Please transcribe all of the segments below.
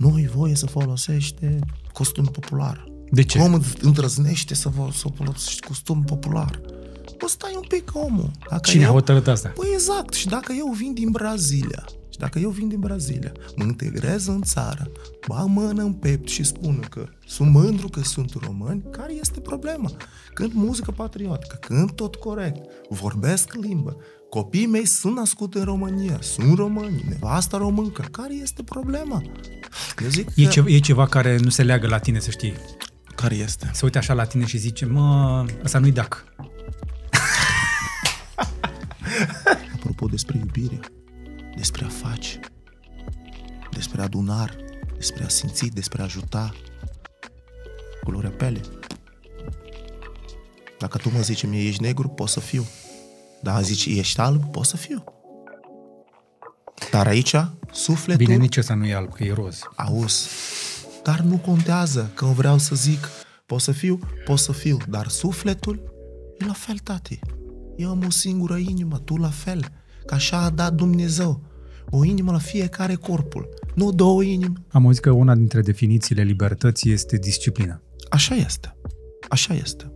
nu ai voie să folosește costum popular. De ce? Omul îndrăznește să, vă, să folosești costum popular. Bă, stai un pic, omul. Dacă Cine eu... a hotărât asta? Păi exact. Și dacă eu vin din Brazilia, și dacă eu vin din Brazilia, mă integrez în țară, bag mână în pept și spun că sunt mândru că sunt român, care este problema? Când muzică patriotică, cânt tot corect, vorbesc limbă, Copiii mei sunt născuți în România, sunt români, nevasta româncă. Care este problema? Eu zic e, că... ce, e ceva care nu se leagă la tine, să știi. Care este? Se uite așa la tine și zice, mă, ăsta nu-i dac. Apropo despre iubire, despre a face, despre adunar, despre a simți, despre a ajuta, culoarea pele. Dacă tu mă zici mie ești negru, pot să fiu. Dar zici, ești alb? Pot să fiu. Dar aici, sufletul... Bine, nici ăsta nu e alb, că e roz. Aus. Dar nu contează. Când vreau să zic, pot să fiu, pot să fiu. Dar sufletul e la fel, tati. Eu am o singură inimă, tu la fel. Că așa a dat Dumnezeu. O inimă la fiecare corpul. Nu două inimi. Am auzit că una dintre definițiile libertății este disciplina. Așa este. Așa este.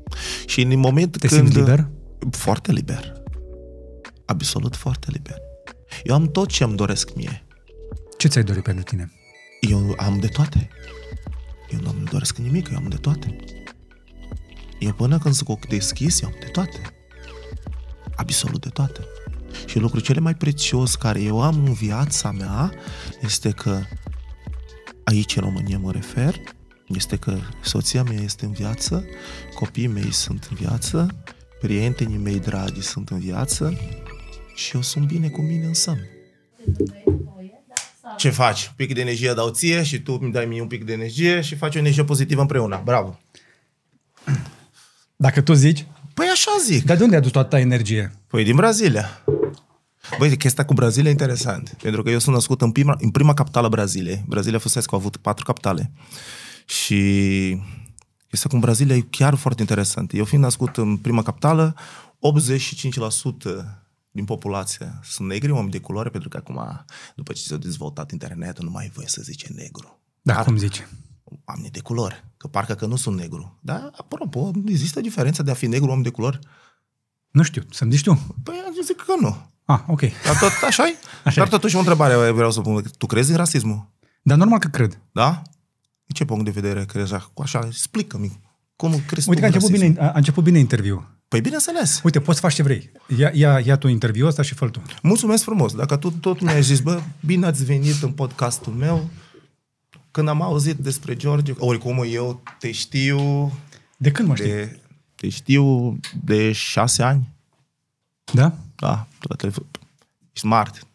Și în momentul Te când... Te simți liber? Foarte liber absolut foarte liber. Eu am tot ce îmi doresc mie. Ce ți-ai dorit pentru tine? Eu am de toate. Eu nu îmi doresc nimic, eu am de toate. Eu până când sunt cu ochii deschis, eu am de toate. Absolut de toate. Și lucrul cel mai prețios care eu am în viața mea este că aici în România mă refer, este că soția mea este în viață, copiii mei sunt în viață, prietenii mei dragi sunt în viață, și eu sunt bine cu mine înseamnă. Ce faci? Un pic de energie dau ție și tu îmi dai mie un pic de energie și faci o energie pozitivă împreună. Bravo! Dacă tu zici... Păi așa zic. Dar de unde ai adus toată energie? Păi din Brazilia. Băi, chestia cu Brazilia e interesant, pentru că eu sunt născut în prima, în prima capitală Braziliei. Brazilia Fusescu a avut patru capitale. Și chestia cu Brazilia e chiar foarte interesant. Eu fiind născut în prima capitală, 85% din populație sunt negri, oameni de culoare, pentru că acum, după ce s-a dezvoltat internetul, nu mai e voie să zice negru. Da, Dar, cum zici? Oameni de culoare, că parcă că nu sunt negru. Dar, apropo, există diferența de a fi negru om de culoare? Nu știu, să-mi zici tu. Păi eu zic că nu. Ah, ok. Dar tot așa e? Așa Dar totuși o întrebare vreau să pun. Tu crezi în rasismul? Dar normal că cred. Da? De ce punct de vedere crezi așa? Explică-mi. Cum crezi Uite că a început, bine, a început bine interviu. Păi bineînțeles. Uite, poți să faci ce vrei. Ia, ia, ia tu interviul ăsta și fă tu. Mulțumesc frumos. Dacă tu tot mi-ai zis, bă, bine ați venit în podcastul meu, când am auzit despre George, oricum eu te știu... De când mă știi? De, te știu de șase ani. Da? Da, smart,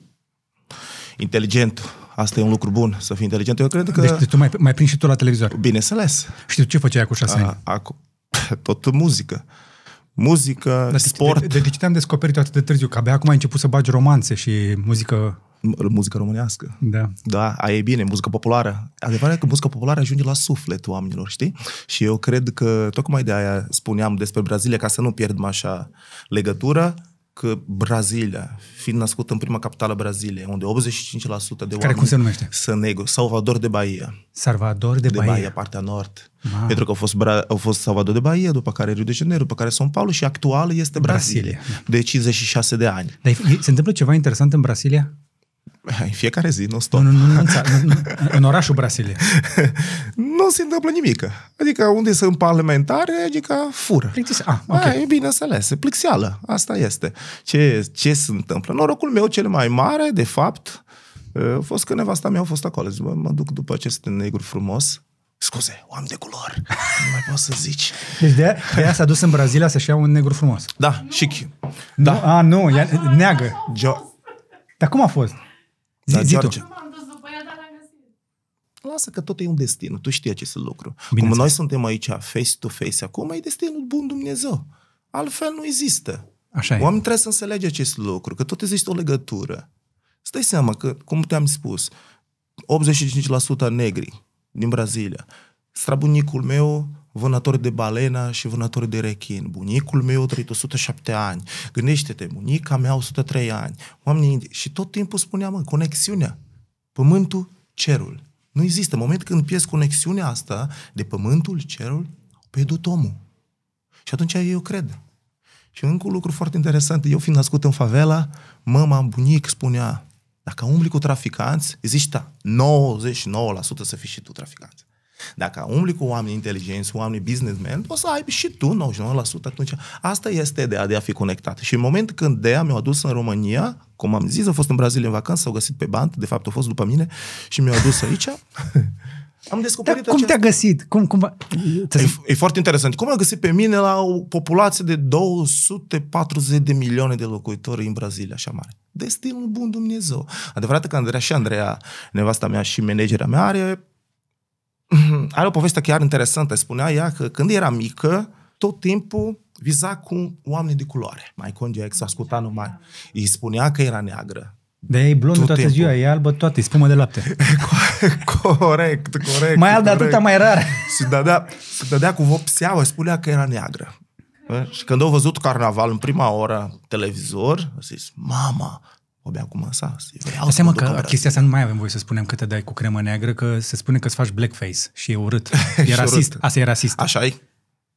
inteligent, asta e un lucru bun, să fii inteligent. Eu cred că... Deci tu mai, mai prins și tu la televizor. Bineînțeles. Și tu ce făceai cu șase ani? Acu... Tot muzică muzică, Dar sport. De, de, de ce te-am descoperit atât de târziu? Că abia acum ai început să bagi romanțe și muzică... Muzică românească. Da. Da, aia e bine, muzică populară. Adevărat că muzica populară ajunge la suflet oamenilor, știi? Și eu cred că tocmai de aia spuneam despre Brazilia, ca să nu pierdem așa legătura, că Brazilia, fiind născută în prima capitală Brazilie, unde 85% de Care oameni cum se numește? sunt negru, Salvador de Bahia. Salvador de, de Bahia. Bahia, partea nord. Wow. Pentru că au fost, Bra- au fost Salvador de Bahia, după care Rio de Janeiro, după care São Paulo și actual este Brazilia, Brasilia. de 56 de ani. Dar se întâmplă ceva interesant în Brasilia? În fiecare zi, nu stop. Nu, nu, nu, nu, în orașul Brasilia. nu se întâmplă nimic. Adică unde sunt parlamentare, adică fură. Plictise. Ah, okay. A, e bine să lese. Plixială. Asta este. Ce, ce se întâmplă? Norocul meu cel mai mare, de fapt, a fost că nevasta mea a fost acolo. Zic, mă, mă duc după acest negru frumos, scuze, o am de culoare. Nu mai poți să zici. Deci de aia s-a dus în Brazilia să-și ia un negru frumos. Da, nu. chic. Da. Nu, a, nu, ea, neagă. Jo- Dar cum a fost? Zi, zi George, Lasă că tot e un destin, tu știi acest lucru. Bine Cum noi suntem aici face-to-face acum, e destinul bun Dumnezeu. Altfel nu există. Așa Oamenii e. trebuie să înțelege acest lucru, că tot există o legătură. Stai seama că, cum te-am spus, 85% negri din Brazilia. Strabunicul meu vânători de balena și vânători de rechin. Bunicul meu a trăit 107 ani. Gândește-te, bunica mea 103 ani. Oamenii, și tot timpul spuneam, mă, conexiunea. Pământul, cerul. Nu există. În moment când pierzi conexiunea asta de pământul, cerul, pierdut omul. Și atunci eu cred. Și încă un lucru foarte interesant, eu fiind născut în favela, mama, bunic spunea, dacă umbli cu traficanți, zici, da, 99% să fii și tu traficant. Dacă umbli cu oameni inteligenți, oameni businessmen, o să ai și tu 99% atunci. Asta este a, de a fi conectat. Și în momentul când DEA mi-a adus în România, cum am zis, am fost în Brazilia în vacanță, s-au găsit pe band, de fapt au fost după mine și mi-au adus aici. Am descoperit Dar cum te-a găsit? Cum, cum... E, e foarte interesant. Cum a găsit pe mine la o populație de 240 de milioane de locuitori în Brazilia, așa mare? Destinul bun Dumnezeu. Adevărat că Andreea și Andreea, nevasta mea și managerea mea, are Mhm. are o poveste chiar interesantă. Spunea ea că când era mică, tot timpul viza cu oameni de culoare. Mai conge să asculta numai. Îi spunea că era neagră. De e blondă toată timpul. ziua, e albă toată, e spumă de lapte. corect, corect. Mai alb de atâta mai rar. Se dădea, se dădea cu vopseaua, spunea că era neagră. Și când au văzut carnaval în prima oră televizor, a zis, mama, abia acum asta. Asta seama că operație. chestia asta nu mai avem voie să spunem că te dai cu cremă neagră, că se spune că îți faci blackface și e urât. E rasist. Urât. Asta e rasist. Așa e?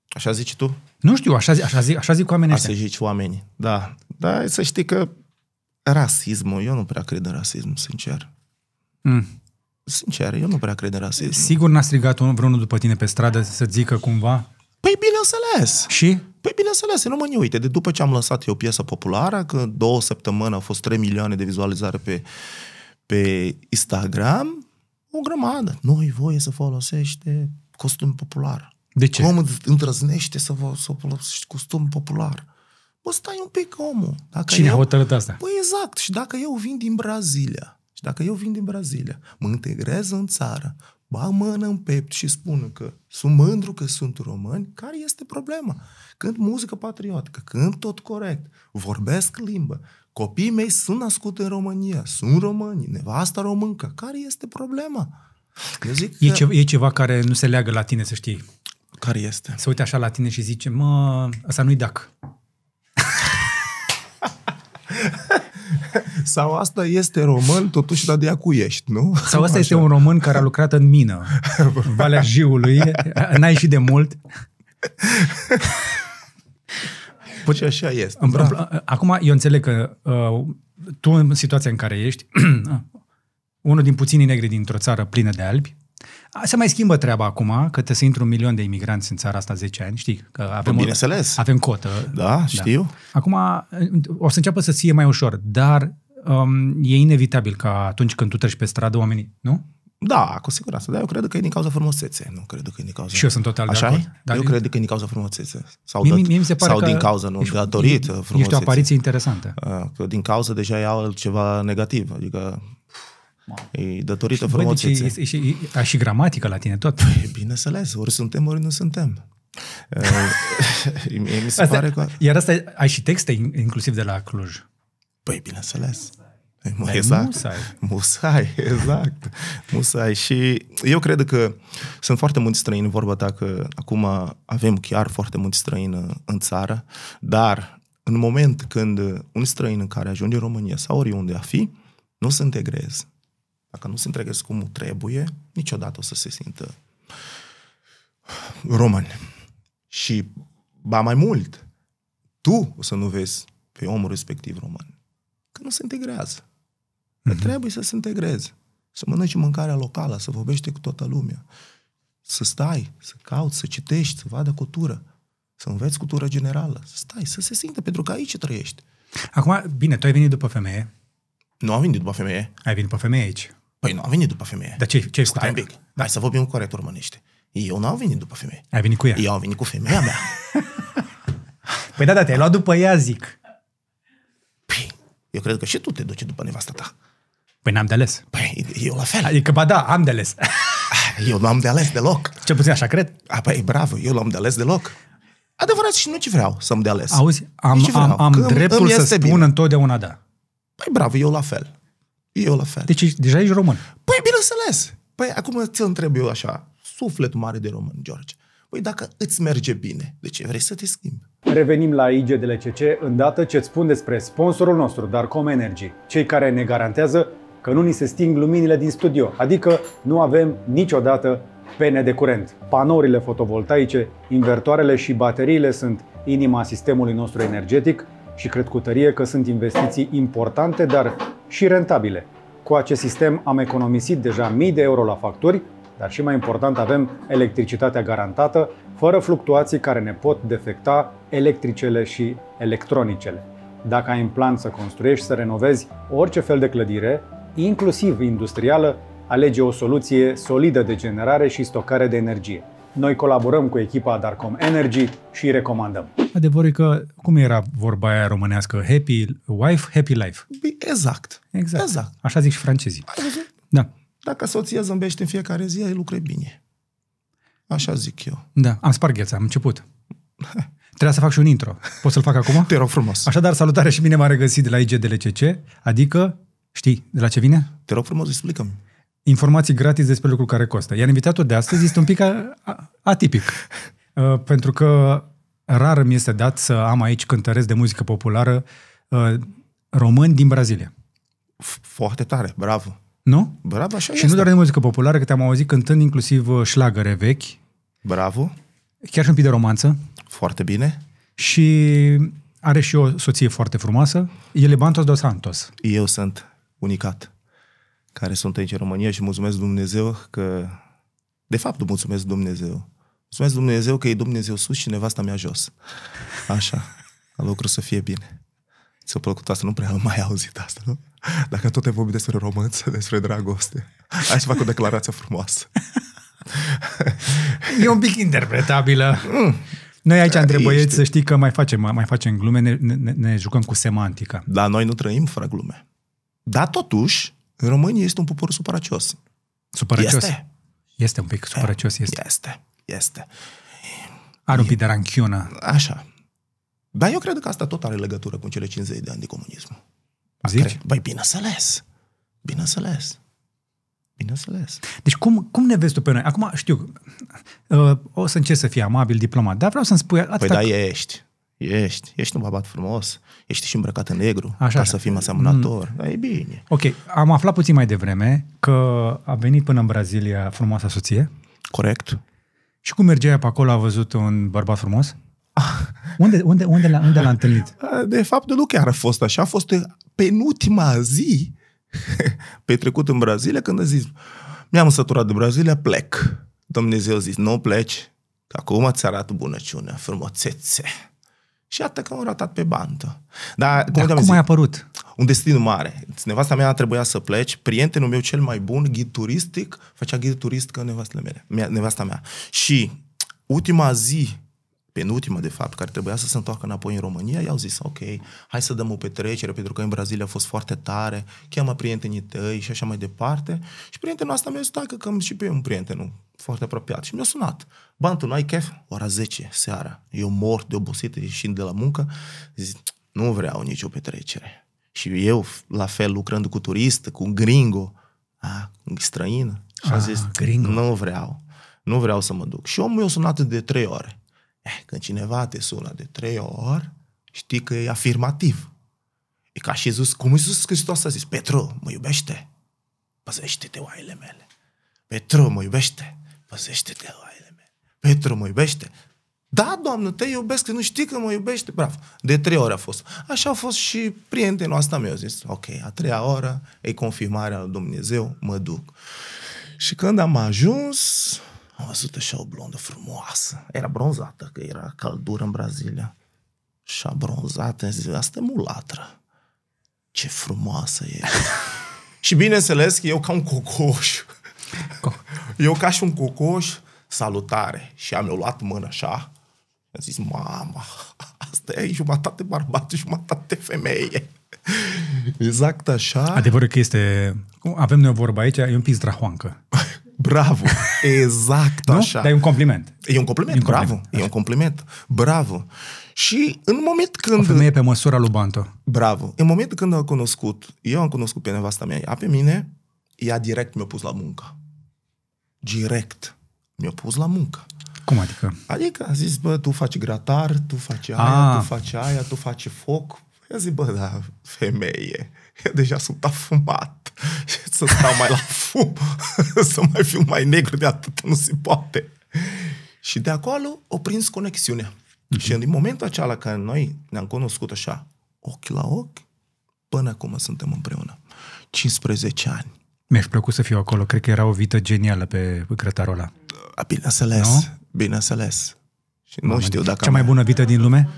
Așa zici tu? Nu știu, așa, zi, așa, zic, așa zic oamenii Așa zici oamenii, da. Dar să știi că rasismul, eu nu prea cred în rasism, sincer. Mm. Sincer, eu nu prea cred în rasism. Sigur n-a strigat vreunul după tine pe stradă să zică cumva Păi bineînțeles! Și? Păi bineînțeles, în România, uite, de după ce am lansat eu piesa populară, că două săptămâni au fost 3 milioane de vizualizare pe, pe Instagram, o grămadă. Nu ai voie să folosești costum popular. De ce? Cum îți îndrăznește să, vă, să folosești costum popular. Bă, stai un pic, omul. Dacă Cine eu... a hotărât asta? Păi exact. Și dacă eu vin din Brazilia, și dacă eu vin din Brazilia, mă integrez în țară, ba mână în pept și spun că sunt mândru că sunt români, care este problema? Când muzică patriotică, cânt tot corect, vorbesc limbă, copiii mei sunt născuți în România, sunt români, nevasta româncă, care este problema? Eu zic e, ceva, ce, e ceva care nu se leagă la tine, să știi. Care este? Se uite așa la tine și zice, mă, asta nu-i dac. Sau asta este român, totuși, dar de acu ești, nu? Sau asta Așa. este un român care a lucrat în mină, Valea Jiului, n-a ieșit de mult. Pot... Păi și așa este. În, da. Acum, eu înțeleg că uh, tu, în situația în care ești, unul din puținii negri dintr-o țară plină de albi, se mai schimbă treaba acum, că te să intru un milion de imigranți în țara asta 10 ani, știi? Că avem, Bineînțeles. avem cotă. Da, da. știu. Da. Acum uh, o să înceapă să ție mai ușor, dar um, e inevitabil ca atunci când tu treci pe stradă oamenii, nu? Da, cu siguranță, dar eu cred că e din cauza frumusețe, nu cred că e din cauza... Și eu sunt total de acord. eu cred că e din cauza frumusețe. Sau, mie, mie, mie mi se pare sau că din cauza, nu, ești, datorit frumusețe. Ești o apariție interesantă. Uh, că din cauza deja e ceva negativ, adică E datorită deci frumuseței. Și, și, a și gramatică la tine tot. Păi, bineînțeles, ori suntem, ori nu suntem. Uh, mi se asta, pare că... Iar asta ai și texte inclusiv de la Cluj. Păi, bineînțeles. Păi, dar exact. Musai. Musai, exact. Musai. Și eu cred că sunt foarte mulți străini, vorba ta că acum avem chiar foarte mulți străini în țară, dar în moment când un străin care ajunge în România sau oriunde a fi, nu se integrează. Dacă nu se integrează cum trebuie, niciodată o să se simtă român. Și ba mai mult, tu o să nu vezi pe omul respectiv român nu se integrează. Uh-huh. Trebuie să se integreze. Să mănânci mâncarea locală, să vorbești cu toată lumea. Să stai, să cauți, să citești, să vadă cultură. Să înveți cultură generală. Să stai, să se simtă, pentru că aici trăiești. Acum, bine, tu ai venit după femeie. Nu am venit după femeie. Ai venit după femeie aici. Păi nu am venit după femeie. Dar ce, ce ai Stai un pic. Da. Hai să vorbim corect urmănește. Eu nu am venit după femeie. Ai venit cu ea. Eu am venit cu femeia mea. păi da, da, te-ai luat după ea, zic. Eu cred că și tu te duci după nevasta ta. Păi n-am de ales. Păi eu la fel. Adică, ba da, am de ales. Ah, eu nu am de ales deloc. Ce puțin așa cred. A, ah, păi bravo, eu nu am de ales deloc. Adevărat și nu ce vreau să-mi de ales. Auzi, am, am, am dreptul să spun bine. întotdeauna da. Păi bravo, eu la fel. Eu la fel. Deci deja ești român. Păi bineînțeles. Păi acum ți-l întreb eu așa, sufletul mare de român, George. Păi dacă îți merge bine, de ce vrei să te schimbi? Revenim la IGDLCC îndată ce îți spun despre sponsorul nostru, Darkom Energy, cei care ne garantează că nu ni se sting luminile din studio, adică nu avem niciodată pene de curent. Panourile fotovoltaice, invertoarele și bateriile sunt inima sistemului nostru energetic și cred cu tărie că sunt investiții importante, dar și rentabile. Cu acest sistem am economisit deja mii de euro la facturi dar și mai important, avem electricitatea garantată, fără fluctuații care ne pot defecta electricele și electronicele. Dacă ai în plan să construiești, să renovezi orice fel de clădire, inclusiv industrială, alege o soluție solidă de generare și stocare de energie. Noi colaborăm cu echipa Darcom Energy și recomandăm. Adevărul e că, cum era vorba aia românească, happy wife, happy life. Exact. Exact. exact. Așa zic și francezii. Da. Dacă soția zâmbește în fiecare zi, ai lucre bine. Așa zic eu. Da, am spart gheța, am început. Trebuia să fac și un intro. Pot să-l fac acum? Te rog frumos. Așadar, salutare și bine m a regăsit de la IGDLCC, adică, știi, de la ce vine? Te rog frumos, explicăm. Informații gratis despre lucruri care costă. Iar invitatul de astăzi este un pic atipic, uh, pentru că rar mi este dat să am aici cântăresc de muzică populară uh, români din Brazilia. Foarte tare, bravo. Nu? Bravo, așa Și este. nu doar de muzică populară, că te-am auzit cântând inclusiv uh, șlagăre vechi. Bravo. Chiar și un pic de romanță. Foarte bine. Și are și o soție foarte frumoasă, Bantos dos Santos. Eu sunt unicat, care sunt aici în România și mulțumesc Dumnezeu că... De fapt, mulțumesc Dumnezeu. Mulțumesc Dumnezeu că e Dumnezeu sus și nevasta mea jos. Așa. Lucru să fie bine. Ți-a plăcut asta? Nu prea am mai auzit asta, nu? Dacă tot e vorbit despre romanță, despre dragoste, hai să fac o declarație frumoasă. e un pic interpretabilă. Mm. Noi aici, între băieți, să știi că mai facem, mai facem glume, ne, ne, ne jucăm cu semantica. Dar noi nu trăim fără glume. Dar totuși, România este un popor supăracios. Supăracios? Este. Este un pic supăracios, este. Este, este. Are un pic de ranchiună. Așa. Dar eu cred că asta tot are legătură cu cele 50 de ani de comunism. Zici? să băi, bineînțeles. Bineînțeles. Bineînțeles. Deci cum, cum ne vezi tu pe noi? Acum știu, uh, o să încerc să fii amabil, diplomat, dar vreau să-mi spui atâta... Păi da, ești. Ești, ești un babat frumos, ești și îmbrăcat în negru, așa, ca să fim asemănător. Mm. Da, e bine. Ok, am aflat puțin mai devreme că a venit până în Brazilia frumoasa soție. Corect. Și cum mergea pe acolo, a văzut un bărbat frumos? unde, unde, unde, l-a, unde l-a întâlnit? De fapt, nu chiar a fost așa, a fost penultima zi petrecut în Brazilia, când a zis, mi-am săturat de Brazilia, plec. Dumnezeu a zis, nu pleci, că acum ți arăt bunăciunea, frumusețe. Și atât că am ratat pe bandă. Dar cum, Dar cum ai apărut? Un destin mare. Nevasta mea trebuia să pleci. Prietenul meu cel mai bun, ghid turistic, făcea ghid turistic în nevastele mele, nevasta mea. Și ultima zi penultima, de fapt, care trebuia să se întoarcă înapoi în România, i-au zis, ok, hai să dăm o petrecere, pentru că în Brazilia a fost foarte tare, cheamă prietenii tăi și așa mai departe. Și prietenul ăsta mi-a zis, că, am și pe un prieten foarte apropiat. Și mi-a sunat. Ban, nu ai chef? Ora 10 seara. Eu mor de obosit ieșind de la muncă. Zic, nu vreau nicio petrecere. Și eu, la fel, lucrând cu turist, cu gringo, a, străin. Și a, a ah, zis, gringo. nu vreau. Nu vreau să mă duc. Și omul i-a sunat de trei ore. Eh, când cineva te sună de trei ori, știi că e afirmativ. E ca și Iisus, cum Iisus Hristos a zis, Petru, mă iubește, păzește-te oaile mele. Petru, mă iubește, păzește-te oaile mele. Petru, mă iubește, da, doamnă, te iubesc, nu știi că mă iubește. Bravo. De trei ori a fost. Așa a fost și prietenul ăsta mi-a zis, ok, a treia oră e confirmarea lui Dumnezeu, mă duc. Și când am ajuns, am văzut așa o blondă frumoasă. Era bronzată, că era căldură în Brazilia. Și a bronzat, zis, asta e mulatră. Ce frumoasă e. și bineînțeles că eu ca un cocoș. eu ca și un cocoș, salutare. Și am eu luat mână așa. Am zis, mama, asta e jumătate bărbat, jumătate femeie. Exact așa. Adevărul că este, avem noi o vorbă aici, e un pic drahoancă. Bravo! Exact nu? așa. Dar e un compliment. E un compliment, e un bravo. Compliment. E un compliment. Bravo. Și în moment când... O femeie pe măsura lui Banto. Bravo. În momentul când am cunoscut, eu am cunoscut pe nevasta mea, ea pe mine, ea direct mi-a pus la muncă. Direct mi-a pus la muncă. Cum adică? Adică a zis, bă, tu faci gratar, tu faci aia, a. Ah. tu faci aia, tu faci foc. Eu zic, bă, da, femeie eu deja sunt afumat. Să stau mai la fum, să mai fiu mai negru de atât, nu se poate. Și de acolo o prins conexiunea. Mm-hmm. Și în momentul acela care noi ne-am cunoscut așa, ochi la ochi, până acum suntem împreună. 15 ani. Mi-aș plăcut să fiu acolo. Cred că era o vită genială pe grătarul ăla. Bineînțeles. no? Bineînțeles. Și nu Mamă, știu dacă... Cea mai bună vită din lume?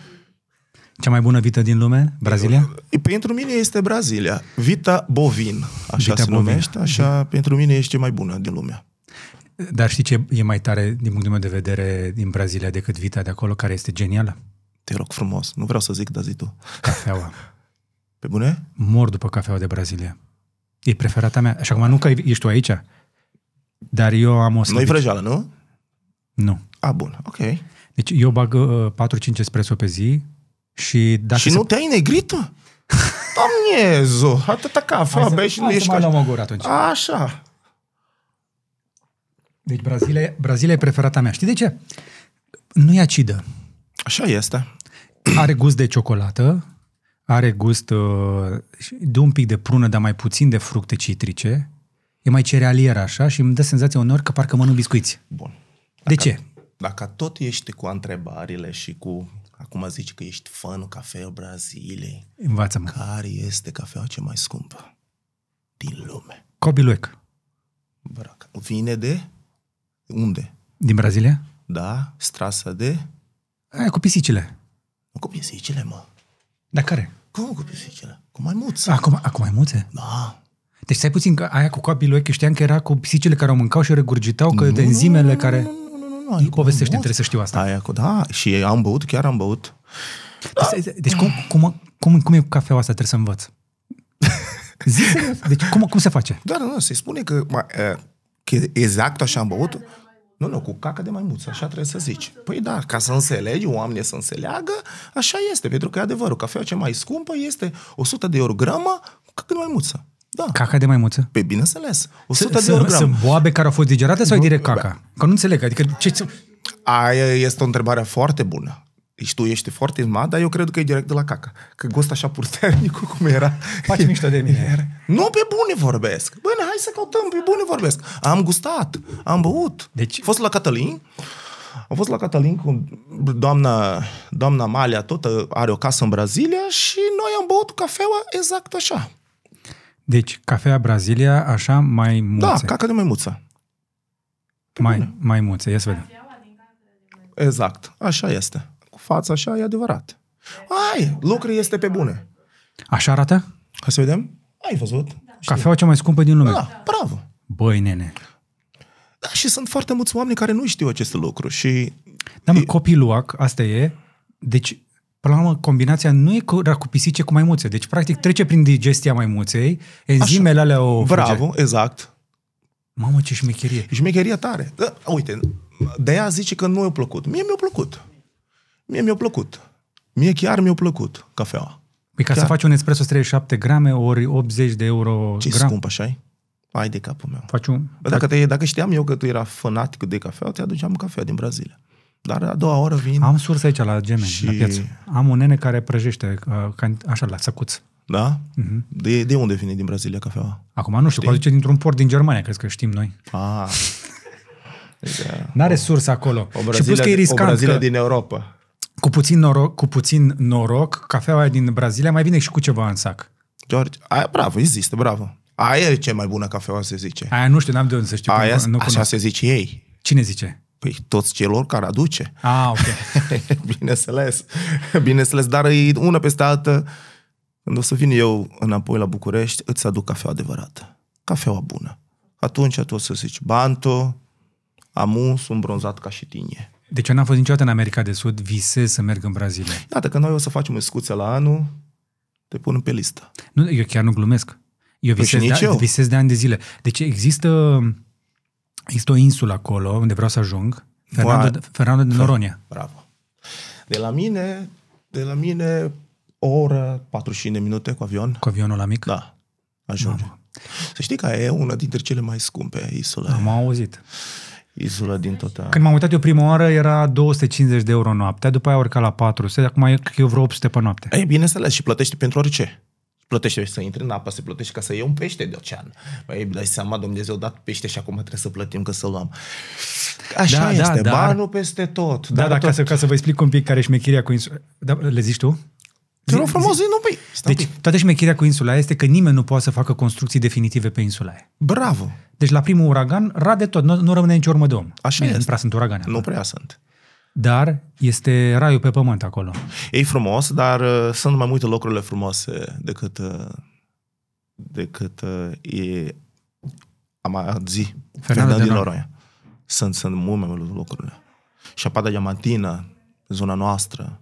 Cea mai bună vită din lume? Brazilia? Pentru mine este Brazilia. Vita bovin, așa vita se bovin. numește, așa de... Mhm. pentru mine este mai bună din lume. Dar știi ce e mai tare din punctul meu de vedere din Brazilia decât vita de acolo, care este genială? Te rog frumos, nu vreau să zic, dar zi tu. Cafeaua. Pe bune? Mor după cafeaua de Brazilia. E preferata mea. Așa cum nu că ești tu aici, dar eu am o să. Nu-i vrăjeală, nu? Nu. A, bun, ok. Deci eu bag 4-5 uh, espresso pe zi, și, dacă și se... nu te-ai negrit? Doamnezu, atâta cafea, hai să, bei și nu ești... Hai să mai luăm o gură atunci. Așa. Deci Brazilia, Brazilia e preferata mea. Știi de ce? Nu e acidă. Așa este. Are gust de ciocolată, are gust uh, de un pic de prună, dar mai puțin de fructe citrice. E mai cerealieră așa și îmi dă senzația unor că parcă mănânc biscuiți. Bun. Dacă, de ce? Dacă tot ești cu întrebările și cu Acum zici că ești fanul cafeau Braziliei. Învață-mă. Care este cafeaua cea mai scumpă din lume? Cobiluec. Braca. Vine de? Unde? Din Brazilia? Da, strasă de? Aia cu pisicile. cu pisicile, mă. Dar care? Cum cu pisicile? Cu maimuțe. Acum, ah, acum maimuțe? Da. Deci stai puțin, că aia cu copiii lui, că știam că era cu pisicile care o mâncau și o regurgitau, că nu, de enzimele nu, care... Nu, nu, nu, ai Povestește, trebuie să știu asta. Aia cu, da, și am băut, chiar am băut. Deci, da. deci cum, cum, cum, cum e cafeaua asta, trebuie să învăț? Zi Deci cum, cum se face? Da, nu, se spune că, mă, că exact așa am băut nu, nu, cu caca de mai mulți, așa trebuie să zici. Păi da, ca să înțelegi, oamenii să înțeleagă, așa este, pentru că e adevărul. Cafeaua cea mai scumpă este 100 de ori gramă cu caca de mai mulți. Da. Caca de maimuță? Pe bineînțeles. 100 de ori Sunt boabe care au fost digerate sau e direct caca? Că nu înțeleg. Adică ce... Aia este o întrebare foarte bună. Deci tu ești foarte mad, dar eu cred că e direct de la caca. Că gust așa puternicul cum era. Faci mișto de mine. Nu pe bune vorbesc. Bine, hai să căutăm, pe bune vorbesc. Am gustat, am băut. Deci... Am fost la Cătălin. Am fost la Catalin cu doamna, doamna Malia, tot uh, are o casă în Brazilia și noi am băut cafeaua exact așa. Deci, cafea Brazilia, așa, mai muțe. Da, caca de maimuță. Mai, bine. mai muțe, ia să vedem. Exact, așa este. Cu fața așa e adevărat. Ai, lucrul este pe bune. Așa arată? Hai să vedem. Ai văzut. Da. Cafeaua cea mai scumpă din lume. Da, bravo. Băi, nene. Da, și sunt foarte mulți oameni care nu știu acest lucru și... Da, mă, copii luac, asta e. Deci Până la urmă, combinația nu e cu, cu pisice cu maimuțe. Deci, practic, trece prin digestia maimuței, enzimele Așa. alea o Bravo, exact. Mamă, ce șmecherie. Șmecherie tare. Da, uite, de ea zice că nu i-a plăcut. Mie mi-a plăcut. Mie mi-a plăcut. Mie chiar mi-a plăcut cafeaua. Păi ca chiar. să faci un espresso 37 grame ori 80 de euro Ce gram. scump așa Ai de capul meu. Faci un... dacă, te, dacă știam eu că tu era fanatic de cafea, te aduceam cafea din Brazilia. Dar a doua oră vin... Am sursă aici la gemeni, și... la piață. Am un nene care prăjește, uh, așa, la săcuț. Da? Mm-hmm. De, de unde vine din Brazilia cafeaua? Acum nu știu, poate zice dintr-un port din Germania, crezi că știm noi. Ah. Deci, uh, N-are sursă acolo. O Brazilia, și plus că e riscant. O Brazilia că... din Europa. Cu puțin, noroc, cu puțin noroc, cafeaua din Brazilia mai vine și cu ceva în sac. George, aia, bravo, există, bravo. Aia e cea mai bună cafea, se zice. Aia nu știu, n-am de unde să știu. Aia, nu, nu așa se zice ei. Cine zice? Păi toți celor care aduce. Ah, ok. Bineînțeles. Bineînțeles, dar e una peste alta. Când o să vin eu înapoi la București, îți aduc cafea adevărată. Cafeaua bună. Atunci tu o să zici, banto, amu, sunt bronzat ca și tine. Deci eu n-am fost niciodată în America de Sud, visez să merg în Brazilia. Iată da, că noi o să facem o la anul, te pun pe listă. Nu, eu chiar nu glumesc. Eu păi visez, păi de, eu. visez de ani de zile. Deci există Există o insulă acolo unde vreau să ajung. Fernando, Fernando de Noronia. Bravo. De la mine, de la mine o oră, 45 de minute cu avion. Cu avionul la mic? Da, ajung. Mamă. Să știi că e una dintre cele mai scumpe insule. Am auzit. Insula din tot. Când m-am uitat eu prima oară era 250 de euro noaptea, după aia urca la 400, acum e eu vreo 800 pe noapte. E bine să le și plătești pentru orice plătește să intre în apă, se plătește ca să iei un pește de ocean. Păi dai seama, Dumnezeu a dat pește și acum trebuie să plătim că să luăm. Așa da, da este, da, banul dar... peste tot. Da, dar da, tot. Ca, să, ca să vă explic un pic care e șmecheria cu insula. Da, le zici tu? Te rog frumos, zi, nu, păi, Deci, toată șmecheria cu insula este că nimeni nu poate să facă construcții definitive pe insula aia. Bravo! Deci, la primul uragan, rade tot, nu, nu rămâne nici urmă de om. Așa Bine, este. nu prea sunt uragane. Nu prea sunt dar este raiul pe pământ acolo. E frumos, dar uh, sunt mai multe locurile frumoase decât, uh, decât uh, e Amazi, Fernando din Loroia. Sunt, sunt mult mai multe Și apada diamantină, zona noastră,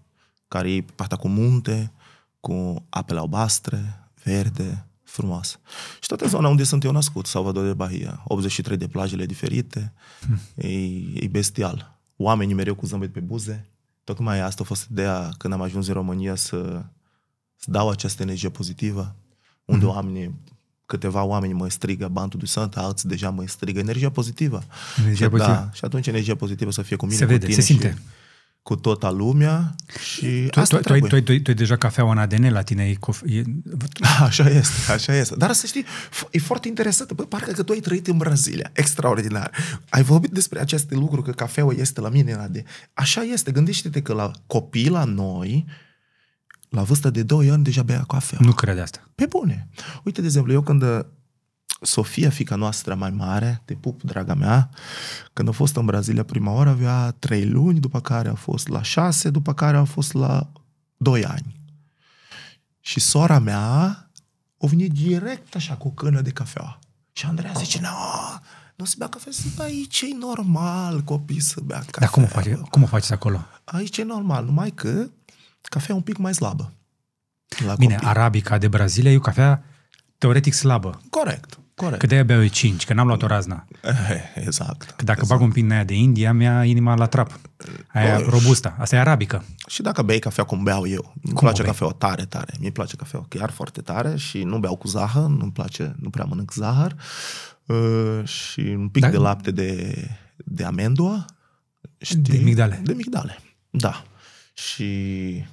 care e partea cu munte, cu apele albastre, verde, frumoasă. Și toată zona unde sunt eu născut, Salvador de Bahia, 83 de plajele diferite, hmm. e, e bestial oamenii mereu cu zâmbet pe buze. Tocmai asta a fost ideea când am ajuns în România să, să dau această energie pozitivă, unde mm-hmm. oamenii câteva oameni mă strigă bantul de santa, alții deja mă strigă energia pozitivă. Energia și, da, pozitivă. Da, și atunci energia pozitivă să fie cu mine. Se vede, cu tine se simte. Și, cu toată lumea și tu, asta tu, tu, ai, tu, tu, tu ai deja cafeaua în ADN la tine. E cof... e... Așa este, așa este. Dar să știi, e foarte interesant. Bă, parcă că tu ai trăit în Brazilia. Extraordinar. Ai vorbit despre aceste lucruri, că cafeaua este la mine în ADN. Așa este. Gândește-te că la copii, la noi, la vârsta de 2 ani deja bea cafea. Nu crede asta. Pe bune. Uite, de exemplu, eu când Sofia, fica noastră mai mare, te pup, draga mea, când a fost în Brazilia prima oară avea trei luni, după care a fost la șase, după care a fost la doi ani. Și sora mea a venit direct așa cu o cână de cafea. Și Andreea zice, no, nu se bea cafea, zic, aici e normal copii să bea cafea. Dar cum o, face, cum o faceți acolo? Aici e normal, numai că cafea e un pic mai slabă. La Bine, copii. arabica de Brazilia e o cafea teoretic slabă. Corect. Corect. Că de-aia beau 5, că n-am luat o razna. Exact. Că dacă exact. bag un pic aia de India, mi-a inima la trap. Aia Bă, robustă. Asta e arabică. Și dacă bei cafea cum beau eu. Cum place cafeaua tare, tare. Mi-e place cafeaua chiar foarte tare și nu beau cu zahăr, nu-mi place, nu prea mănânc zahăr. Uh, și un pic da? de lapte de, de amendoa. Știi? De migdale. De migdale, da. Și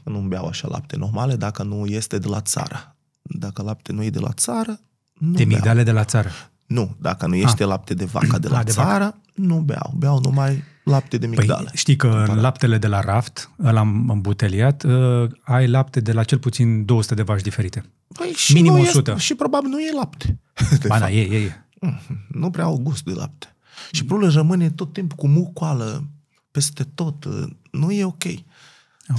nu beau așa lapte normale dacă nu este de la țară dacă lapte nu e de la țară, nu De migdale de la țară. Nu, dacă nu este A. Ah. lapte de vaca de la A, ah, de țară, vaca. nu beau. Beau numai lapte de păi, migdale. Păi, știi că în laptele de la raft, l-am îmbuteliat, uh, ă, ai lapte de la cel puțin 200 de vaci diferite. Păi și Minim 100. Este, și probabil nu e lapte. Ba da, e, e, e. Mm, nu prea au gust de lapte. Și prulă rămâne tot timpul cu mucoală peste tot. Nu e ok.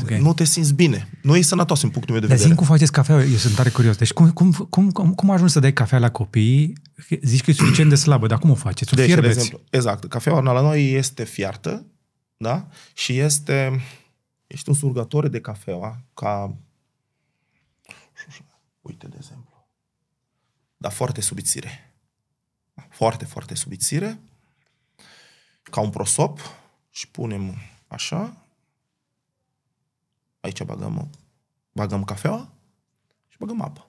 Okay. Nu te simți bine. Nu e sănătos în punctul meu de vedere. Dar zi cum faceți cafea, eu sunt tare curios. Deci cum, cum, cum, cum, cum ajungi să dai cafea la copii? Zici că e suficient de slabă, dar cum o faceți? O deci, fierbeți? De exemplu, exact. Cafeaua la noi este fiartă, da? Și este... Ești un surgător de cafea. ca... Uite, de exemplu. Dar foarte subțire. Foarte, foarte subțire. Ca un prosop și punem așa Aici bagăm, bagăm cafeaua și bagăm apă.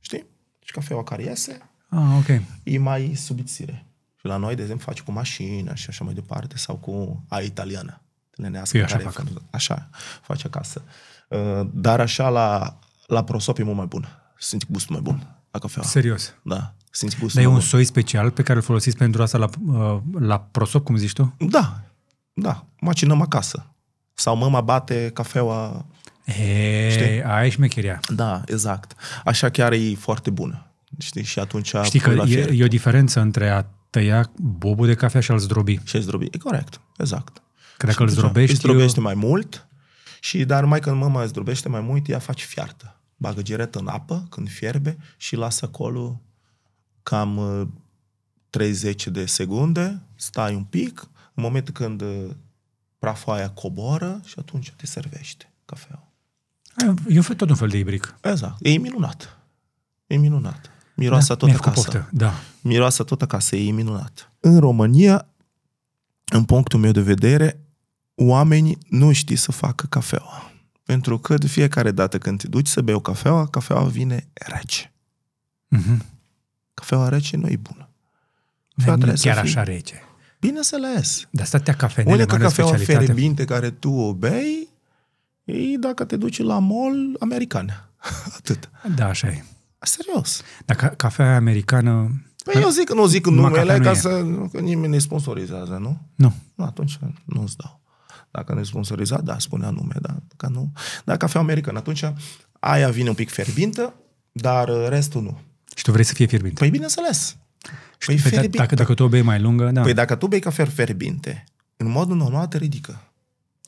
Știi? Și cafeaua care iese ah, okay. e mai subțire. Și la noi, de exemplu, faci cu mașină și așa mai departe, sau cu a italiană. Tâlânească, așa care fac. Așa, face acasă. Uh, dar așa la, la prosop e mult mai bun. Simți gustul mai bun la cafea. Serios? Da. Simți gustul Dar e un bun. soi special pe care îl folosiți pentru asta la, uh, la prosop, cum zici tu? Da. Da. Macinăm acasă. Sau mama bate cafeaua... E, știi? aia e șmecheria. Da, exact. Așa chiar e foarte bună. Știi? Și atunci... Știi că e, e o diferență între a tăia bobul de cafea și a-l zdrobi. Și zdrobi, e corect, exact. Cred că îl zdrobești... Îl zdrobește eu... mai mult, și dar mai când mama îl zdrobește mai mult, ea face fiartă. Bagă giretă în apă când fierbe și lasă acolo cam 30 uh, de secunde, stai un pic, în momentul când uh, praful aia coboară și atunci te servește cafeaua. E un fel, tot un fel de ibric. Exact. E minunat. E minunat. Miroasa da, tot acasă. Poftă, da. Miroasa tot acasă. E minunat. În România, în punctul meu de vedere, oamenii nu știu să facă cafeaua. Pentru că de fiecare dată când te duci să bei o cafeaua, cafeaua vine rece. Mm-hmm. Cafeaua rece nu e bună. nu e chiar să așa rece. Bineînțeles. De asta te cafenele, Unica cafeaua fierbinte care tu o bei, e dacă te duci la mall american. Atât. Da, așa e. Serios. Dacă cafea americană... Păi eu zic, nu zic numele, ca să că nimeni ne sponsorizează, nu? Nu. Nu, atunci nu-ți dau. Dacă ne sponsoriza, da, spunea nume, da, că nu. Dar cafea americană, atunci aia vine un pic fierbintă, dar restul nu. Și tu vrei să fie fierbinte? Păi bineînțeles. Și păi, fere Dacă, dacă tu o bei mai lungă, da. Păi dacă tu bei cafea fierbinte, în modul normal te ridică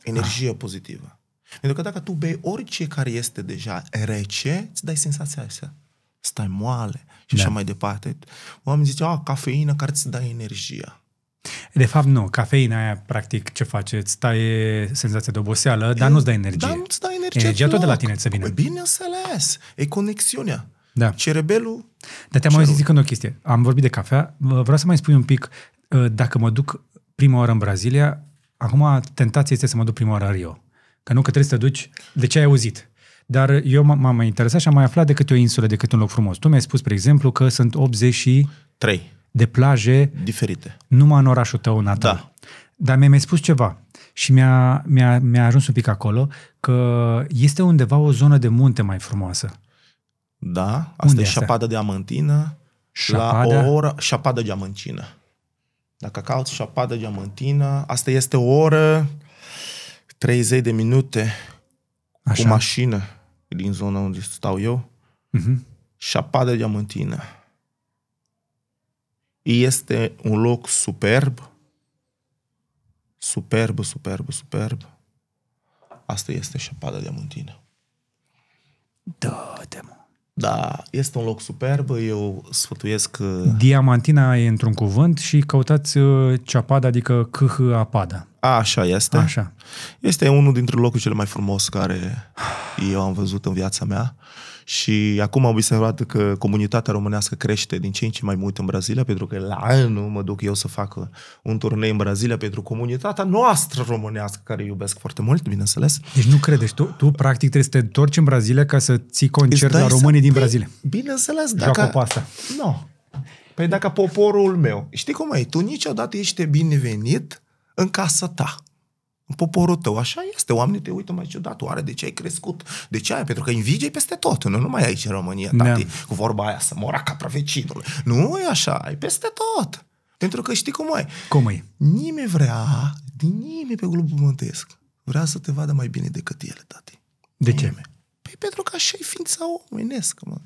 energie ah. pozitivă. Pentru că dacă tu bei orice care este deja rece, îți dai senzația asta. Stai moale și da. așa mai departe. Oamenii ziceau, a, ah, cafeină care îți dă energia. De fapt, nu. Cafeina aia, practic, ce face? Îți taie senzația de oboseală, e, dar nu-ți dă energie. Dar nu-ți dă energie Energia tot de la tine să vină. Păi Bine E conexiunea. Da. Și rebelul... Dar te-am mai zis zicând o chestie. Am vorbit de cafea. Vreau să mai spui un pic, uh, dacă mă duc prima oară în Brazilia, acum tentația este să mă duc prima oară în Rio. Că nu, că trebuie să te duci de ce ai auzit. Dar eu m-am mai interesat și am mai aflat câte o insulă, de câte un loc frumos. Tu mi-ai spus, spre exemplu, că sunt 83 de plaje diferite. Numai în orașul tău natal. Da. Dar mi-ai mai spus ceva și mi-a, mi-a, mi-a ajuns un pic acolo că este undeva o zonă de munte mai frumoasă. Da, asta Unde e șapada de amantină șapada? la o oră, șapada geamantină. Dacă cauți șapada geamantină, asta este o oră 30 de minute Așa. cu mașină din zona unde stau eu. Uh-huh. Mhm. Șapada geamantină. Este un loc superb. Superb, superb, superb. Asta este șapada diamantină. Da, de mă. Da, este un loc superb, eu sfătuiesc... Uh, Diamantina e într-un cuvânt și căutați uh, Ceapada, adică KH Apada. Așa este. Așa. Este unul dintre locurile cele mai frumos care eu am văzut în viața mea. Uh, și acum am observat că comunitatea românească crește din ce în ce mai mult în Brazilia, pentru că la anul mă duc eu să fac uh, un turneu în Brazilia pentru comunitatea noastră românească, care iubesc foarte mult, bineînțeles. Deci nu credești, tu, tu practic trebuie să te întorci în Brazilia ca să ții concert la românii din păi, Brazilia. Bineînțeles, dacă... Joacă asta. Nu. No. Păi dacă poporul meu, știi cum e, tu niciodată ești binevenit în casa ta în poporul tău. Așa este. Oamenii te uită mai ciudat. Oare de ce ai crescut? De ce ai? Pentru că invidia peste tot. Nu numai aici în România, da. tati, cu vorba aia, să mora capra vecinului. Nu e așa. E peste tot. Pentru că știi cum e. Cum e? Nimeni vrea, din nimeni pe globul pământesc, vrea să te vadă mai bine decât ele, tati. De ce? Nimeni. Păi pentru că așa e ființa omenească, mă.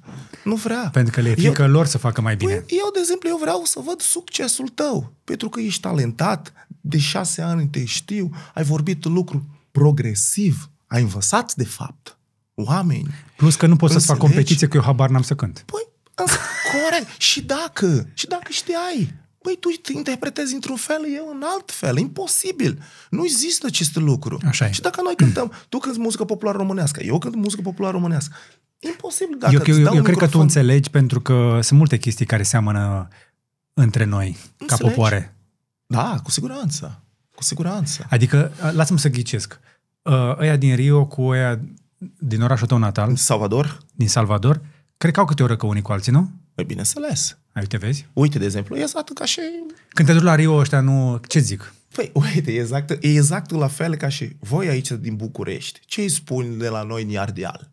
Nu vrea. Pentru că le e frică eu, lor să facă mai păi, bine. Păi, eu, de exemplu, eu vreau să văd succesul tău. Pentru că ești talentat, de șase ani te știu, ai vorbit lucru progresiv, ai învățat de fapt oameni. Plus că nu poți să-ți fac competiție că eu habar n-am să cânt. Păi, corect. și dacă, și dacă știai, păi tu te interpretezi într-un fel, eu în alt fel. Imposibil. Nu există acest lucru. Așa e. Și dacă noi cântăm, tu cânti muzică populară românească, eu cânt muzică populară românească. Imposibil dacă Eu, eu, eu, eu microfon... cred că tu înțelegi pentru că sunt multe chestii care seamănă între noi, înțelegi? ca popoare. Da, cu siguranță. Cu siguranță. Adică, lasă-mă să ghicesc. Ăia din Rio cu ăia din orașul tău natal. Salvador. Din Salvador. Cred că au câte o răcă unii cu alții, nu? Păi bineînțeles. Ai, uite, vezi? Uite, de exemplu, e exact ca și... Când te duci la Rio ăștia, nu... Ce zic? Păi, uite, e exact, e exact la fel ca și voi aici din București. Ce îi spun de la noi în Ardeal?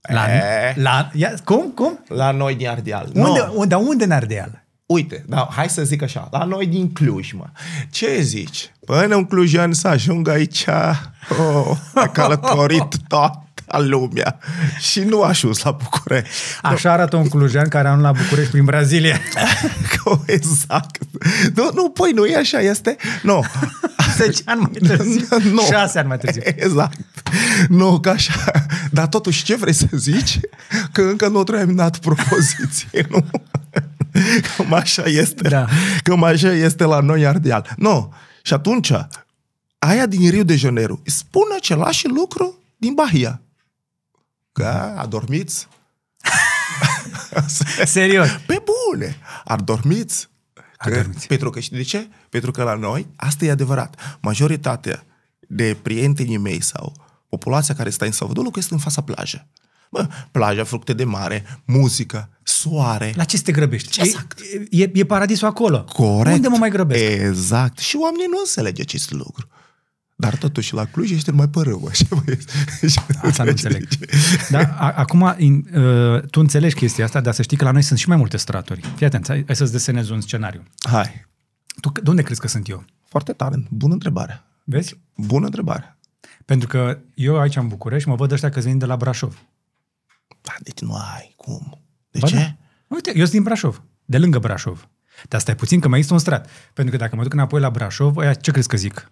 La, e... Eh? la, ia, cum, cum? La noi din Ardeal. Unde, no. unde, unde în Ardeal? Uite, da, hai să zic așa, la noi din Cluj, mă. Ce zici? Până păi, un clujan să ajungă aici, oh, a călătorit tot lumea și nu a ajuns la București. Așa arată un clujan care a la București prin Brazilia. exact. Nu, nu, păi nu e așa, este... Nu. 10 deci, ani mai târziu. Nu. 6 ani mai târziu. Exact. Nu, ca așa. Dar totuși ce vrei să zici? Că încă nu trebuie terminat propoziție, nu? Cam așa este. Da. Cam așa este la noi Ardeal. Nu. No. Și atunci, aia din Rio de Janeiro spune același lucru din Bahia. Că adormiți. Serios. Pe bune. Adormiți. Adormiți. Pentru că știi de ce? Pentru că la noi, asta e adevărat. Majoritatea de prietenii mei sau populația care stă în Salvador locuiesc în fața plajă. Bă, plaja fructe de mare, muzică, soare. La ce te grăbești? Exact. E, e, e paradisul acolo. Corect. Unde mă mai grăbesc? Exact. Și oamenii nu înțeleg acest lucru. Dar totuși la Cluj ești mai pe râu, așa mai Asta nu înțeleg. Da, acum, in, acum ă, tu înțelegi chestia asta, dar să știi că la noi sunt și mai multe straturi. Fii atent, hai, hai să-ți desenezi un scenariu. Hai. Tu de unde crezi că sunt eu? Foarte tare. Bună întrebare. Vezi? Bună întrebare. Pentru că eu aici în București mă văd ăștia că vin de la Brașov. Da, deci nu ai cum. De ba ce? Da. Uite, eu sunt din Brașov, de lângă Brașov. Dar stai puțin că mai există un strat. Pentru că dacă mă duc înapoi la Brașov, aia ce crezi că zic?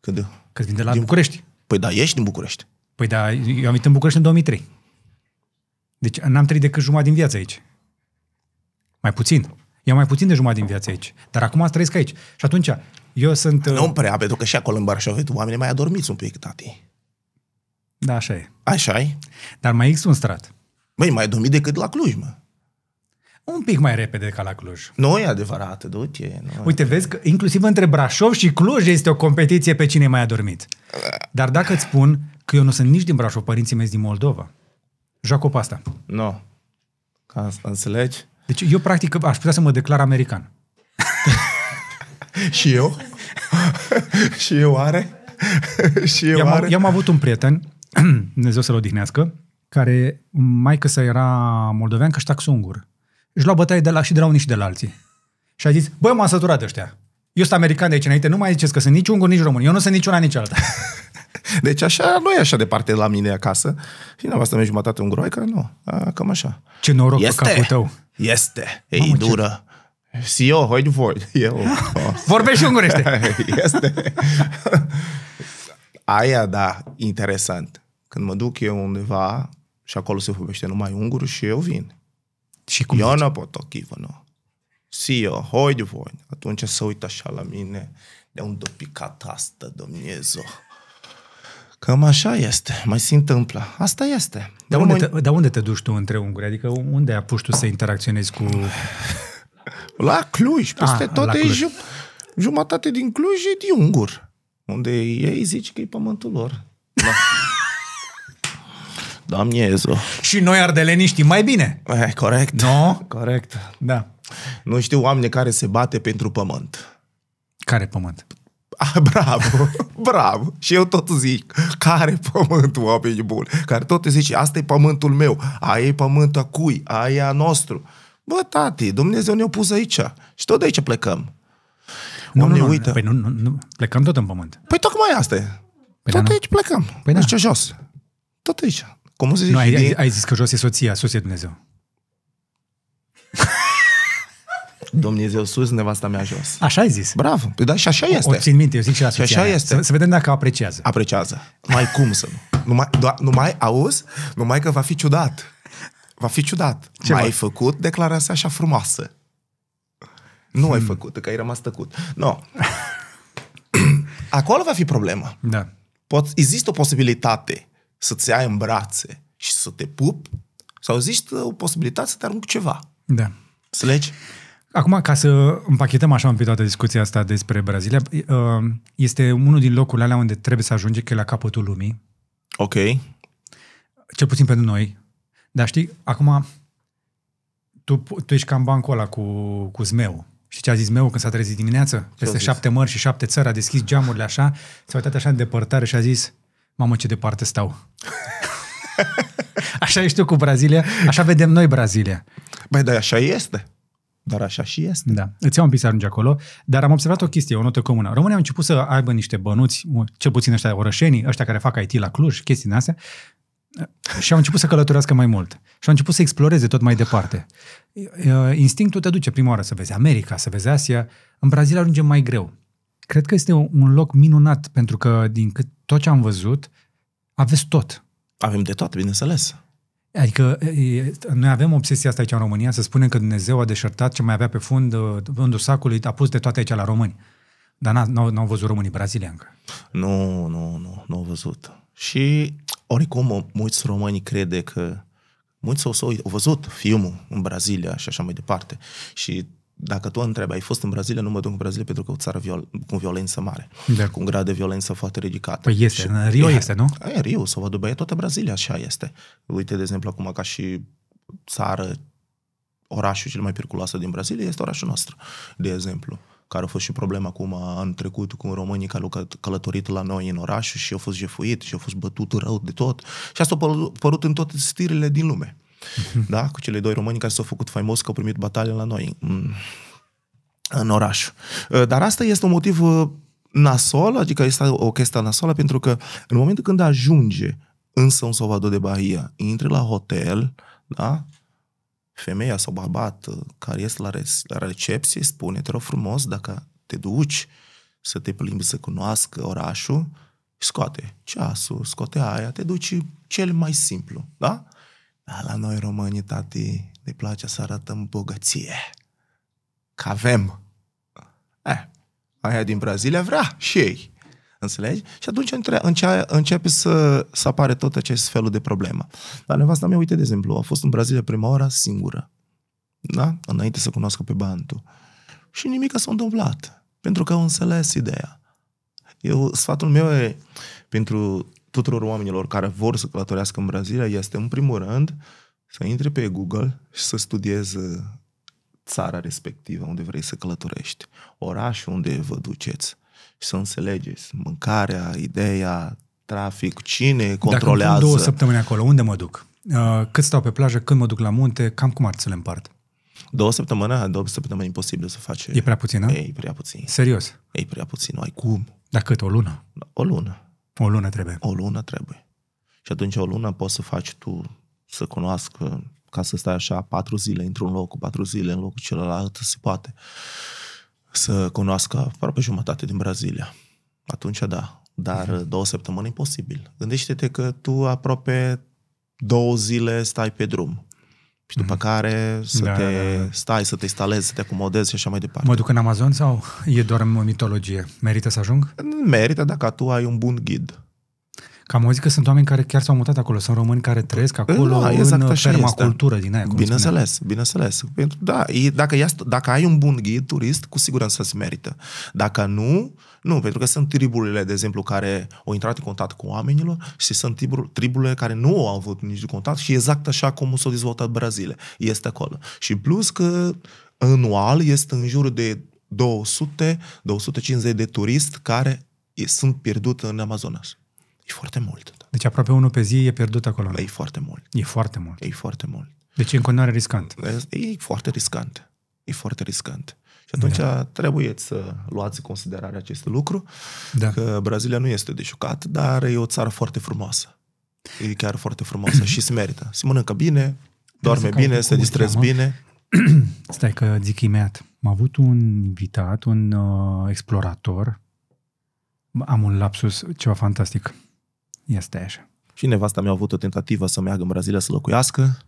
Că de... Că vin de la din... București. Păi da, ești din București. Păi da, eu am venit în București în 2003. Deci n-am trăit decât jumătate din viață aici. Mai puțin. Eu mai puțin de jumătate din viață aici. Dar acum trăiesc aici. Și atunci, eu sunt... Nu uh, prea, pentru că și acolo în Brașov, oamenii mai adormiți un pic, tati. Da, așa e. Așa e. Dar mai există un strat. Băi, mai dormit decât la Cluj, mă. Un pic mai repede ca la Cluj. Nu e adevărat, du-te. Nu Uite, vezi că inclusiv între Brașov și Cluj este o competiție pe cine mai a dormit. Dar dacă îți spun că eu nu sunt nici din Brașov, părinții mei din Moldova, joacă pe asta. Nu. No. Ca asta înțelegi? Deci eu practic aș putea să mă declar american. și eu? și eu are? și eu am, are? Eu am avut un prieten Dumnezeu să-l odihnească, care că să era moldovean, că ștac ungur. Își lua bătaie de la, și de la unii și de la alții. Și a zis, băi, m-am săturat de ăștia. Eu sunt american de aici înainte, nu mai ziceți că sunt nici ungur, nici român. Eu nu sunt niciuna, nici alta. Deci așa, nu e așa departe la mine acasă. Și n-am asta mea jumătate că nu. A, cam așa. Ce noroc este, pe capul tău. Este. Ei Mamă, dură. Ce... Și eu, hoi voi, eu. Vorbești ungurește. este. Aia, da, interesant. Când mă duc eu undeva și acolo se vorbește numai ungură și eu vin. Și cum eu nu pot ochiva, nu. Si eu, hoi de voi. Atunci se uită așa la mine, de unde o picat asta, Dumnezeu. Cam așa este, mai se întâmplă. Asta este. de, unde, mai... te, de unde te duci tu între unguri? Adică unde pus tu să interacționezi cu... La Cluj, peste ah, tot e Cluj. jumătate din Cluj e de ungur. Unde ei zic că e pământul lor. Da. Doamne Iezu. Și noi ardeleniștii mai bine. E, corect. No? Corect. Da. Nu știu oameni care se bate pentru pământ. Care pământ? A, bravo, bravo. Și eu tot zic, care pământ, oameni buni? Care tot zice, asta e pământul meu, aia e pământul a cui, aia a nostru. Bă, tati, Dumnezeu ne-a pus aici și tot de aici plecăm. Nu, nu, nu, uită. Păi nu, nu, nu, plecăm tot în pământ. Păi tocmai asta e. Păi tot da, aici plecăm. Păi nu deci știu da. jos. Tot aici. Cum zici? Nu, ai, ai, ai zis că jos e soția, sus e Dumnezeu. Dumnezeu sus, nevasta mea jos. Așa ai zis. Bravo. Păi da, și așa este. O, țin minte, eu zic și la și așa mea. este. Să, să, vedem dacă apreciază. Apreciază. Mai cum să nu. Numai, doar, numai auzi, numai că va fi ciudat. Va fi ciudat. Ce mai ai făcut declarația așa frumoasă. Nu ai hmm. făcut, că ai rămas tăcut. Nu. No. Acolo va fi problema. Da. Pot, există o posibilitate să-ți ai în brațe și să te pup sau există o posibilitate să te arunc ceva. Da. legi? Acum, ca să împachetăm așa un pic toată discuția asta despre Brazilia, uh, este unul din locurile alea unde trebuie să ajunge, că e la capătul lumii. Ok. Cel puțin pentru noi. Dar știi, acum, tu, tu ești cam bancul ăla cu, cu zmeu. Și ce a zis meu când s-a trezit dimineață? Peste șapte mări și șapte țări, a deschis geamurile așa, s-a uitat așa în depărtare și a zis, mamă ce departe stau. așa ești tu cu Brazilia, așa vedem noi Brazilia. Băi, dar așa este. Dar așa și este. Da. Îți iau un pic să ajungi acolo, dar am observat o chestie, o notă comună. România au început să aibă niște bănuți, cel puțin ăștia orășenii, ăștia care fac IT la Cluj, chestii din astea, și au început să călătorească mai mult. Și au început să exploreze tot mai departe. Instinctul te duce prima oară să vezi America, să vezi Asia. În Brazilia ajunge mai greu. Cred că este un loc minunat, pentru că din cât tot ce am văzut, aveți tot. Avem de tot, bineînțeles. Adică noi avem obsesia asta aici în România, să spunem că Dumnezeu a deșertat ce mai avea pe fund, fundul uh, sacului, a pus de toate aici la români. Dar n-au, n-au văzut românii Brazilia încă. Nu, nu, nu, nu au văzut. Și oricum mulți români crede că mulți au, au văzut filmul în Brazilia și așa mai departe. Și dacă tu întrebi, ai fost în Brazilia, nu mă duc în Brazilia pentru că o țară viol- cu violență mare, da. cu un grad de violență foarte ridicat. Păi este, și, în Rio e, este, nu? E, Rio sau băie, toată Brazilia așa este. Uite, de exemplu, acum ca și țară, orașul cel mai periculoasă din Brazilia este orașul nostru, de exemplu care a fost și problema acum uh, anul trecut cu românii care au călătorit la noi în oraș și au fost jefuit și au fost bătut rău de tot. Și asta a părut în toate stirile din lume. da? Cu cele doi români care s-au făcut faimos că au primit batalie la noi în, oraș. Uh, dar asta este un motiv uh, nasol, adică este o chestie nasolă pentru că în momentul când ajunge însă un Salvador de Bahia, intri la hotel, da? femeia sau bărbatul uh, care este la, re- la recepție spune, te rog frumos, dacă te duci să te plimbi, să cunoască orașul, scoate ceasul, scoate aia, te duci cel mai simplu, da? Dar la noi românii, tati, ne place să arătăm bogăție. Că avem. Eh, aia din Brazilia vrea și ei. Înțelegi? Și atunci înce- începe să, să apare tot acest felul de problemă. Dar nevasta mea, uite, de exemplu, a fost în Brazilia prima oară singură. Da? Înainte să cunoască pe Bantu. Și nimic s-a întâmplat. Pentru că au înțeles ideea. Eu, sfatul meu e pentru tuturor oamenilor care vor să călătorească în Brazilia este, în primul rând, să intre pe Google și să studieze țara respectivă unde vrei să călătorești, orașul unde vă duceți, și să înțelegeți mâncarea, ideea, trafic, cine controlează. Dacă două săptămâni acolo, unde mă duc? Uh, cât stau pe plajă, când mă duc la munte, cam cum ar să le împart? Două săptămâni, ah, două săptămâni imposibil să faci. E prea puțin, E prea puțin. Serios? E prea puțin, nu ai cum. Dar cât, o lună? O lună. O lună trebuie. O lună trebuie. Și atunci o lună poți să faci tu să cunoască ca să stai așa patru zile într-un loc, patru zile în locul celălalt, se poate să cunoască aproape jumătate din Brazilia. Atunci da, dar mm-hmm. două săptămâni imposibil. Gândește-te că tu aproape două zile stai pe drum. Și după mm-hmm. care să da, te da, da. stai, să te instalezi, să te acomodezi și așa mai departe. Mă duc în Amazon sau e doar mitologie? Merită să ajung? Merită dacă tu ai un bun ghid. Că am auzit că sunt oameni care chiar s-au mutat acolo, sunt români care trăiesc acolo da, exact în așa permacultură este. din aia. Bineînțeles, bineînțeles. Pentru, da, e, dacă, e, dacă ai un bun ghid turist, cu siguranță se merită. Dacă nu, nu, pentru că sunt triburile, de exemplu, care au intrat în contact cu oamenilor și sunt triburile care nu au avut niciun contact și exact așa cum s-a dezvoltat Brazilia. Este acolo. Și plus că anual este în jur de 200-250 de turisti care sunt pierdut în Amazonas. E foarte mult. Da. Deci aproape unul pe zi e pierdut acolo. E foarte mult. E foarte mult. E foarte mult. Deci e în continuare riscant. E foarte riscant. E foarte riscant. Și atunci da. trebuie să luați în considerare acest lucru, da. că Brazilia nu este de jucat, dar e o țară foarte frumoasă. E chiar foarte frumoasă și se merită. Se mănâncă bine, doarme bine, se distrez bine. Stai că zic imediat. Am avut un invitat, un uh, explorator. Am un lapsus, ceva fantastic. Este așa. Și nevasta mi a avut o tentativă să meargă în Brazilia să locuiască,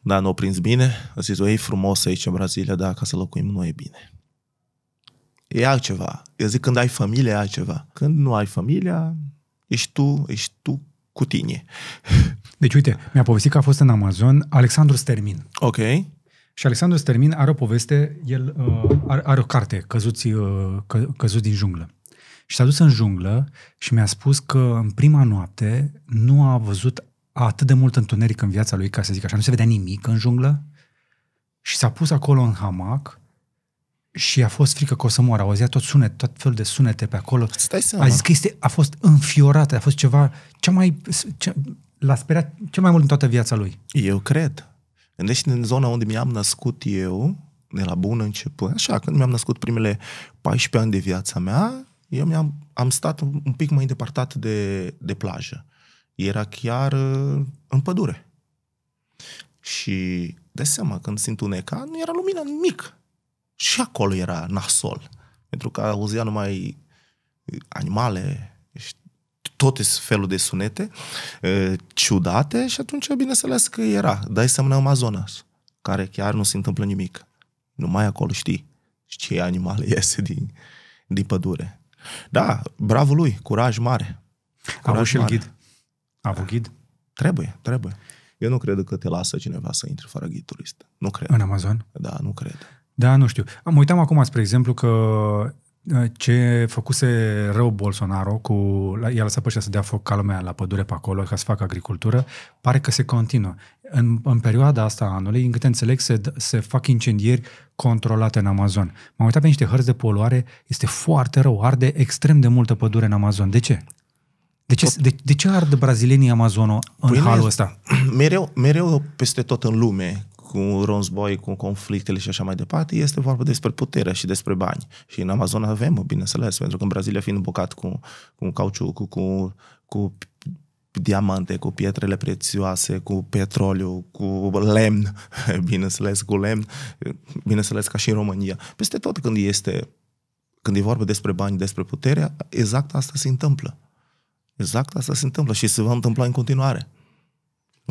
dar nu o prins bine. A zis, e frumos aici în Brazilia, dar ca să locuim nu e bine. E altceva. Eu zic, când ai familie, e altceva. Când nu ai familia, ești tu, ești tu cu tine. Deci, uite, mi-a povestit că a fost în Amazon Alexandru Stermin. Ok. Și Alexandru Stermin are o poveste, el uh, are, are o carte, Căzuți, uh, că, Căzuți din junglă. Și s-a dus în junglă și mi-a spus că în prima noapte nu a văzut atât de mult întuneric în viața lui, ca să zic așa, nu se vedea nimic în junglă și s-a pus acolo în hamac și a fost frică că o să moară. Auzea tot sunet, tot fel de sunete pe acolo. Stai seama. A zis că este, a fost înfiorată, a fost ceva, cea mai, ce, l-a speriat cel mai mult în toată viața lui. Eu cred. Gândește în zona unde mi-am născut eu, de la bun început, așa, când mi-am născut primele 14 ani de viața mea, eu mi-am am stat un pic mai îndepărtat de, de plajă. Era chiar uh, în pădure. Și de seama, când se întuneca, nu era lumină nimic. Și acolo era nasol. Pentru că auzea numai uh, animale și tot felul de sunete e, uh, ciudate și atunci, bine bineînțeles că era. Dai seama în Amazonas, care chiar nu se întâmplă nimic. Numai acolo știi ce animale iese din, din pădure. Da, bravo lui, curaj mare. Curaj a avut și ghid. A avut ghid? Trebuie, trebuie. Eu nu cred că te lasă cineva să intri fără ghid turist. Nu cred. În Amazon? Da, nu cred. Da, nu știu. Am uitam acum, spre exemplu, că ce făcuse rău Bolsonaro cu, i-a lăsat pe să dea foc ca lumea la pădure pe acolo, ca să facă agricultură, pare că se continuă. În, în perioada asta anului, în câte înțeleg, se, se fac incendieri controlate în Amazon. M-am uitat pe niște hărți de poluare, este foarte rău, arde extrem de multă pădure în Amazon. De ce? De ce, de, de ce ard brazilienii Amazonul în păi halul ăsta? Mereu, mereu peste tot în lume, cu ronzboi, cu conflictele și așa mai departe, este vorba despre putere și despre bani. Și în Amazon avem, bineînțeles, pentru că în Brazilia fiind bocat cu, cu cauciuc, cu, cu, cu diamante, cu pietrele prețioase, cu petroliu, cu lemn, bineînțeles, cu lemn, bineînțeles ca și în România. Peste tot când este când e vorba despre bani, despre putere, exact asta se întâmplă. Exact asta se întâmplă și se va întâmpla în continuare.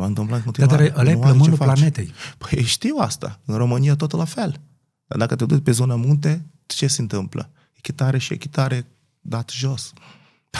Va întâmpla în continuare. Dar ale plămânul planetei. Păi știu asta. În România tot la fel. Dar dacă te duci pe zona munte, ce se întâmplă? Echitare și echitare dat jos.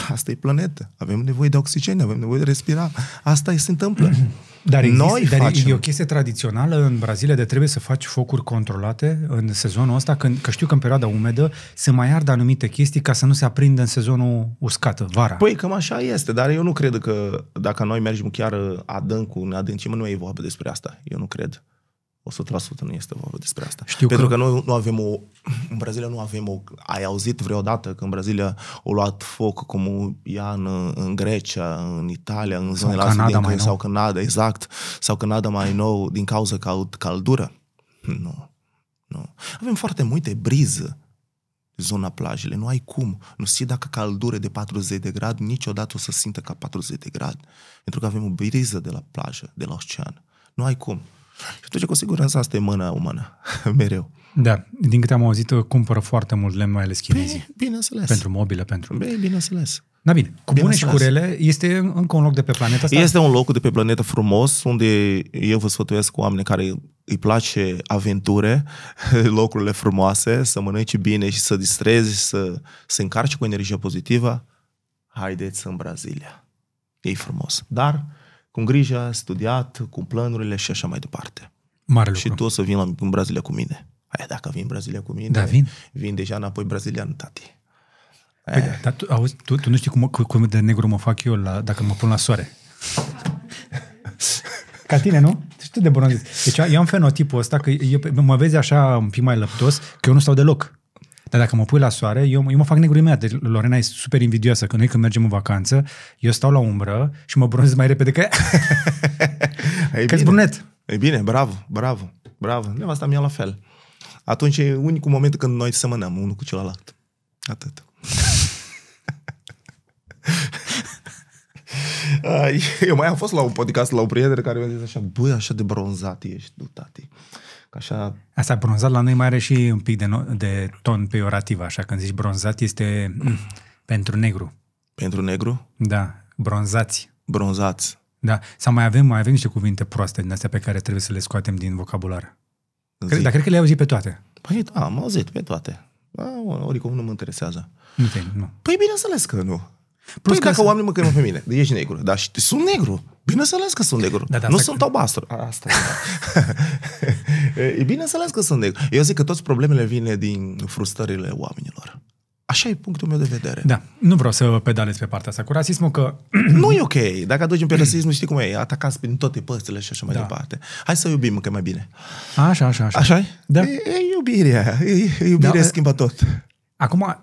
Asta e planetă. Avem nevoie de oxigen, avem nevoie de respira. Asta se întâmplă. Dar, există, Noi dar facem. e o chestie tradițională în Brazilia de trebuie să faci focuri controlate în sezonul ăsta, când, că știu că în perioada umedă se mai ard anumite chestii ca să nu se aprindă în sezonul uscat, vara. Păi cam așa este, dar eu nu cred că dacă noi mergem chiar adâncul, ne adâncim, nu e vorba despre asta. Eu nu cred. 100% nu este vorba despre asta. Știu Pentru că, că noi nu avem o... În Brazilia nu avem o... Ai auzit vreodată că în Brazilia au luat foc cum ea în, în Grecia, în Italia, în zonele astea Canada din, mai sau Canada, exact, sau Canada mai nou din cauza cald, caldură? Nu. Nu. Avem foarte multe briză zona plajele. Nu ai cum. Nu știi dacă caldură de 40 de grade niciodată o să simtă ca 40 de grade. Pentru că avem o briză de la plajă, de la ocean. Nu ai cum. Și atunci, cu siguranță, asta e mâna umană, mereu. Da, din câte am auzit, cumpără foarte mult lemn, mai ales păi, chinezii. Bineînțeles. Pentru mobilă, pentru... Bine, păi, bineînțeles. Da, bine. Cu bune și cu rele, este încă un loc de pe planeta asta? Este un loc de pe planetă frumos, unde eu vă sfătuiesc cu oameni care îi place aventure, locurile frumoase, să mănânci bine și să distrezi, să se încarci cu energie pozitivă. Haideți în Brazilia. E frumos. Dar cu grijă, studiat, cu planurile și așa mai departe. Mare lucru. Și tu o să vin la, în Brazilia cu mine. Aia, dacă vin Brazilia cu mine, da, vin. vin deja înapoi brazilian, tati. Păi, da, dar tu, auzi, tu, tu nu știi cum, cum de negru mă fac eu la, dacă mă pun la soare. Ca tine, nu? Știi deci de bună zis. Deci eu am fenotipul ăsta, că eu, mă vezi așa un pic mai lăptos, că eu nu stau deloc. Dar dacă mă pui la soare, eu, eu mă fac negru imediat. Deci Lorena e super invidioasă că noi când mergem în vacanță, eu stau la umbră și mă bronzez mai repede că că brunet. E bine, bravo, bravo, bravo. Nevasta mea la fel. Atunci e unicul moment când noi semănăm unul cu celălalt. Atât. Eu mai am fost la un podcast la un prieten care mi-a zis așa, băi, așa de bronzat ești, du, tati așa... Asta bronzat la noi mai are și un pic de, no- de ton peorativ, așa, când zici bronzat este mm, pentru negru. Pentru negru? Da, bronzați. Bronzați. Da, sau mai avem, mai avem niște cuvinte proaste din astea pe care trebuie să le scoatem din vocabular. Cred, dar cred că le-ai auzit pe toate. Păi da, am auzit pe toate. A, oricum nu mă interesează. Nu te, nu. Păi bineînțeles că nu. Plus păi că dacă să... oamenii mă cremă pe mine, ești negru, dar sunt negru. Bineînțeles că sunt negru. Da, da, nu exact. sunt că... albastru. Asta e. Bineînțeles că sunt negru. Eu zic că toți problemele vin din frustrările oamenilor. Așa e punctul meu de vedere. Da. Nu vreau să pedalez pe partea asta cu rasismul, că... nu e ok. Dacă aducem pe rasism, știi cum e, atacați prin toate părțile și așa mai da. departe. Hai să iubim, că e mai bine. Așa, așa, așa. așa da. E, e iubirea. E, e iubirea da. schimbă tot. Acum,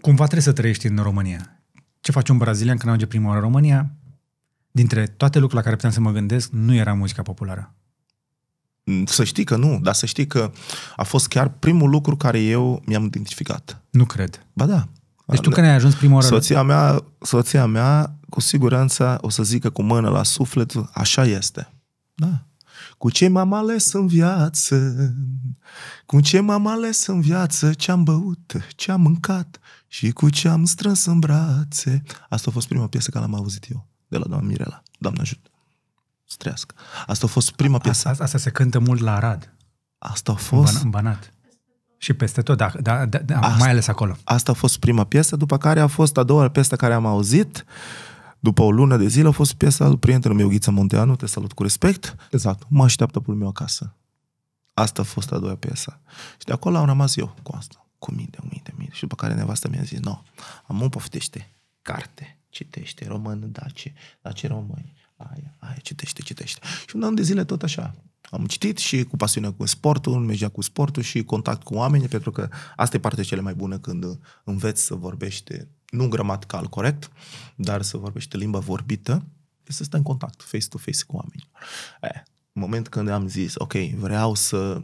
cumva trebuie să trăiești în România. Ce face un brazilian când ajunge prima oară în România? dintre toate lucrurile la care puteam să mă gândesc, nu era muzica populară. Mm, să știi că nu, dar să știi că a fost chiar primul lucru care eu mi-am identificat. Nu cred. Ba da. Deci tu da. când ai ajuns prima oară... Soția mea, soția mea, cu siguranță o să zică cu mână la suflet, așa este. Da. Cu ce m-am ales în viață, cu ce m-am ales în viață, ce-am băut, ce-am mâncat și cu ce am strâns în brațe. Asta a fost prima piesă care l-am auzit eu de la doamna Mirela. Doamne ajută! Strească. Asta a fost prima piesă. Asta, asta se cântă mult la Arad. Asta a fost... În, Banat. Și peste tot, da, da, da, da asta, mai ales acolo. Asta a fost prima piesă, după care a fost a doua piesă care am auzit. După o lună de zile a fost piesa al prietenului meu, Ghiță Monteanu, te salut cu respect. Exact, mă așteaptă pul meu acasă. Asta a fost a doua piesă. Și de acolo am rămas eu cu asta, cu mii de mii de mii. Și după care nevastă mi-a zis, nu, no, am un poftește carte citește, român, dace, dace români, aia, aia, citește, citește. Și un an de zile tot așa. Am citit și cu pasiune cu sportul, mergea cu sportul și contact cu oameni pentru că asta e partea cele mai bună când înveți să vorbești, nu gramatical corect, dar să vorbești limba vorbită, e să stai în contact face-to-face cu oameni E, în moment când am zis, ok, vreau să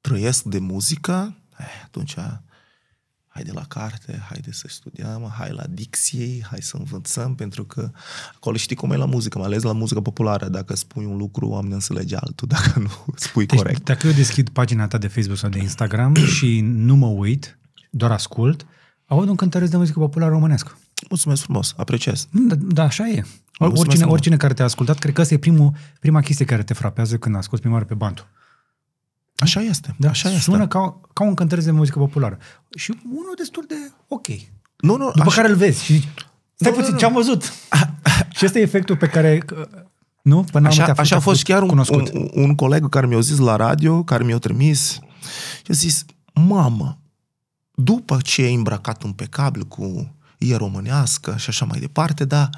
trăiesc de muzică, e, atunci de la carte, de să studiam, hai la dicție, hai să învățăm, pentru că acolo știi cum e la muzică, mai ales la muzică populară, dacă spui un lucru, oamenii înțelege altul, dacă nu spui deci, corect. Dacă eu deschid pagina ta de Facebook sau de Instagram și nu mă uit, doar ascult, aud un cântăresc de muzică populară românească. Mulțumesc frumos, apreciez. Mm, da, da așa e. Mulțumesc oricine, frumos. oricine care te-a ascultat, cred că asta e primul, prima chestie care te frapează când asculti prima oară pe bantul. Așa este, da, așa este. Sună ca, ca un cântăreț de muzică populară. Și unul destul de ok. Nu, nu, După așa... care îl vezi și zici, stai nu, puțin, nu, nu. ce-am văzut? și ăsta e efectul pe care nu? Până așa, aflat, așa a fost chiar un, un, un coleg care mi-a zis la radio, care mi-a trimis, și a zis, mamă, după ce ai îmbrăcat pecabil cu e românească și așa mai departe, dar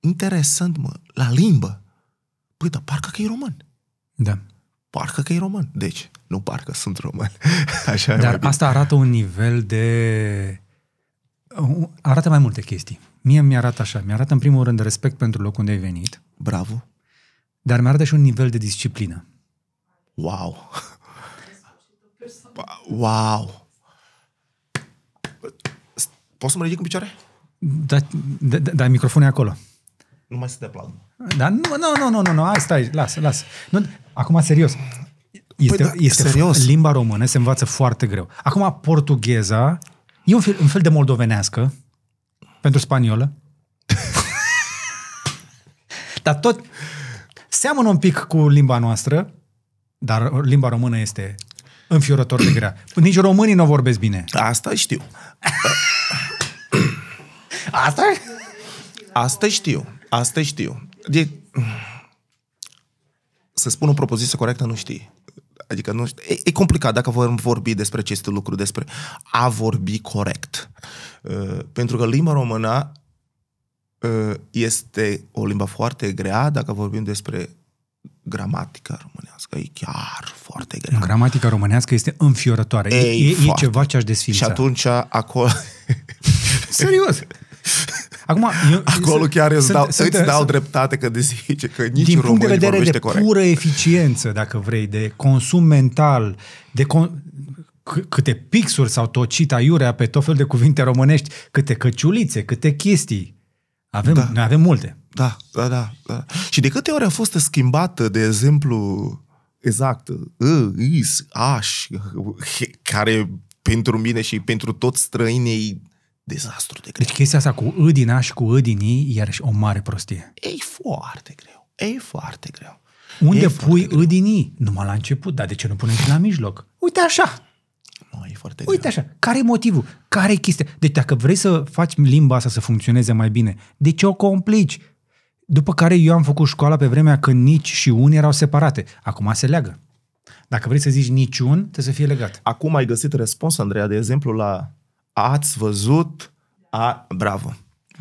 interesant, mă, la limbă, păi, dar parcă că e român. Da parcă că e român. Deci, nu parcă, sunt român. Așa Dar asta arată un nivel de... Uh, arată mai multe chestii. Mie mi-arată așa. Mi-arată în primul rând respect pentru locul unde ai venit. Bravo. Dar mi-arată și un nivel de disciplină. Wow! Wow! Poți să mă ridic în picioare? Da, da, da, da microfonul e acolo. Nu mai se de plan. Da, nu, nu, nu, nu, nu, hai, stai, lasă, lasă. Nu, Acum, serios, este, păi da, este serios. limba română se învață foarte greu. Acum, portugheza e un fel, un fel de moldovenească pentru spaniolă. dar tot seamănă un pic cu limba noastră, dar limba română este înfiorător de grea. Nici românii nu vorbesc bine. Asta știu. Asta? Asta știu. Asta știu. De... Deci, să spun o propoziție corectă nu știi. Adică nu știi. e, e complicat dacă vom vorbi despre aceste lucruri, despre a vorbi corect. Uh, pentru că limba română uh, este o limbă foarte grea dacă vorbim despre gramatica românească e chiar foarte grea. Da, gramatica românească este înfiorătoare. E, e, e ceva ce aș desfința. Și atunci acolo... Serios! Acum, eu, Acolo chiar îți, dau, sunt, îți dau sunt, dreptate că de zice că nici Din punct de vedere de corect. pură eficiență, dacă vrei, de consum mental, de con- câte pixuri s-au tocit aiurea pe tot fel de cuvinte românești, câte căciulițe, câte chestii. Avem, da. Noi avem multe. Da, da, da, da. Și de câte ori a fost schimbată, de exemplu, exact, î, ă, is, aș, care pentru mine și pentru toți străinii dezastru de deci greu. Deci chestia asta cu ă din a și cu ă din i, iarăși o mare prostie. E foarte greu. E foarte greu. Unde e pui ă din i? Numai la început, dar de ce nu punem și la mijloc? Uite așa! Nu, e foarte Uite greu. așa, care e motivul? Care e chestia? Deci dacă vrei să faci limba asta să funcționeze mai bine, de ce o complici? După care eu am făcut școala pe vremea când nici și unii erau separate. Acum se leagă. Dacă vrei să zici niciun, trebuie să fie legat. Acum ai găsit răspuns, Andreea, de exemplu, la ați văzut, a... bravo,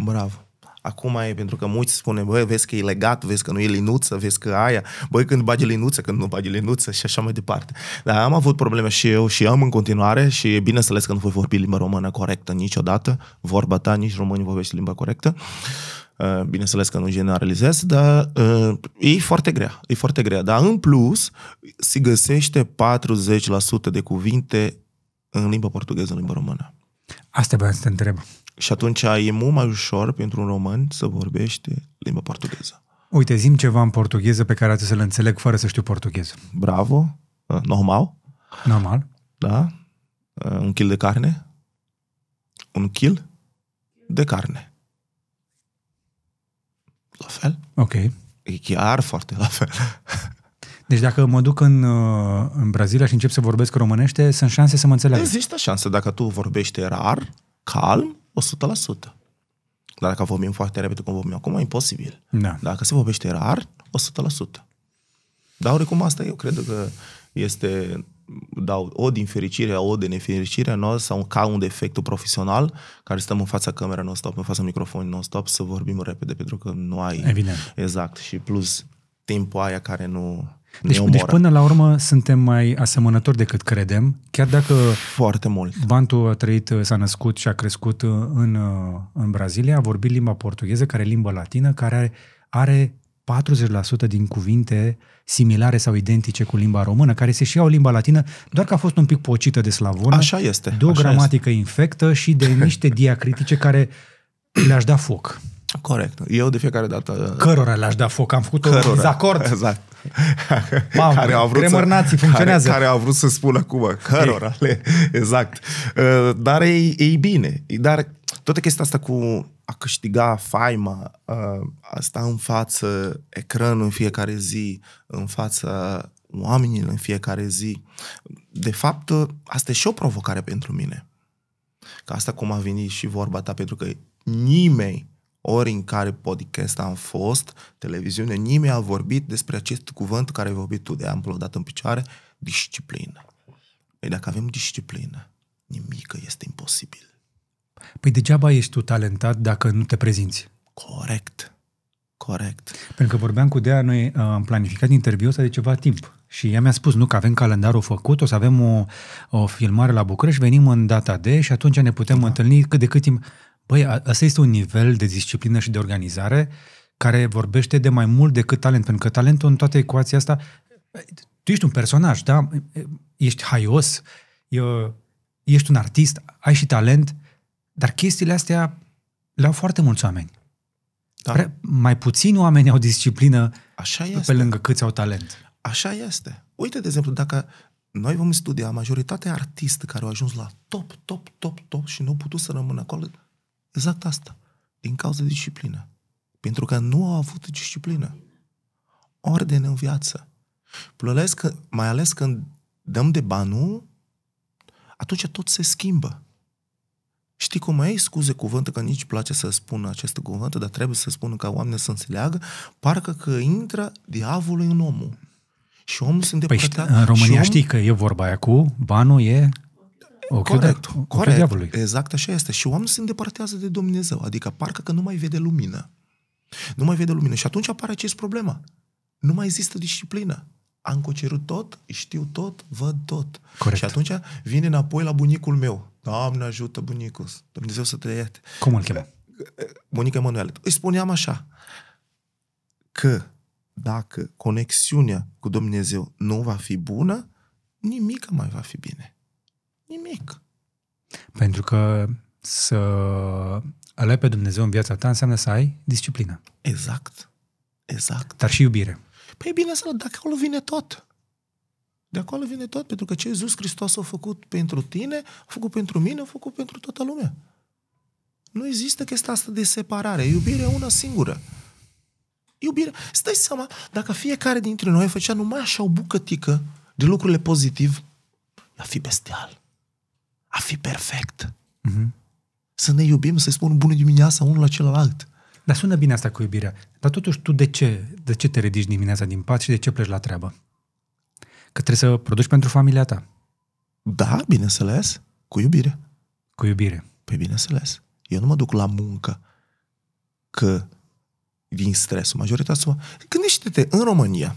bravo. Acum e pentru că mulți spune, băi, vezi că e legat, vezi că nu e linuță, vezi că aia, băi, când bagi linuță, când nu bagi linuță și așa mai departe. Dar am avut probleme și eu și am în continuare și e bine să că nu voi vorbi limba română corectă niciodată, vorba ta, nici românii vorbește limba corectă. Bineînțeles că nu generalizez, dar e foarte grea, e foarte grea. Dar în plus, se găsește 40% de cuvinte în limba portugheză, în limba română. Asta vreau să te întreb. Și atunci e mult mai ușor pentru un român să vorbește limba portugheză. Uite, zim ceva în portugheză pe care să-l înțeleg fără să știu portugheză. Bravo, uh, normal. Normal. Da. Uh, un kil de carne. Un kil de carne. La fel. Ok. E chiar foarte la fel. Deci dacă mă duc în, uh, în Brazilia și încep să vorbesc românește, sunt șanse să mă înțeleagă. Există șanse. Dacă tu vorbești rar, calm, 100%. Dar dacă vorbim foarte repede cum vorbim acum, e imposibil. Da. Dacă se vorbește rar, 100%. Dar oricum asta eu cred că este dau o din fericire, o de nefericire noastră sau ca un defect profesional care stăm în fața camerei non-stop, în fața microfonului non-stop să vorbim repede pentru că nu ai... Evident. Exact. Și plus timpul aia care nu deci, deci până la urmă suntem mai asemănători decât credem, chiar dacă foarte mult. Bantu a trăit, s-a născut și a crescut uh, în, uh, în Brazilia, a vorbit limba portugheză, care e limba latină, care are, 40% din cuvinte similare sau identice cu limba română, care se și iau limba latină, doar că a fost un pic pocită de slavonă. Așa este. De o așa gramatică este. infectă și de niște diacritice care le-aș da foc. Corect. Eu de fiecare dată... Cărora le-aș da foc. Am făcut Cărora. un dezacord. Exact. Mamă, care au vrut să, funcționează. Care, care au vrut să spună acum. Cărora. Le, exact. Uh, dar e, e bine. Dar toată chestia asta cu a câștiga faima, uh, a sta în față ecranul în fiecare zi, în fața oamenilor în fiecare zi, de fapt, asta e și o provocare pentru mine. Că asta cum a venit și vorba ta, pentru că nimeni ori în care podcast am fost, televiziune, nimeni a vorbit despre acest cuvânt care ai vorbit tu de amplu plodat în picioare, disciplină. Păi dacă avem disciplină, nimic este imposibil. Păi degeaba ești tu talentat dacă nu te prezinți. Corect. Corect. Pentru că vorbeam cu Dea, noi uh, am planificat interviul ăsta de ceva timp și ea mi-a spus, nu, că avem calendarul făcut, o să avem o, o filmare la București, venim în data de și atunci ne putem da. întâlni cât de cât timp. Păi, asta este un nivel de disciplină și de organizare care vorbește de mai mult decât talent, pentru că talentul în toată ecuația asta, tu ești un personaj, da? Ești haios, ești un artist, ai și talent, dar chestiile astea le au foarte mulți oameni. Da. Pre- mai puțini oameni au disciplină Așa este. pe lângă câți au talent. Așa este. Uite, de exemplu, dacă noi vom studia majoritatea artist care au ajuns la top, top, top, top și nu au putut să rămână acolo Exact asta. Din cauza disciplină. Pentru că nu au avut disciplină. Ordine în viață. Plălesc, mai ales când dăm de banul, atunci tot se schimbă. Știi cum e? Scuze cuvântul, că nici place să spun acest cuvânt, dar trebuie să spun ca oamenii să înțeleagă, parcă că intră diavolul în omul. Și omul se păi îndepărtează. Păi, în România om... știi că e vorba aia cu banul e Ochiul corect, de, corect, diavolului. exact așa este. Și oamenii se îndepărtează de Dumnezeu, adică parcă că nu mai vede lumină. Nu mai vede lumină. Și atunci apare acest problema. Nu mai există disciplină. Am cocerut tot, știu tot, văd tot. Corect. Și atunci vine înapoi la bunicul meu. Doamne ajută bunicul, Dumnezeu să te ierte. Cum îl chema? Bunica Emanuel. Îi spuneam așa, că dacă conexiunea cu Dumnezeu nu va fi bună, nimic mai va fi bine. Nimic. Pentru că să alai pe Dumnezeu în viața ta înseamnă să ai disciplină. Exact. Exact. Dar și iubire. Păi bine să dacă acolo vine tot. De acolo vine tot, pentru că ce Iisus Hristos a făcut pentru tine, a făcut pentru mine, a făcut pentru toată lumea. Nu există chestia asta de separare. Iubirea e una singură. Iubirea. Stai seama, dacă fiecare dintre noi făcea numai așa o bucătică de lucrurile pozitiv, ar fi bestial a fi perfect. Mm-hmm. Să ne iubim, să-i spun bună dimineața unul la celălalt. Dar sună bine asta cu iubirea. Dar totuși tu de ce, de ce te ridici dimineața din pat și de ce pleci la treabă? Că trebuie să produci pentru familia ta. Da, bineînțeles, cu iubire. Cu iubire. Păi bineînțeles. Eu nu mă duc la muncă că din stres. Majoritatea Gândește-te, în România,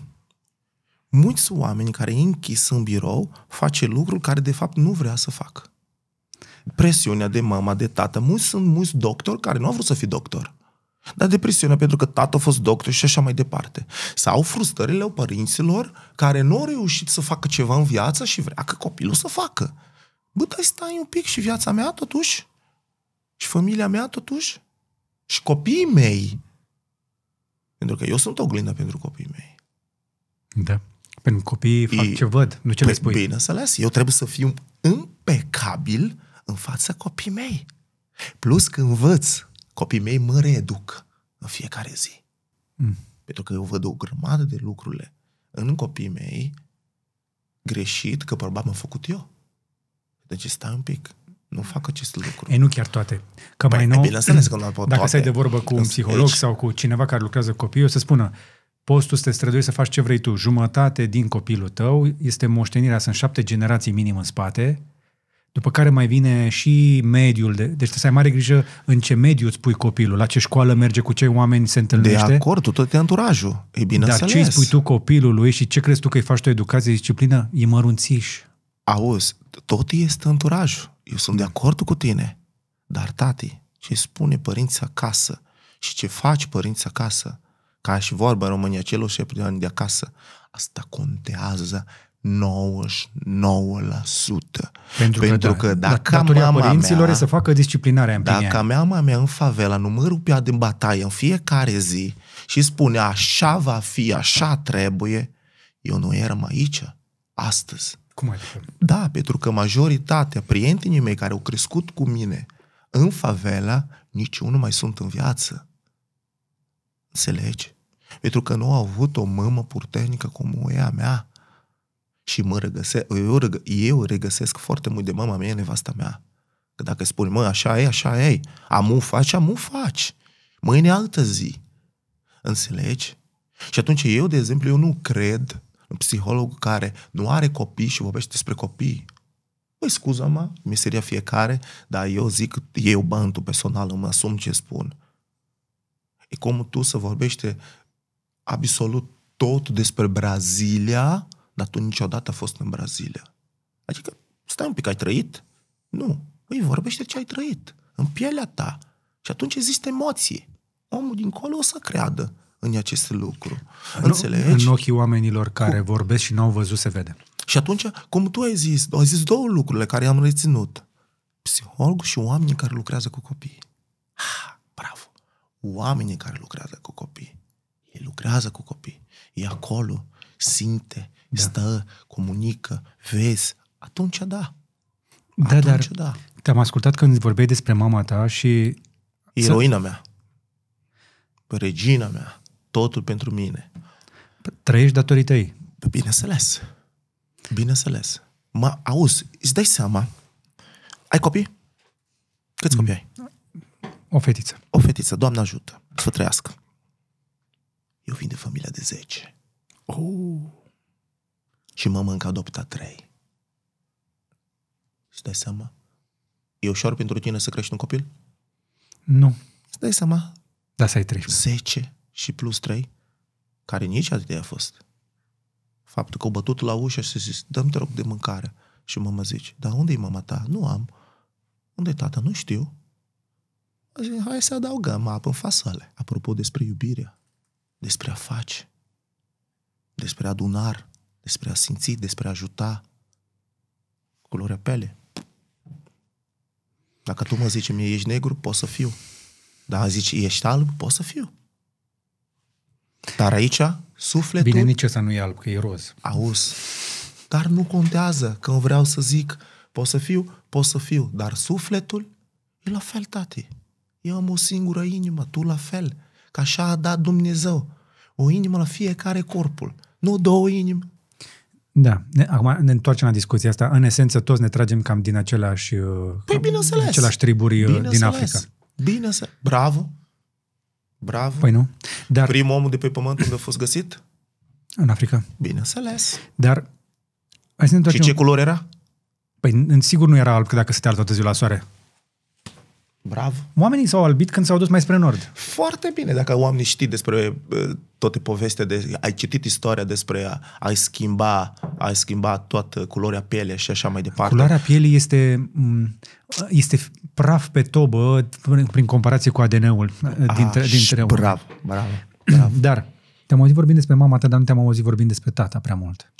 mulți oameni care e închis în birou face lucruri care de fapt nu vrea să facă presiunea de mama, de tată. Mulți sunt mulți doctori care nu au vrut să fie doctor. Dar depresiunea pentru că tatăl a fost doctor și așa mai departe. Sau frustrările părinților care nu au reușit să facă ceva în viață și vrea că copilul să facă. Bă, dar stai un pic și viața mea totuși? Și familia mea totuși? Și copiii mei? Pentru că eu sunt oglinda pentru copiii mei. Da. Pentru copiii fac e, ce văd, nu ce le păi spui. Bine, să las. eu trebuie să fiu impecabil în fața copiii mei. Plus că învăț, copiii mei mă reeduc în fiecare zi. Mm. Pentru că eu văd o grămadă de lucrurile în copiii mei greșit că probabil am făcut eu. Deci stai un pic. Nu hmm. fac acest lucru. Ei, nu chiar toate. Că mai păi, nou, bineînțeles că nu pot dacă toate. stai de vorbă cu un deci, psiholog aici. Deci- sau cu cineva care lucrează cu copii, o să spună, postul să te străduiești să faci ce vrei tu. Jumătate din copilul tău este moștenirea, sunt șapte generații minim în spate, după care mai vine și mediul. De, deci trebuie să ai mare grijă în ce mediu îți pui copilul, la ce școală merge, cu ce oameni se întâlnește. De acord, tot e anturajul. E bine Dar ce îi spui tu copilului și ce crezi tu că îi faci tu educație, disciplină? E mărunțiș. Auzi, tot este anturajul. Eu sunt de acord cu tine. Dar, tati, ce spune părinții acasă și ce faci părinții acasă, ca și vorba în România, celor șepi de ani de acasă, asta contează 99%. Pentru, Pentru că, da, că da, dacă datoria mama părinților mea, să facă disciplinarea în Dacă mea mama mea în favela nu mă rupea din bataie în fiecare zi și spune așa va fi, așa trebuie, eu nu eram aici astăzi. Cum ai adică? Da, pentru că majoritatea prietenii mei care au crescut cu mine în favela, nici mai sunt în viață. Înțelegi? Pentru că nu au avut o mamă puternică cum o e a mea și mă regăsesc, eu, regă, eu regăsesc foarte mult de mama mea, nevasta mea. Că dacă spui, mă, așa e, așa e, amu faci, amu faci. Mâine altă zi. Înțelegi? Și atunci eu, de exemplu, eu nu cred în psiholog care nu are copii și vorbește despre copii. Păi scuza-mă, miseria fiecare, dar eu zic, eu bantul personal îmi asum ce spun. E cum tu să vorbește absolut tot despre Brazilia dar tu niciodată a fost în Brazilia. Adică, stai un pic, ai trăit? Nu. Păi vorbește ce ai trăit, în pielea ta. Și atunci există emoție. Omul dincolo o să creadă în acest lucru. În, Înțelegi? În ochii oamenilor care cum? vorbesc și n-au văzut se vede. Și atunci, cum tu ai zis, au zis două lucruri care am reținut. Psihologul și oamenii care lucrează cu copii. Ah, bravo! Oamenii care lucrează cu copii. Ei lucrează cu copii. E acolo, simte, da. stă, comunică, vezi, atunci da. Da, atunci, dar da. te-am ascultat când vorbeai despre mama ta și... Eroina mea, regina mea, totul pentru mine. Trăiești datorii tăi. Bineînțeles. Bineînțeles. Mă, auzi, îți dai seama, ai copii? Câți mm. copii ai? O fetiță. O fetiță, Doamne ajută să trăiască. Eu vin de familia de 10. Oh și mama încă adopta trei. Și dai seama? E ușor pentru tine să crești un copil? Nu. Îți dai seama? Da, să ai 13. 10 și plus 3, care nici atât de a fost. Faptul că au bătut la ușă și zis, dăm te rog de mâncare. Și mama zice, dar unde e mama ta? Nu am. unde e tata? Nu știu. Zice, hai să adaugăm apă în fasole. Apropo despre iubirea, despre a face, despre adunar, despre a simți, despre a ajuta. Culoarea pele. Dacă tu mă zici mie ești negru, pot să fiu. Dar zici ești alb, pot să fiu. Dar aici, sufletul... Bine, nici ăsta nu e alb, că e roz. Auzi. Dar nu contează. că vreau să zic pot să fiu, pot să fiu. Dar sufletul e la fel, tati. Eu am o singură inimă, tu la fel. Că așa a dat Dumnezeu. O inimă la fiecare corpul. Nu două inimi, da. Ne, acum ne întoarcem la discuția asta. În esență, toți ne tragem cam din același, uh, păi, bineînțeles. același triburi uh, bineînțeles. din Africa. să. Bravo. Bravo. Păi nu. Dar... Primul om de pe pământ unde a fost găsit? În Africa. Bineînțeles. Dar... Hai să ne Și ce un... culoare era? Păi, în sigur nu era alb, că dacă stătea toată ziua la soare. Bravo. Oamenii s-au albit când s-au dus mai spre nord. Foarte bine, dacă oamenii știu despre uh, toate povestea, de, ai citit istoria despre a, ai schimba, ai schimba toată culoarea pielei și așa mai departe. Culoarea pielii este, mm, este praf pe tobă prin comparație cu ADN-ul uh, ah, dintre, a, dintre bravo, bravo, bravo. Dar te-am auzit vorbind despre mama ta, dar nu te-am auzit vorbind despre tata prea mult.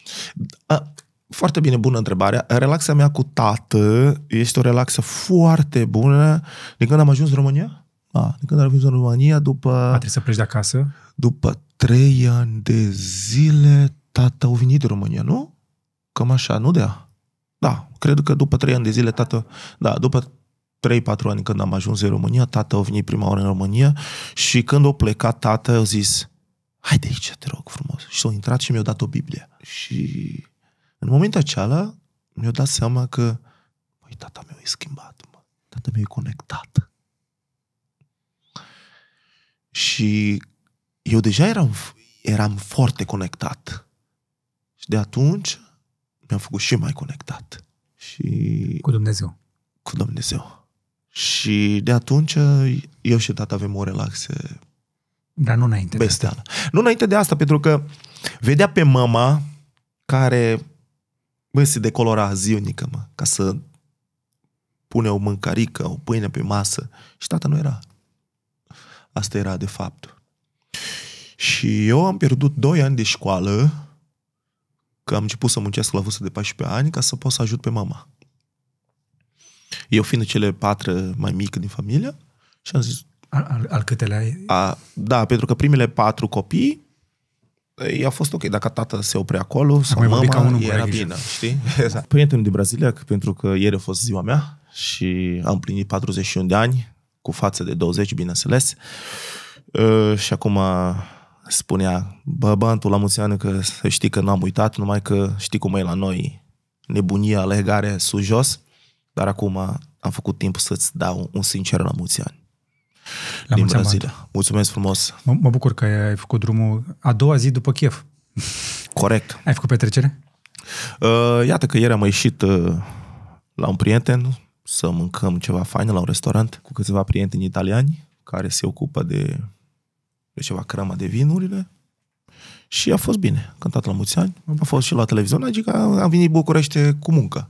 A, foarte bine, bună întrebare. Relaxa mea cu tată este o relaxă foarte bună de când am ajuns în România. A, da, de când am ajuns în România, după... A trebuit să pleci de acasă? După trei ani de zile, tata a venit de România, nu? Cam așa, nu de Da, cred că după trei ani de zile, tată... Da, după 3-4 ani când am ajuns în România, tata a venit prima oară în România și când a plecat, tata a zis, hai de aici, te rog frumos. Și s-a intrat și mi-a dat o Biblie. Și în momentul acela, mi a dat seama că, păi, tata meu e schimbat, mă. Tata meu e conectat. Și eu deja eram, eram foarte conectat. Și de atunci mi-am făcut și mai conectat. Și... Cu Dumnezeu. Cu Dumnezeu. Și de atunci eu și tata avem o relaxe dar nu înainte bestială. de asta. Nu înainte de asta, pentru că vedea pe mama care Bă, se decolora zilnică, mă, ca să pune o mâncărică, o pâine pe masă. Și tata nu era. Asta era, de fapt. Și eu am pierdut 2 ani de școală, că am început să muncesc la vârstă de 14 ani, ca să pot să ajut pe mama. Eu fiind cele patru mai mică din familie, și am zis... Al, al, al câtelea ai? A, da, pentru că primele patru copii Păi, i-a fost ok. Dacă tata se oprea acolo, sau Am mama, ca unul era bine, știi? Exact. Prietenul din Brazilia, pentru că ieri a fost ziua mea și am plinit 41 de ani, cu față de 20, bineînțeles. Uh, și acum spunea, bă, bă, tu la mulți ani că știi că n-am uitat, numai că știi cum e la noi, nebunia, legare, sus-jos, dar acum am făcut timp să-ți dau un sincer la mulți ani. La din Brazilia. Mulțumesc frumos! Mă, mă bucur că ai făcut drumul a doua zi după Kiev. Corect. Ai făcut petrecere? Uh, iată că ieri am ieșit uh, la un prieten să mâncăm ceva fain la un restaurant cu câțiva prieteni italiani care se ocupă de, de ceva crama de vinurile și a fost bine. Cântat la mulți ani, a fost și la televizor, adică am venit București cu muncă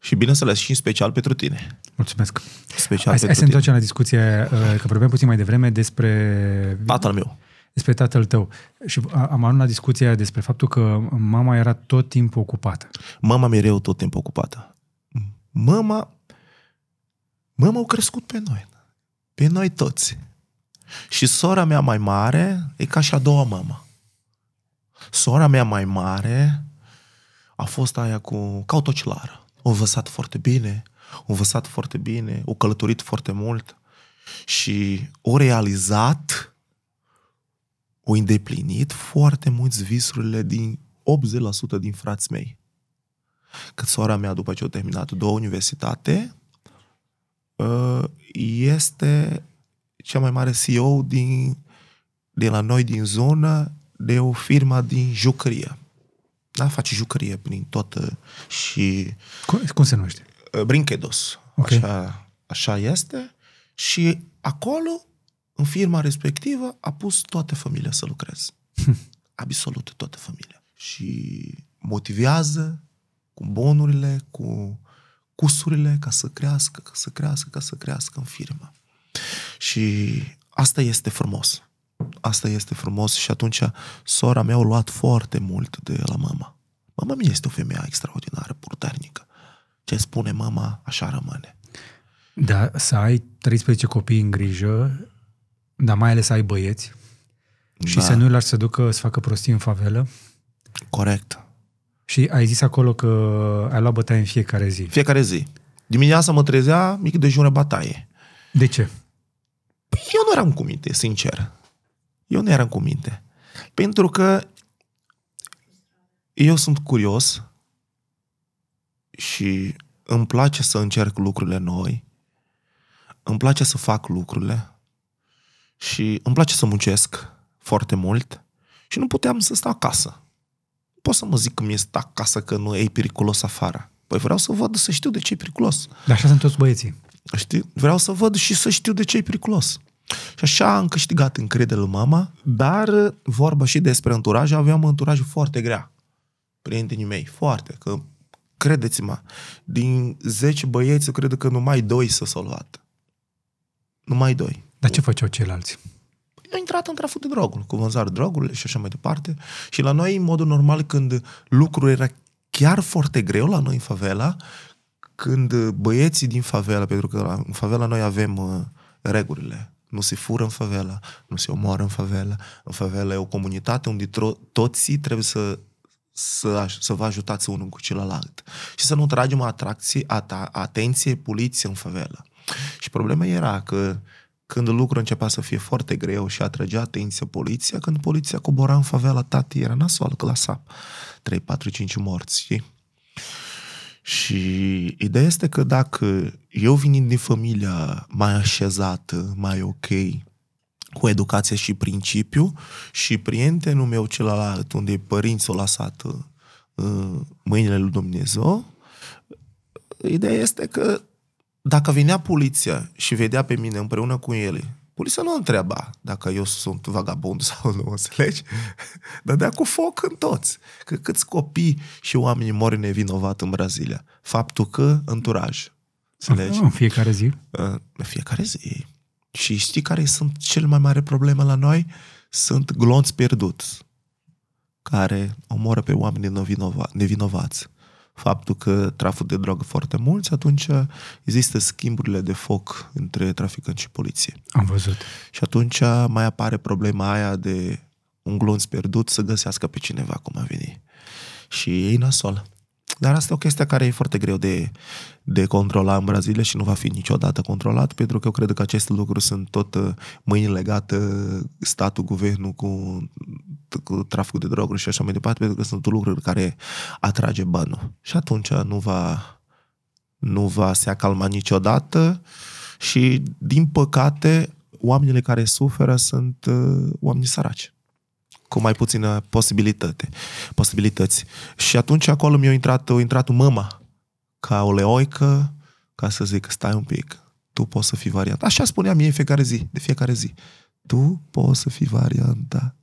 și bineînțeles și în special pentru tine. Mulțumesc. Special Hai, hai să întoarcem la discuție, uh, că vorbeam puțin mai devreme despre... Tatăl meu. Despre tatăl tău. Și am ajuns la discuția despre faptul că mama era tot timpul ocupată. Mama mereu tot timpul ocupată. Mama... Mama au crescut pe noi. Pe noi toți. Și sora mea mai mare e ca și a doua mamă. Sora mea mai mare a fost aia cu cautocilară au învățat foarte bine, au învățat foarte bine, au călătorit foarte mult și au realizat, au îndeplinit foarte mulți visurile din 80% din frații mei. Că sora mea, după ce a terminat două universitate, ă, este cea mai mare CEO din, de la noi din zonă de o firmă din jucărie. Da? Face jucărie prin toată și... Cum, cum se numește? Uh, Brinchedos. Okay. Așa, așa este. Și acolo, în firma respectivă, a pus toată familia să lucreze. Hm. Absolut toată familia. Și motivează cu bonurile, cu cursurile ca să crească, ca să crească, ca să crească în firmă. Și asta este frumos asta este frumos și atunci sora mea a luat foarte mult de la mama. Mama mea este o femeie extraordinară, puternică. Ce spune mama, așa rămâne. Da, să ai 13 copii în grijă, dar mai ales să ai băieți și da. să nu-i lași să ducă să facă prostii în favelă. Corect. Și ai zis acolo că ai luat bătaie în fiecare zi. Fiecare zi. Dimineața mă trezea, mic dejun bătaie. De ce? Păi eu nu eram cu minte, sincer. Eu nu eram cu minte. Pentru că eu sunt curios și îmi place să încerc lucrurile noi, îmi place să fac lucrurile și îmi place să muncesc foarte mult și nu puteam să stau acasă. Nu pot să mă zic că mi e stă acasă că nu e periculos afară. Păi vreau să văd, să știu de ce e periculos. Dar așa sunt toți băieții. Știi? Vreau să văd și să știu de ce e periculos. Și așa am câștigat încrederea lui mama, dar vorba și despre anturaj, aveam anturaj foarte grea. Prietenii mei, foarte, că credeți-mă, din 10 băieți, eu cred că numai 2 s-au salvat. Numai 2. Dar ce făceau ceilalți? Eu intrat în traful de droguri, cu vânzare drogurile și așa mai departe. Și la noi, în modul normal, când lucrul era chiar foarte greu la noi în favela, când băieții din favela, pentru că în favela noi avem uh, regulile, nu se fură în favela, nu se omoară în favela. În favela e o comunitate unde tro- toții trebuie să să, să vă ajutați unul cu celălalt și să nu tragem atracție, at- atenție poliție în favela. Și problema era că când lucrul începea să fie foarte greu și atragea atenția poliția, când poliția cobora în favela, tati era nasoală, că la SAP. 3, 4, 5 morți, știi? Și ideea este că dacă eu vinind din familia mai așezată, mai ok, cu educație și principiu și prietenul meu celălalt, unde părinți o au lăsat uh, mâinile lui Dumnezeu, ideea este că dacă vinea poliția și vedea pe mine împreună cu ele Poliția nu întreba dacă eu sunt vagabond sau nu, înțelegi? Dar dea cu foc în toți. Că câți copii și oameni mor nevinovat în Brazilia? Faptul că înturaj. Înțelegi? Ah, în fiecare zi? În fiecare zi. Și știi care sunt cel mai mare probleme la noi? Sunt glonți pierduți care omoră pe oameni nevinova- nevinovați faptul că traful de drogă foarte mulți, atunci există schimburile de foc între traficanți și poliție. Am văzut. Și atunci mai apare problema aia de un glonț pierdut să găsească pe cineva cum a venit. Și e nasol. Dar asta e o chestie care e foarte greu de, de controla în Brazilia și nu va fi niciodată controlat, pentru că eu cred că aceste lucruri sunt tot uh, mâini legate uh, statul, guvernul cu, cu traficul de droguri și așa mai departe, pentru că sunt lucruri care atrage banul. Și atunci nu va, nu va se acalma niciodată și, din păcate, oamenii care suferă sunt uh, oameni săraci cu mai puțină posibilitate, posibilități. Și atunci acolo mi-a intrat, a intrat mama ca o leoică, ca să zic, stai un pic, tu poți să fii varianta. Așa spuneam ei fiecare zi, de fiecare zi. Tu poți să fii varianta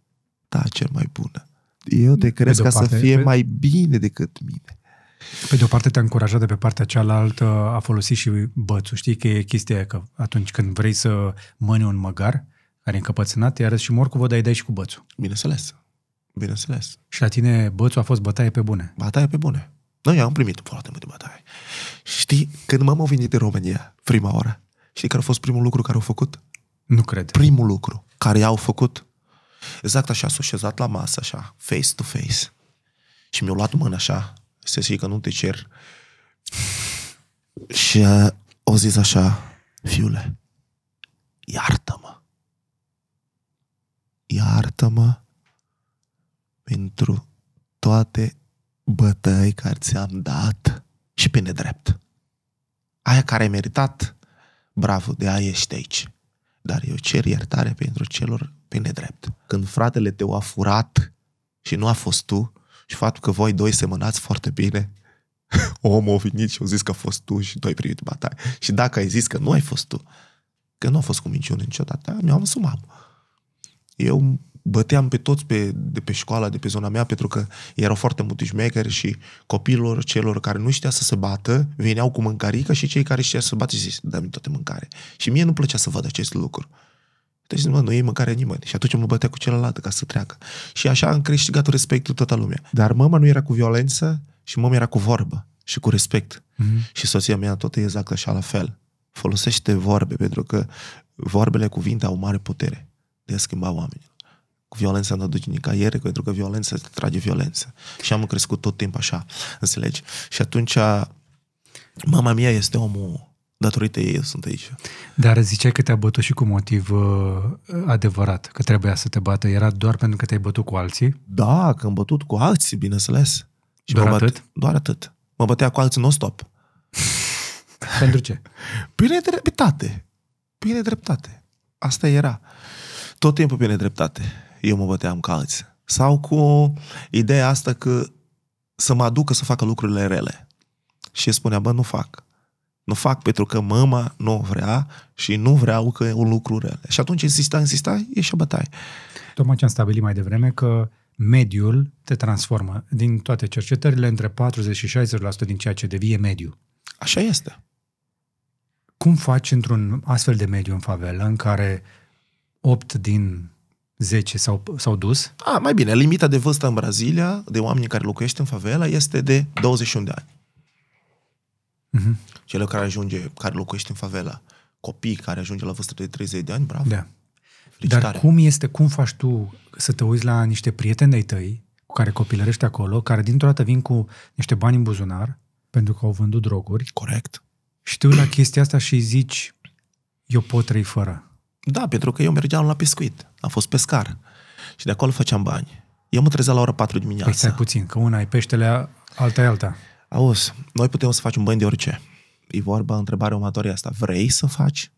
ta cel mai bună. Eu te cred ca parte, să fie pe... mai bine decât mine. Pe de o parte te-a încurajat de pe partea cealaltă a folosit și bățul. Știi că e chestia că atunci când vrei să mâni un măgar care e încăpățânat, iarăși și morcovă, dar îi dai și cu bățul. Bineînțeles. Bineînțeles. Și la tine bățul a fost bătaie pe bune. Bătaie pe bune. Noi am primit foarte multe bătaie. Știi, când m-am venit în România, prima oară, știi care a fost primul lucru care au făcut? Nu cred. Primul lucru care i-au făcut. Exact așa, s-au șezat la masă, așa, face to face. Și mi-au luat mâna așa, să zic că nu te cer. Și uh, au zis așa, fiule, iartă-mă. Iartă-mă pentru toate bătăi care ți-am dat și pe nedrept. Aia care ai meritat, bravo, de aia ești aici. Dar eu cer iertare pentru celor pe nedrept. Când fratele te a furat și nu a fost tu, și faptul că voi doi semănați foarte bine, omul a venit și a zis că a fost tu și doi primit bataie. Și dacă ai zis că nu ai fost tu, că nu a fost cu minciune niciodată, mi-am asumat. Eu băteam pe toți pe, de pe școala, de pe zona mea, pentru că erau foarte multe șmecheri și copiilor celor care nu știa să se bată, veneau cu mâncarică și cei care știa să se bată și dă-mi toate mâncare. Și mie nu plăcea să văd acest lucru. Deci, mă, nu e mâncare nimeni. Și atunci mă bătea cu celălalt ca să treacă. Și așa am câștigat respectul toată lumea. Dar mama nu era cu violență și mama era cu vorbă și cu respect. Mm-hmm. Și soția mea tot e exact așa la fel. Folosește vorbe, pentru că vorbele, cuvinte au mare putere de a schimba oamenii. Cu violența nu aduce nicăieri, pentru că violența te trage violență. Și am crescut tot timpul așa, înțelegi? Și atunci mama mea este omul datorită ei eu sunt aici. Dar ziceai că te-a bătut și cu motiv uh, adevărat, că trebuia să te bată. Era doar pentru că te-ai bătut cu alții? Da, că am bătut cu alții, bineînțeles. Și doar atât? Bat, doar atât. Mă bătea cu alții non-stop. pentru ce? Bine dreptate. Bine dreptate. Asta era. Tot timpul bine dreptate eu mă băteam ca alții. Sau cu ideea asta că să mă aducă să facă lucrurile rele. Și spunea, bă, nu fac. Nu fac pentru că mama nu vrea și nu vreau că e un lucru rel. Și atunci insista, insista, ieși bătaie. Tocmai ce am stabilit mai devreme că mediul te transformă. Din toate cercetările, între 40 și 60% din ceea ce devie mediu. Așa este. Cum faci într-un astfel de mediu în favelă în care 8 din 10 s-au, s-au dus? A, mai bine, limita de vârstă în Brazilia de oameni care locuiește în favela este de 21 de ani. Mm-hmm. Cele care ajunge, care locuiește în favela, copii care ajunge la vârstă de 30 de ani, bravo. Da. Dar cum este, cum faci tu să te uiți la niște prieteni de tăi cu care copilărești acolo, care dintr-o dată vin cu niște bani în buzunar pentru că au vândut droguri. Corect. Și tu la chestia asta și zici, eu pot trăi fără. Da, pentru că eu mergeam la pescuit. Am fost pescar. Și de acolo făceam bani. Eu mă trezeam la ora 4 dimineața. Păi stai puțin, că una e peștele, alta e alta. Auz, noi putem să facem bani de orice. E vorba, întrebarea următoare asta. Vrei să faci?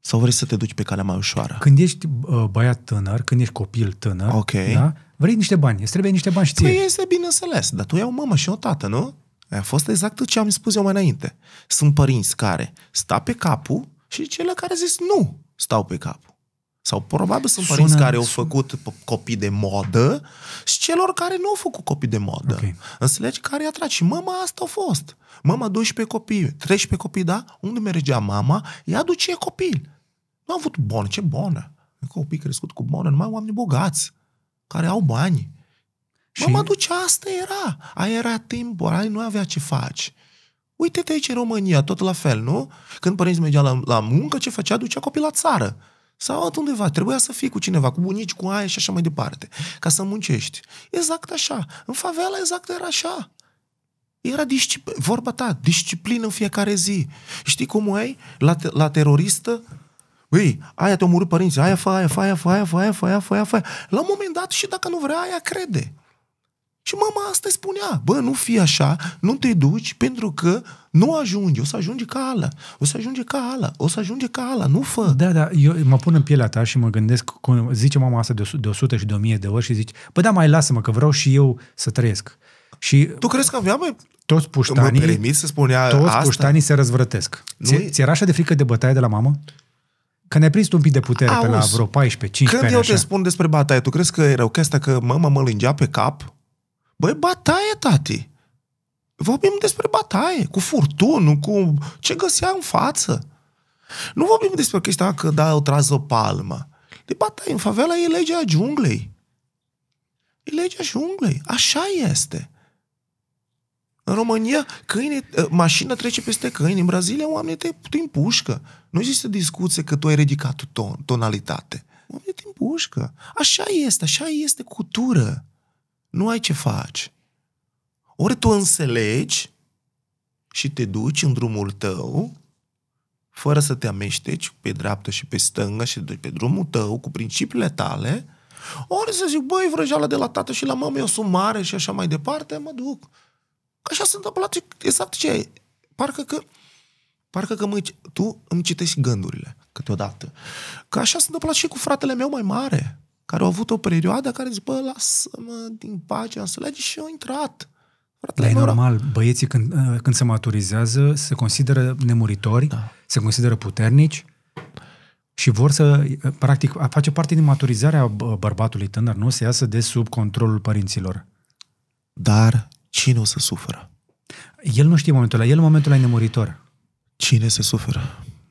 Sau vrei să te duci pe calea mai ușoară? Când ești băiat tânăr, când ești copil tânăr, okay. da? vrei niște bani, îți trebuie niște bani și păi ție. Păi este bineînțeles, dar tu ai o mamă și o tată, nu? A fost exact ce am spus eu mai înainte. Sunt părinți care sta pe capul și cele care zis nu stau pe cap. Sau probabil sunt sună, părinți care au făcut copii de modă și celor care nu au făcut copii de modă. Okay. Înțelegi? Care i-a tras. Și mama asta a fost. Mama 12 copii, 13 copii, da? Unde mergea mama? Ea duce copil. Nu a avut bon, ce bonă. Copii crescut cu bonă, numai oameni bogați, care au bani. Și... Mama duce asta era. Aia era timpul, aia nu avea ce faci. Uite-te aici în România, tot la fel, nu? Când părinții mergeau la, la muncă, ce făcea? Ducea copii la țară. Sau undeva Trebuia să fii cu cineva, cu bunici, cu aia și așa mai departe, ca să muncești. Exact așa. În favela exact era așa. Era discipl- vorba ta, disciplină în fiecare zi. Știi cum ai? La, te- la teroristă, ui, aia te omorâ părinții, aia fă, aia fă, aia fă, aia fă, aia fă, aia fă, aia fă. La un moment dat și dacă nu vrea, aia crede. Și mama asta spunea, bă, nu fi așa, nu te duci pentru că nu ajunge, o să ajunge ca ala, o să ajunge ca ala, o să ajunge ca ala, nu fă. Da, da, eu mă pun în pielea ta și mă gândesc, cum zice mama asta de, de 100 și de 1000 de ori și zici, bă, da, mai lasă-mă că vreau și eu să trăiesc. Și tu crezi că aveam toți puștanii, mă să spunea toți asta? puștanii se răzvrătesc. Nu Ți era așa de frică de bătaie de la mamă? Că ne-ai prins un pic de putere Auzi, pe la vreo 14-15 Când eu așa. te spun despre bataia, tu crezi că era o că că mama mă lingea pe cap Băi, bataie, tati! Vorbim despre bataie, cu furtunul, cu ce găsea în față. Nu vorbim despre chestia că da, o trază o palmă. De bataie în favela e legea junglei. E legea junglei. Așa este. În România, câine, ă, mașina trece peste câini. În Brazilia, oamenii te, te împușcă. Nu există discuție că tu ai ridicat ton, tonalitate. Oamenii te împușcă. Așa este, așa este cultură nu ai ce faci. Ori tu înțelegi și te duci în drumul tău, fără să te amesteci pe dreapta și pe stânga și pe drumul tău, cu principiile tale, ori să zic, băi, vrăjeala de la tată și la mamă, eu sunt mare și așa mai departe, mă duc. Că așa se întâmplă exact ce e. Parcă că, parcă că mă, tu îmi citești gândurile câteodată. Că așa s-a și cu fratele meu mai mare care au avut o perioadă care zic, bă, lasă-mă din am să lege și au intrat. Frate, Dar e normal, băieții când, ă, când se maturizează se consideră nemuritori, da. se consideră puternici și vor să, ă, practic, face parte din maturizarea bărbatului tânăr, nu? Să iasă de sub controlul părinților. Dar cine o să sufără? El nu știe momentul ăla, el în momentul ăla e nemuritor. Cine se suferă?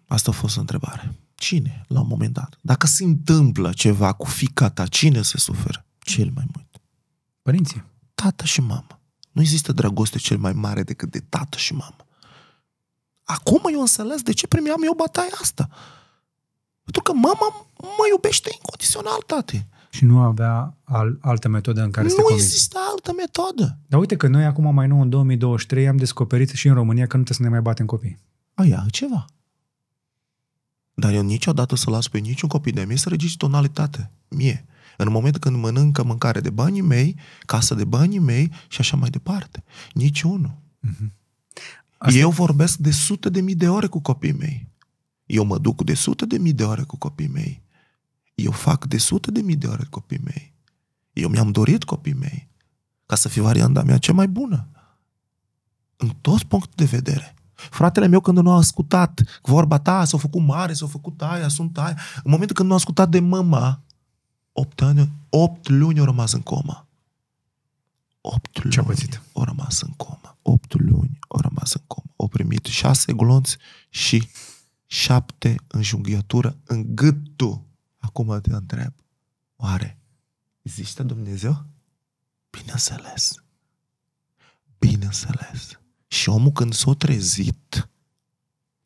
Asta a fost întrebare. Cine, la un moment dat? Dacă se întâmplă ceva cu fica ta, cine se suferă cel mai mult? Părinții. Tată și mamă. Nu există dragoste cel mai mare decât de tată și mamă. Acum eu înțeles de ce primeam eu bataia asta. Pentru că mama mă iubește incondițional, tate. Și nu avea al, altă metodă în care nu să Nu există altă metodă. Dar uite că noi acum mai nou, în 2023, am descoperit și în România că nu trebuie să ne mai batem copii. Aia, ceva. Dar eu niciodată să las pe niciun copil de mie să regiți tonalitate. Mie. În momentul când mănâncă mâncare de banii mei, casă de banii mei și așa mai departe. Niciunul. Mm-hmm. Asta... Eu vorbesc de sute de mii de ore cu copiii mei. Eu mă duc de sute de mii de ore cu copiii mei. Eu fac de sute de mii de ore cu copiii mei. Eu mi-am dorit copiii mei ca să fie varianta mea cea mai bună. În tot punctul de vedere. Fratele meu când nu a ascultat vorba ta, s-a făcut mare, s-a făcut aia, sunt aia. În momentul când nu a ascultat de mama, 8 ani, 8 luni au rămas în coma. 8 luni Ce-a pățit? au rămas în coma. 8 luni au rămas în coma. Au primit 6 glonți și 7 junghiatură, în gâtul. Acum te întreb. Oare există Dumnezeu? Bineînțeles. Bineînțeles. Și omul când s-a trezit,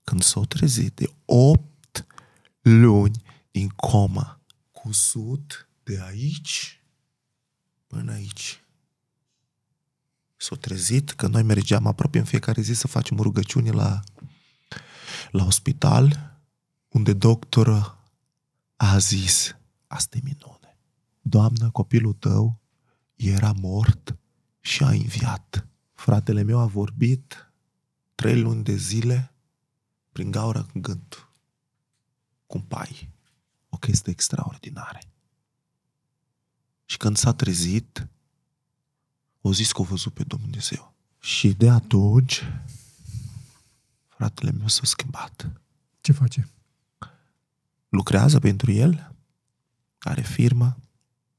când s-a trezit de 8 luni din coma, cusut de aici până aici. S-a trezit că noi mergeam aproape în fiecare zi să facem rugăciuni la, la ospital, unde doctor a zis, asta e minune. Doamnă, copilul tău era mort și a înviat. Fratele meu a vorbit trei luni de zile prin gaură în gând. un pai. O chestie extraordinară. Și când s-a trezit, o zis că o văzut pe Dumnezeu. Și de atunci, fratele meu s-a schimbat. Ce face? Lucrează pentru el, are firmă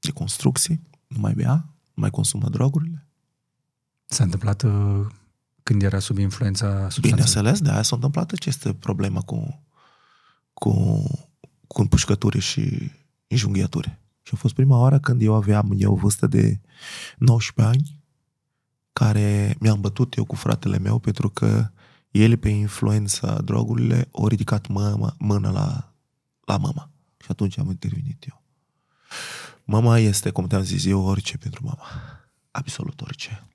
de construcții, nu mai bea, nu mai consumă drogurile, S-a întâmplat uh, când era sub influența substanței? Bineînțeles, da, s-a întâmplat această problemă cu, cu, cu împușcături și înjunghiaturi. Și a fost prima oară când eu aveam eu vârstă de 19 ani, care mi-am bătut eu cu fratele meu pentru că el pe influența drogurile au ridicat mama, mână la, la mama. Și atunci am intervenit eu. Mama este, cum te-am zis eu, orice pentru mama. Absolut orice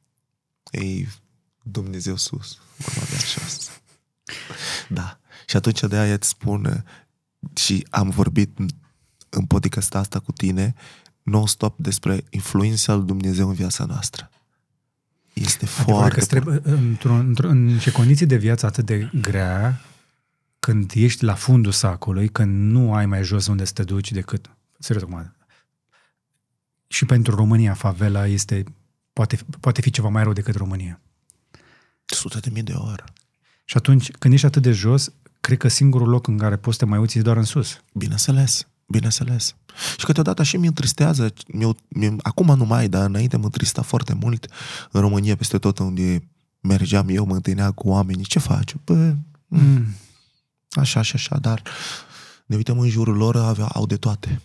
ei Dumnezeu sus, vorba de așa. Da. Și atunci de aia îți spun și am vorbit în podcast asta cu tine non-stop despre influența lui Dumnezeu în viața noastră. Este foarte... Că trebuie, într-o, într-o, în ce condiții de viață atât de grea, când ești la fundul sacului, când nu ai mai jos unde să te duci decât... Serios, acum. Și pentru România, favela este poate, poate fi ceva mai rău decât România. Sute de mii de ori. Și atunci, când ești atât de jos, cred că singurul loc în care poți să te mai uiți e doar în sus. Bineînțeles, bineînțeles. Și câteodată și mi întristează, mi acum nu mai, dar înainte mă întrista foarte mult în România, peste tot unde mergeam eu, mă întâlneam cu oamenii, ce faci? Bă, mm. mm. așa și așa, dar ne uităm în jurul lor, avea, au de toate.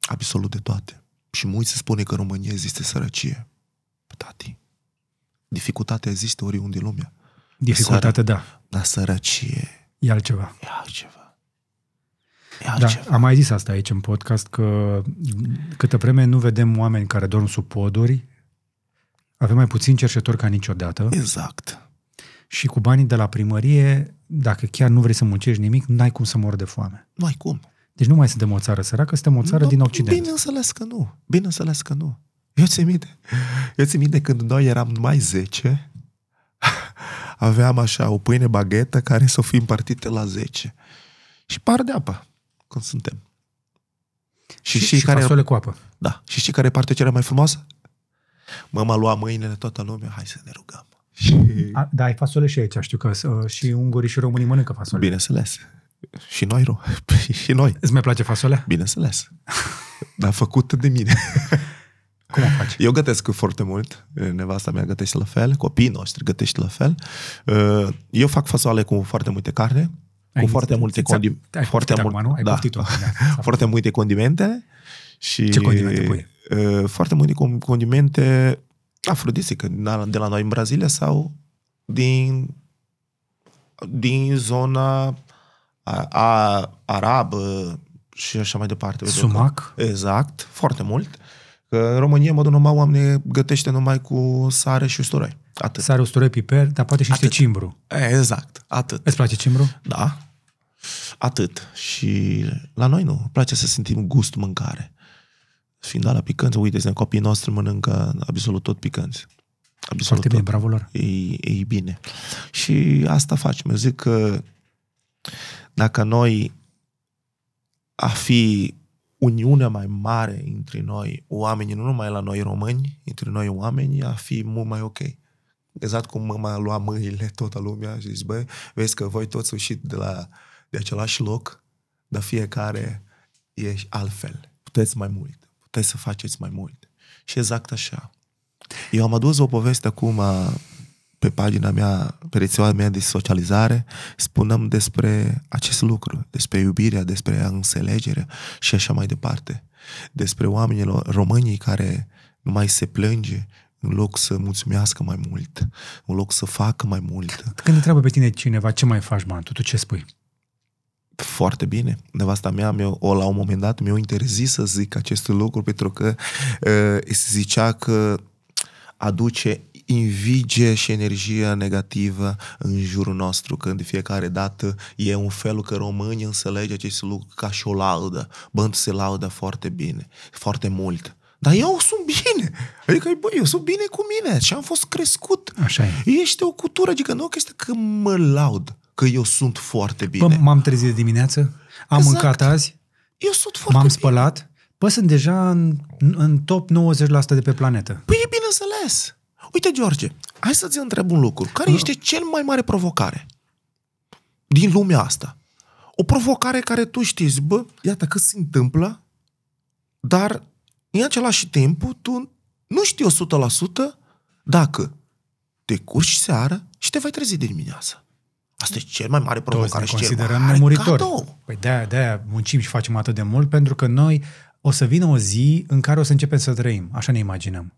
Absolut de toate. Și mulți se spune că în România există sărăcie tati. Dificultatea există oriunde în lumea. Dificultate, Sără... da. Dar sărăcie... E altceva. E altceva. E da, altceva. Da, am mai zis asta aici în podcast, că câtă vreme nu vedem oameni care dorm sub poduri, avem mai puțin cerșetori ca niciodată. Exact. Și cu banii de la primărie, dacă chiar nu vrei să muncești nimic, n-ai cum să mor de foame. Nu ai cum. Deci nu mai suntem o țară săracă, suntem o țară no, din Occident. Bineînțeles că nu. Bineînțeles că nu. Eu țin minte, eu țin minte când noi eram numai 10, aveam așa o pâine baghetă care să o fi împartită la 10. Și par de apă, cum suntem. Și, și, și, și care, fasole cu apă. Da. Și știi care e partea cea mai frumoasă? Mama lua mâinile toată lumea, hai să ne rugăm. Și... A, da, ai fasole și aici, știu că uh, și ungurii și românii mănâncă fasole. Bineînțeles. Și noi, ro- și noi. Îți mai place fasolea? Bineînțeles. Dar făcut de mine. Cum o faci? Eu gătesc foarte mult, nevasta mea gătește la fel, copiii noștri gătește la fel. Eu fac fasoale cu foarte multe carne, ai cu foarte multe condimente. Foarte, mult, da, da, foarte multe condimente. Și, Ce condimente pui? Foarte multe condimente afrodisică, de la noi în Brazilia sau din, din zona a, a, arabă și așa mai departe. Sumac? Exact, foarte mult. Că în România, în modul normal, oamenii gătește numai cu sare și usturoi. Atât. Sare, usturoi, piper, dar poate și niște cimbru. Exact, atât. Îți place cimbru? Da. Atât. Și la noi nu. Îmi place să simțim gust mâncare. Fiind la picanță, uite, copiii noștri mănâncă absolut tot picanți. Absolut Foarte bine, bravo lor. Ei, e, bine. Și asta faci. Eu zic că dacă noi a fi uniunea mai mare între noi, oamenii, nu numai la noi români, între noi oamenii, a fi mult mai ok. Exact cum mă mai lua mâinile toată lumea și zice, băi, vezi că voi toți ușit de la de același loc, dar fiecare e altfel. Puteți mai mult, puteți să faceți mai mult. Și exact așa. Eu am adus o poveste acum pe pagina mea, pe rețeaua mea de socializare, spunem despre acest lucru, despre iubirea, despre înțelegere și așa mai departe. Despre oamenilor românii care nu mai se plânge, în loc să mulțumească mai mult, în loc să facă mai mult. Când întreabă pe tine cineva ce mai faci, man, tu, ce spui? Foarte bine. Nevasta mea, mi o, la un moment dat, mi-a interzis să zic acest lucru pentru că uh, se zicea că aduce invidie și energia negativă în jurul nostru, când de fiecare dată e un felul că românii înțelege acest lucru ca și o laudă. Bând se laudă foarte bine, foarte mult. Dar eu sunt bine. Adică, bă, eu sunt bine cu mine și am fost crescut. Așa e. Este o cultură, adică nu o chestie că mă laud, că eu sunt foarte bine. Bă, m-am trezit dimineață, am exact. mâncat azi, eu sunt foarte m-am spălat, Păi sunt deja în, în top 90% de pe planetă. Păi e bineînțeles. Uite, George, hai să-ți întreb un lucru. Care da. este cel mai mare provocare din lumea asta? O provocare care tu știi, bă, iată că se întâmplă, dar în același timp tu nu știi 100% dacă te curci seara și te vei trezi de dimineață. Asta e cel mai mare provocare Toți ne și considerăm cadou. Păi de-aia, de-aia muncim și facem atât de mult, pentru că noi o să vină o zi în care o să începem să trăim. Așa ne imaginăm.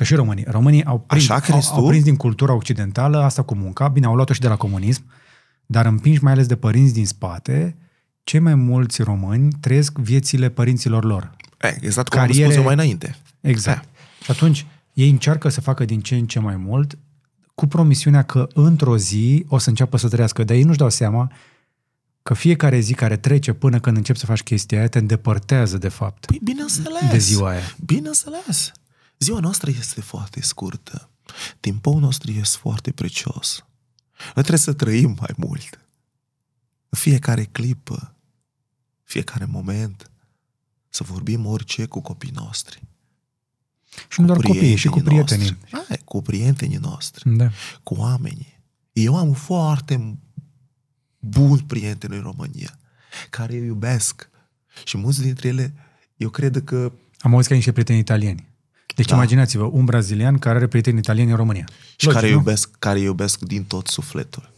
Că și românii. Românii au prins, Așa au, au prins din cultura occidentală asta cu munca. Bine, au luat-o și de la comunism, dar împinși mai ales de părinți din spate, cei mai mulți români trăiesc viețile părinților lor. exact cum Cariere... am spus eu mai înainte. Exact. E. Și atunci ei încearcă să facă din ce în ce mai mult cu promisiunea că într-o zi o să înceapă să trăiască, dar ei nu-și dau seama că fiecare zi care trece până când începi să faci chestia aia te îndepărtează de fapt. Păi bineînțeles. De ziua aia. Bineînțeles. Ziua noastră este foarte scurtă. Timpul nostru este foarte precios. Noi trebuie să trăim mai mult. În fiecare clipă, fiecare moment, să vorbim orice cu copiii noștri. Și nu doar copiii, și cu prietenii. Noștri. Ai, cu prietenii noștri, da. cu oamenii. Eu am foarte bun prieteni în România, care îi iubesc. Și mulți dintre ele, eu cred că... Am auzit că ai niște prieteni italieni. Deci da. imaginați-vă un brazilian care are prieteni italieni în România. Și Logic, care, nu? iubesc, care iubesc din tot sufletul.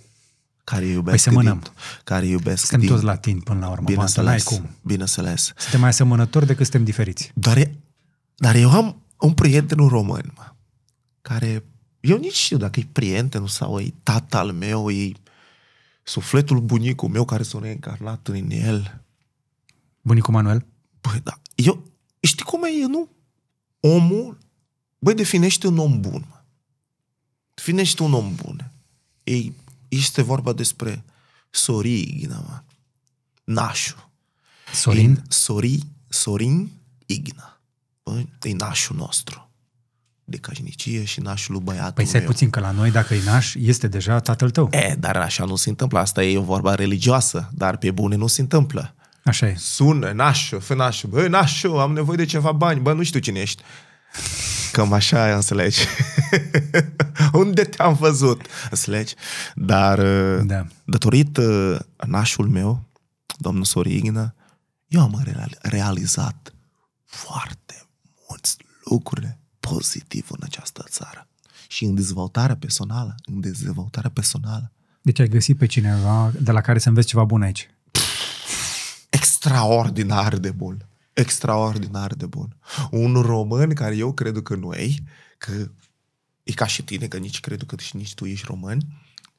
Care păi iubesc păi semănăm. Din, care iubesc suntem din... toți latini până la urmă. să Cum. les. Suntem mai asemănători decât suntem diferiți. Dar, e, dar eu am un prieten român, mă, care eu nici știu dacă e prietenul sau e tata al meu, e sufletul bunicul meu care s-a reîncarnat în el. Bunicul Manuel? Păi da, eu, știi cum e, eu nu omul, băi, definește un om bun. Mă. Definește un om bun. Ei, este vorba despre Sorin mă. Nașul. Sorin? E, Sorin Igna. e nașul nostru de cașnicie și nașul lui băiatul Păi stai puțin, că la noi dacă e naș, este deja tatăl tău. E, dar așa nu se întâmplă. Asta e o vorba religioasă, dar pe bune nu se întâmplă. Așa e. Sună, nașu, fă nașu, băi, nașu, am nevoie de ceva bani, bă, nu știu cine ești. Cam așa înțelegi. Unde te-am văzut? Înțelegi? Dar uh, da. datorită uh, nașul meu, domnul Sorighină, eu am realizat foarte mulți lucruri pozitiv în această țară. Și în dezvoltarea personală, în dezvoltarea personală. Deci ai găsit pe cineva de la care să înveți ceva bun aici extraordinar de bun. Extraordinar de bun. Un român care eu cred că nu e, că e ca și tine, că nici cred că nici tu ești român,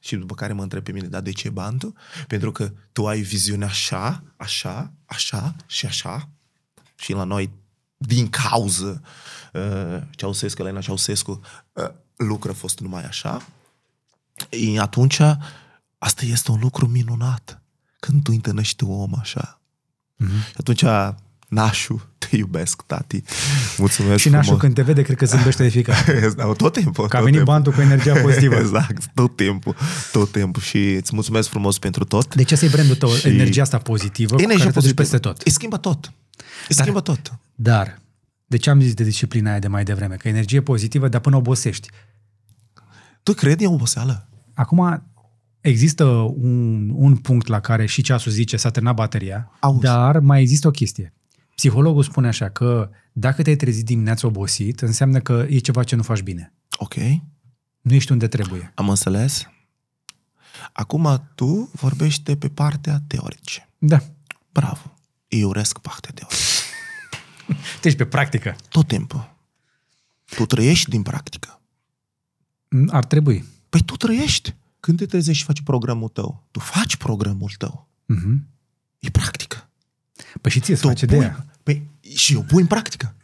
și după care mă întreb pe mine, dar de ce bantu, Pentru că tu ai viziunea așa, așa, așa și așa. Și la noi, din cauză, uh, Ceausescu, Elena Ceausescu, uh, lucră a fost numai așa. E, atunci, asta este un lucru minunat. Când tu întâlnești un om așa, Mm-hmm. Și atunci, Nașu, te iubesc, tati. Mulțumesc Și Nașu când te vede, cred că zâmbește de fiecare. da, tot timpul. Că a venit bantul cu energia pozitivă. exact, tot timpul. Tot timpul. Și îți mulțumesc frumos pentru tot. ce deci să-i brandul tău, și... energia asta pozitivă energia care pozitivă. peste tot. Îi schimbă tot. Îi schimbă tot. Dar, de ce am zis de disciplina aia de mai devreme? Că energie pozitivă, dar până obosești. Tu crezi e oboseală? Acum, Există un, un punct la care și ceasul zice s-a terminat bateria, Auzi. dar mai există o chestie. Psihologul spune așa că dacă te-ai trezit dimineața obosit, înseamnă că e ceva ce nu faci bine. Ok. Nu ești unde trebuie. Am înțeles. Acum tu vorbești pe partea teorice. Da. Bravo. Eu urăsc partea teorică. Deci pe practică. Tot timpul. Tu trăiești din practică. Ar trebui. Păi tu trăiești. Când te trezești și faci programul tău, tu faci programul tău. Mm-hmm. E practică. Păi și ție tu face de Păi și eu pui în practică.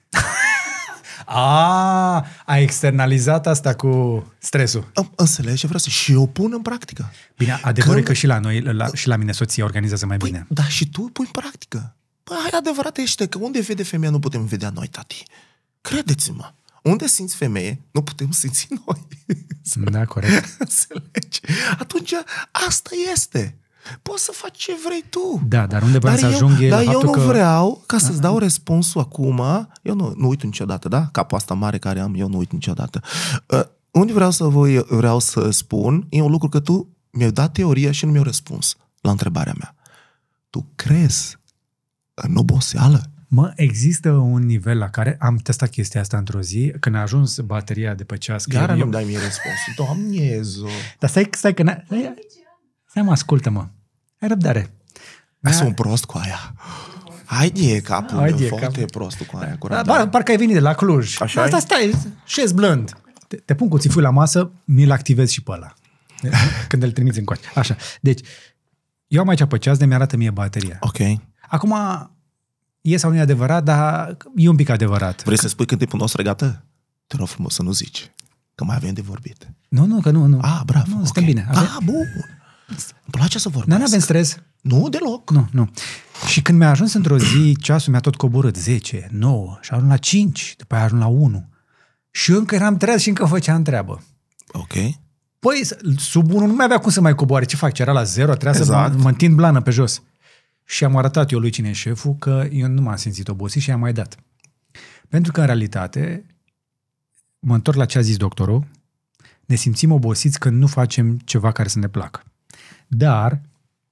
A, a externalizat asta cu stresul. Înțelegi ce vreau să și eu pun în practică. Bine, adevărul Când... că și la noi, la, și la mine soția organizează mai păi, bine. Da, și tu pui în practică. Păi, adevărat este că unde vede femeia nu putem vedea noi, tati. Credeți-mă. Unde simți femeie, nu putem simți noi. Da, corect. Atunci asta este. Poți să faci ce vrei tu. Da, dar unde vreau să ajung eu, Dar eu nu că... vreau ca să-ți da. dau răspunsul acum. Eu nu, nu uit niciodată, da? Capul asta mare care am, eu nu uit niciodată. Uh, unde vreau să voi, vreau să spun, e un lucru că tu mi-ai dat teoria și nu mi-ai răspuns la întrebarea mea. Tu crezi în oboseală? Mă, există un nivel la care am testat chestia asta într-o zi, când a ajuns bateria de pe ceas. Iar nu-mi dai mie răspuns. Doamne, Ezo. Dar stai, stai, că stai, stai, mă, ascultă-mă. Ai răbdare. Da. Sunt prost cu aia. Hai de capul Hai de foarte capul. prostul cu aia. Da. Curat, da, par, parcă ai venit de la Cluj. Așa Asta da, stai, șezi blând. Te, te pun cu țifui la masă, mi-l activez și pe ăla. Când îl trimiți în coace. Așa. Deci, eu am aici pe ceas de mi-arată mie bateria. Ok. Acum, e sau nu e adevărat, dar e un pic adevărat. Vrei să spui când e timpul nostru gata? Te rog frumos să nu zici, că mai avem de vorbit. Nu, nu, că nu, nu. Ah, bravo. Nu, okay. bine. Ave... Ah, bun. Îmi place să vorbesc. Nu, nu avem stres. Nu, deloc. Nu, nu. Și când mi-a ajuns într-o zi, ceasul mi-a tot coborât, 10, 9, și ajuns la 5, după aia ajuns la 1. Și eu încă eram treaz și încă făceam treabă. Ok. Păi, sub 1 nu mai avea cum să mai coboare. Ce fac? Ce era la 0, trebuia exact. să mă întind blană pe jos și am arătat eu lui cine șeful că eu nu m-am simțit obosit și am mai dat. Pentru că, în realitate, mă întorc la ce a zis doctorul, ne simțim obosiți când nu facem ceva care să ne placă. Dar,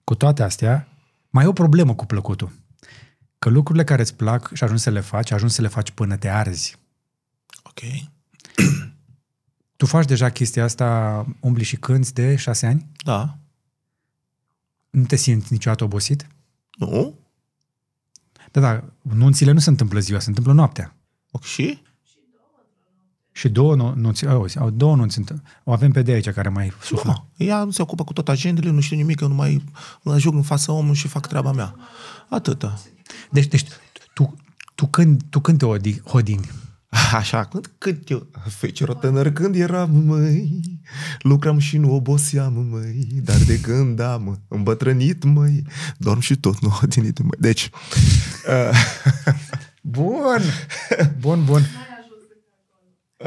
cu toate astea, mai e o problemă cu plăcutul. Că lucrurile care îți plac și ajungi să le faci, ajungi să le faci până te arzi. Ok. Tu faci deja chestia asta, umbli și cânti de șase ani? Da. Nu te simți niciodată obosit? Nu? Da, da, nunțile nu se întâmplă ziua, se întâmplă noaptea. Ok, și? Și două nunți, auzi, au două nunți, o avem pe de aici care mai suflă. Da, ea nu se ocupă cu tot agendele, nu știu nimic, eu nu mai ajung în fața omului și fac treaba mea. Atâta. Deci, deci tu, tu, când, tu când te odihodi? Așa, când, când eu, fecioară tânăr, când eram, măi, lucram și nu oboseam, măi, dar de când am îmbătrânit, măi, dorm și tot nu odinit, măi. Deci... Uh, bun, bun, bun.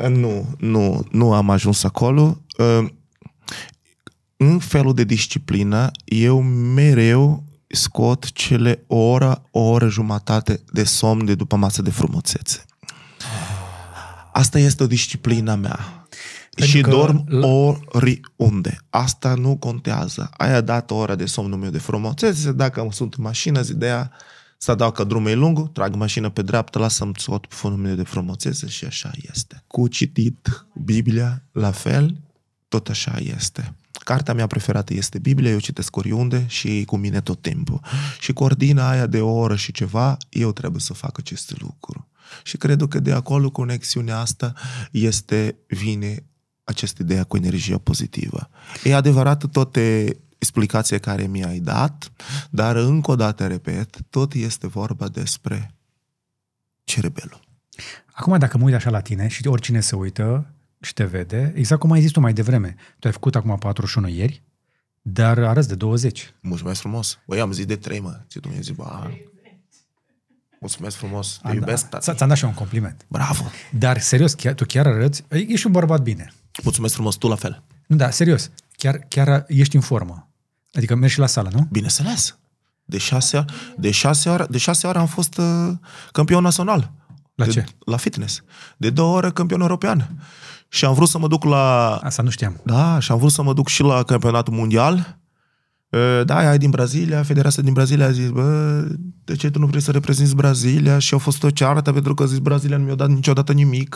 nu, nu, nu am ajuns acolo. Uh, în felul de disciplină, eu mereu scot cele ora oră, o oră jumătate de somn de după masă de frumusețe. Asta este disciplina mea. Pentru și că... dorm oriunde. Asta nu contează. Aia dat o oră de somn meu de frumusețe, dacă sunt în mașină, zi de aia, să dau că drumul e lung, trag mașina pe dreapta, lasă-mi scot fonul meu de frumusețe și așa este. Cu citit Biblia, la fel, tot așa este. Cartea mea preferată este Biblia, eu citesc oriunde și e cu mine tot timpul. Și cu ordinea aia de o oră și ceva, eu trebuie să fac acest lucru. Și cred că de acolo conexiunea asta este, vine această idee cu energia pozitivă. E adevărat toate explicația care mi-ai dat, dar încă o dată repet, tot este vorba despre cerebelul. Acum, dacă mă uit așa la tine și oricine se uită și te vede, exact cum ai zis tu mai devreme, tu ai făcut acum 41 ieri, dar arăți de 20. Mulțumesc frumos. Băi, am zis de 3, mă. Ți Dumnezeu, bă, Mulțumesc frumos, te Am, iubesc. Tati. Ți-am dat și un compliment. Bravo! Dar serios, chiar, tu chiar arăți, păi, ești un bărbat bine. Mulțumesc frumos, tu la fel. Nu, da, serios, chiar, chiar ești în formă. Adică mergi și la sală, nu? Bineînțeles. De șase, de șase, ori, de șase ori am fost uh, campion național. La de, ce? La fitness. De două ori campion european. Și am vrut să mă duc la... Asta nu știam. Da, și am vrut să mă duc și la campionatul mondial Ă, da, ai din Brazilia, Federația din Brazilia a zis, bă, de ce tu nu vrei să reprezinți Brazilia? Și au fost o ceartă pentru că zis, Brazilia nu mi-a dat niciodată nimic,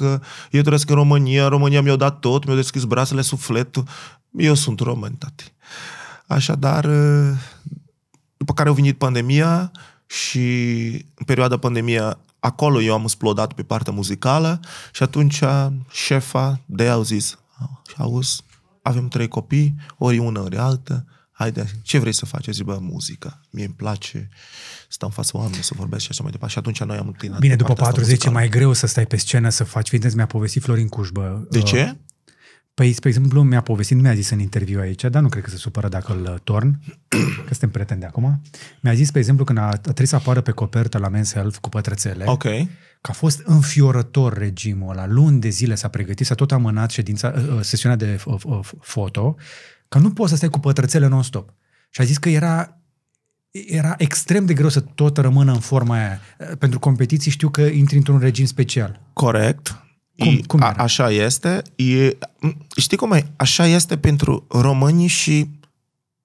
eu trăiesc în România, România mi-a dat tot, mi-a deschis brațele, sufletul, eu sunt român, tati. Așadar, ă, după care au venit pandemia și în perioada pandemia acolo eu am explodat pe partea muzicală și atunci șefa de a zis, auzi, avem trei copii, ori una, ori altă, haide, ce vrei să faci? zic, bă, muzică, mie îmi place, stau în fața oamenilor să vorbesc și așa mai departe. Și atunci noi am înclinat. Bine, după 40 e mai greu să stai pe scenă, să faci, vedeți, mi-a povestit Florin Cușbă. De uh, ce? Păi, spre exemplu, mi-a povestit, nu mi-a zis în interviu aici, dar nu cred că se supără dacă îl uh, torn, că suntem prieteni de acum. Mi-a zis, pe exemplu, când a, a trebuit să apară pe copertă la Men's Health cu pătrățele, okay. că a fost înfiorător regimul ăla. Luni de zile s-a pregătit, s-a tot amânat ședința, uh, sesiunea de foto Că nu poți să stai cu pătrățele non-stop. Și a zis că era era extrem de greu să tot rămână în forma aia. Pentru competiții știu că intri într-un regim special. Corect. Cum, cum a, așa este. E, știi cum e? Așa este pentru românii și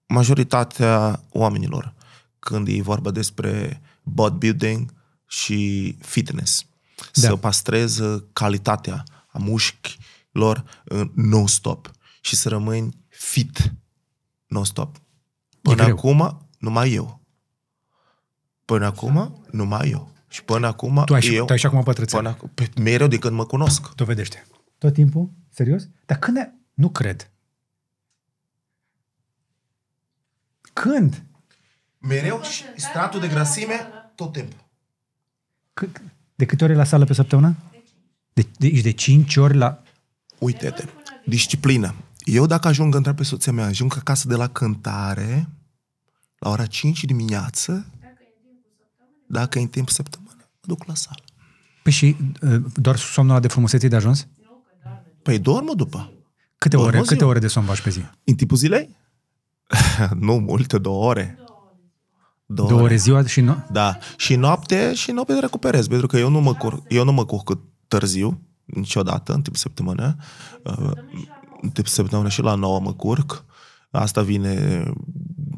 majoritatea oamenilor când e vorba despre bodybuilding și fitness. Da. Să calitatea a mușchilor uh, non-stop și să rămâi fit, non-stop. Până acum, numai eu. Până acum, numai eu. Și până acum, tu ai, eu... Tu ai și acum pătrățel. Până, pe, păi, mereu de când mă cunosc. Dovedește. Tot timpul? Serios? Dar când... ne... Nu cred. Când? Mereu și stratul de grăsime tot timpul. de câte ori la sală pe săptămână? De, de, de 5 ori la... Uite-te, disciplină. Eu dacă ajung, întreb pe soția mea, ajung acasă de la cântare la ora 5 dimineață, dacă e în timp săptămână, mă duc la sală. Păi și uh, doar somnul ăla de frumusețe de ajuns? Păi dormă după. Câte, dormă ore, zi? câte ore de somn faci pe zi? În timpul zilei? nu multe, două ore. Două, două ore ziua și nu? da. Și noapte, și noapte recuperez, pentru că eu nu mă, cur, eu nu mă târziu, niciodată, în timpul săptămână. Uh, de săptămână și la 9 mă curc. Asta vine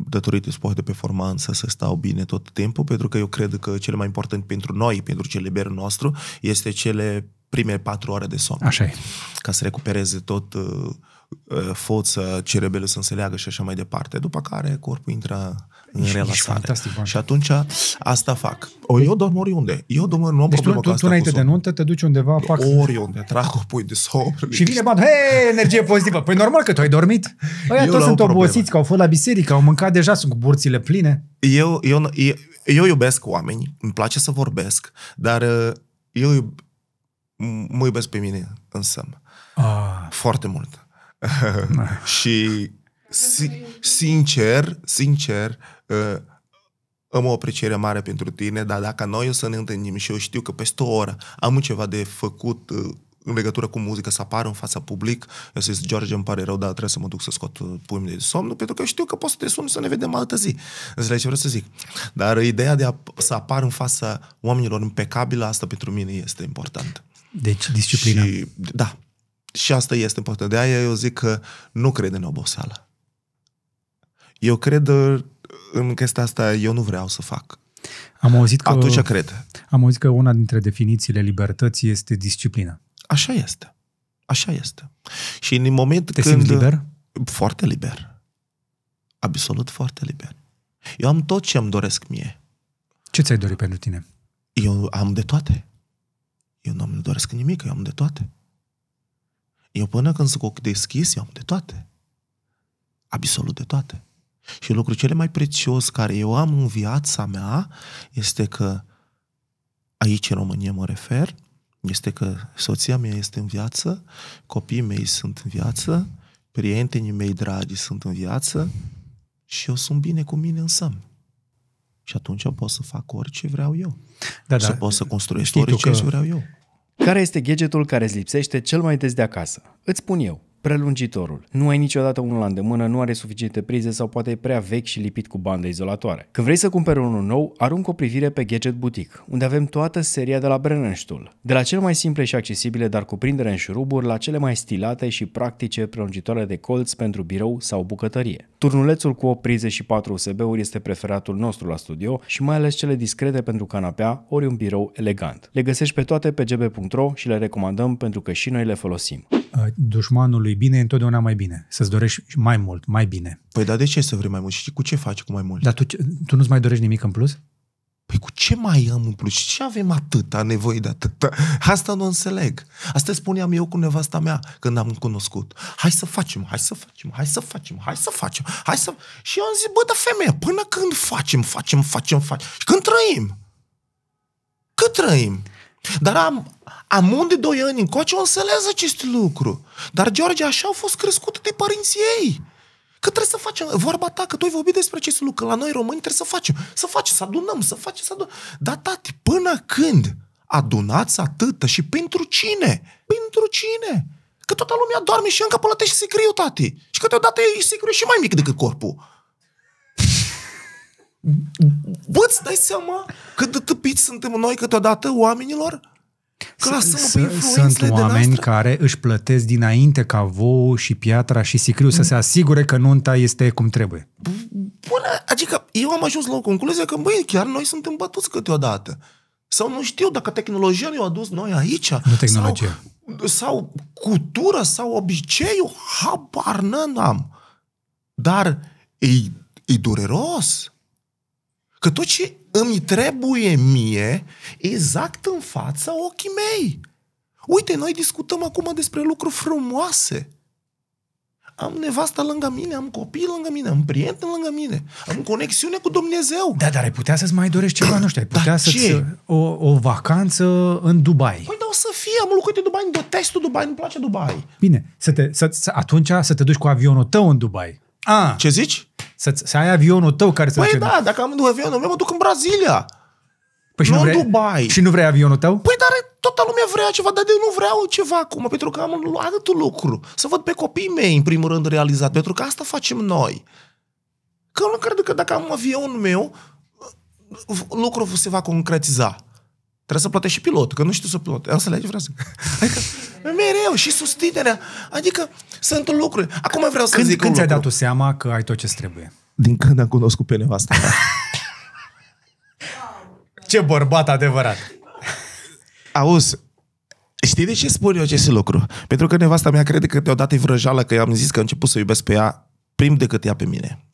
datorită sport de performanță, să stau bine tot timpul, pentru că eu cred că cel mai important pentru noi, pentru celebrul nostru, este cele prime patru ore de somn. Așa e. Ca să recupereze tot uh, Uh, foță, cerebele să înțeleagă și așa mai departe, după care corpul intră în și relaxare. Fantastic, și atunci asta fac. O, păi- eu dorm oriunde. Eu dorm, nu am deci problemă tu, tu, tu înainte de nuntă te duci undeva, fac... Oriunde, trag o pui de somn. Și vine bani, hei, energie pozitivă. Păi normal că tu ai dormit. Aia toți sunt obosiți, că au fost la biserică, au mâncat deja, sunt cu burțile pline. Eu, eu, eu, eu iubesc oameni, îmi place să vorbesc, dar uh, eu mă iubesc pe mine însă. Ah. Foarte mult. Da. și si, sincer, sincer, uh, am o apreciere mare pentru tine, dar dacă noi o să ne întâlnim și eu știu că peste o oră am ceva de făcut uh, în legătură cu muzica să apară în fața public, eu să zic, George, îmi pare rău, dar trebuie să mă duc să scot uh, pumni de somn, pentru că știu că poți să te sun să ne vedem altă zi. Înțelegi ce vreau să zic. Dar ideea de a, să apar în fața oamenilor impecabilă, asta pentru mine este important. Deci, disciplina. Și, da, și asta este important. De aia eu zic că nu cred în oboseală. Eu cred uh, în chestia asta, eu nu vreau să fac. Am auzit că, Atunci cred. Am auzit că una dintre definițiile libertății este disciplina. Așa este. Așa este. Și în moment Te când... simți liber? Foarte liber. Absolut foarte liber. Eu am tot ce îmi doresc mie. Ce ți-ai dorit pentru tine? Eu am de toate. Eu nu îmi doresc nimic, eu am de toate. Eu până când sunt cu deschis, eu am de toate. Absolut de toate. Și lucrul cel mai prețios care eu am în viața mea este că, aici în România mă refer, este că soția mea este în viață, copiii mei sunt în viață, prietenii mei dragi sunt în viață și eu sunt bine cu mine însă. Și atunci pot să fac orice vreau eu. Da, da. Să pot să construiesc Știi orice că... vreau eu. Care este gadgetul care îți lipsește cel mai des de acasă? Îți spun eu prelungitorul. Nu ai niciodată unul la îndemână, nu are suficiente prize sau poate e prea vechi și lipit cu bandă izolatoare. Când vrei să cumperi unul nou, arunc o privire pe Gadget Boutique, unde avem toată seria de la Brennenstuhl. De la cele mai simple și accesibile, dar cu prindere în șuruburi, la cele mai stilate și practice prelungitoare de colț pentru birou sau bucătărie. Turnulețul cu 8 prize și 4 USB-uri este preferatul nostru la studio și mai ales cele discrete pentru canapea ori un birou elegant. Le găsești pe toate pe gb.ro și le recomandăm pentru că și noi le folosim. Dușmanului lui bine, e întotdeauna mai bine. Să-ți dorești mai mult, mai bine. Păi dar de ce să vrei mai mult? Și cu ce faci cu mai mult? Dar tu, tu nu-ți mai dorești nimic în plus? Păi cu ce mai am în plus? Ce avem atâta nevoie de atâta? Asta nu înțeleg. Asta spuneam eu cu nevasta mea când am cunoscut. Hai să facem, hai să facem, hai să facem, hai să facem, hai să... Și eu am zis, bă, da femeie, până când facem, facem, facem, facem. Și când trăim? Cât trăim? Dar am, am de doi ani încoace o înțeles acest lucru. Dar George așa au fost crescută de părinții ei. Că trebuie să facem, vorba ta, că tu ai vorbit despre acest lucru, că la noi români trebuie să facem, să facem, să adunăm, să facem, să adunăm. Dar tati, până când adunați atâta și pentru cine? Pentru cine? Că toată lumea doarme și încă plătește sicriu, tati. Și câteodată e sicriu și mai mic decât corpul. Bă, îți dai seama cât de tăpiți suntem noi câteodată oamenilor? Că lăsăm Sunt oameni care își plătesc dinainte ca vouă și piatra și sicriu să se asigure că nunta este cum trebuie. Bună, adică eu am ajuns la o concluzie că, băi, chiar noi suntem bătuți câteodată. Sau nu știu dacă tehnologia ne-a adus noi aici. Nu tehnologia. Sau, sau cultură, sau obiceiul, habar n-am. Dar e, e dureros. Că tot ce îmi trebuie mie, exact în fața ochii mei. Uite, noi discutăm acum despre lucruri frumoase. Am nevasta lângă mine, am copii lângă mine, am prieteni lângă mine, am conexiune cu Dumnezeu. Da, dar ai putea să-ți mai dorești ceva, nu știu, ai putea să-ți o, o vacanță în Dubai. Păi da, o să fie, am locuit în Dubai, îmi detest Dubai, nu place Dubai. Bine, să te, să, să, atunci să te duci cu avionul tău în Dubai. A, Ce zici? Să, să ai avionul tău care să Păi da, dacă am avionul meu, mă duc în Brazilia. Păi și nu, nu vrei, Dubai. Și nu vrei avionul tău? Păi dar toată lumea vrea ceva, dar eu nu vreau ceva acum, pentru că am altul lucru. Să văd pe copiii mei, în primul rând, realizat, pentru că asta facem noi. Că nu cred că dacă am avionul meu, lucrul se va concretiza. Trebuie să plătești și pilotul, că nu știu să pilot. Asta le vreau să Adică, mereu, și susținerea. Adică, sunt lucruri. Acum vreau să când, zic Când ți-ai dat tu seama că ai tot ce trebuie? Din când am cunoscut pe nevasta ce bărbat adevărat! Auzi, Știi de ce spun eu acest lucru? Pentru că nevasta mea crede că deodată e vrăjală că i-am zis că a început să iubesc pe ea prim decât ea pe mine.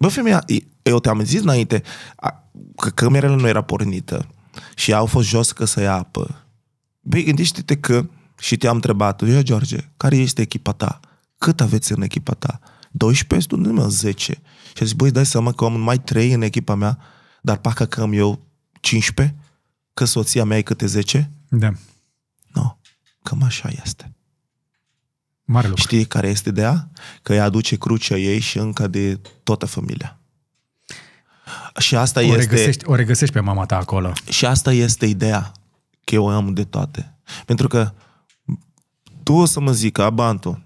Bă, femeia, eu te-am zis înainte că camerele nu era pornită și au fost jos că să ia apă. Băi, gândește-te că și te-am întrebat, eu, George, care este echipa ta? Cât aveți în echipa ta? 12? Nu, nu 10. Și a zis, băi, dai seama că am mai 3 în echipa mea, dar parcă că am eu 15, că soția mea e câte 10? Da. Nu, no, cam așa este. Mare lucru. Știi care este de ea? Că ea aduce crucea ei și încă de toată familia. Și asta o este... Regăsești, o regăsești pe mama ta acolo. Și asta este ideea, că eu am de toate. Pentru că tu o să mă zic, Abantu,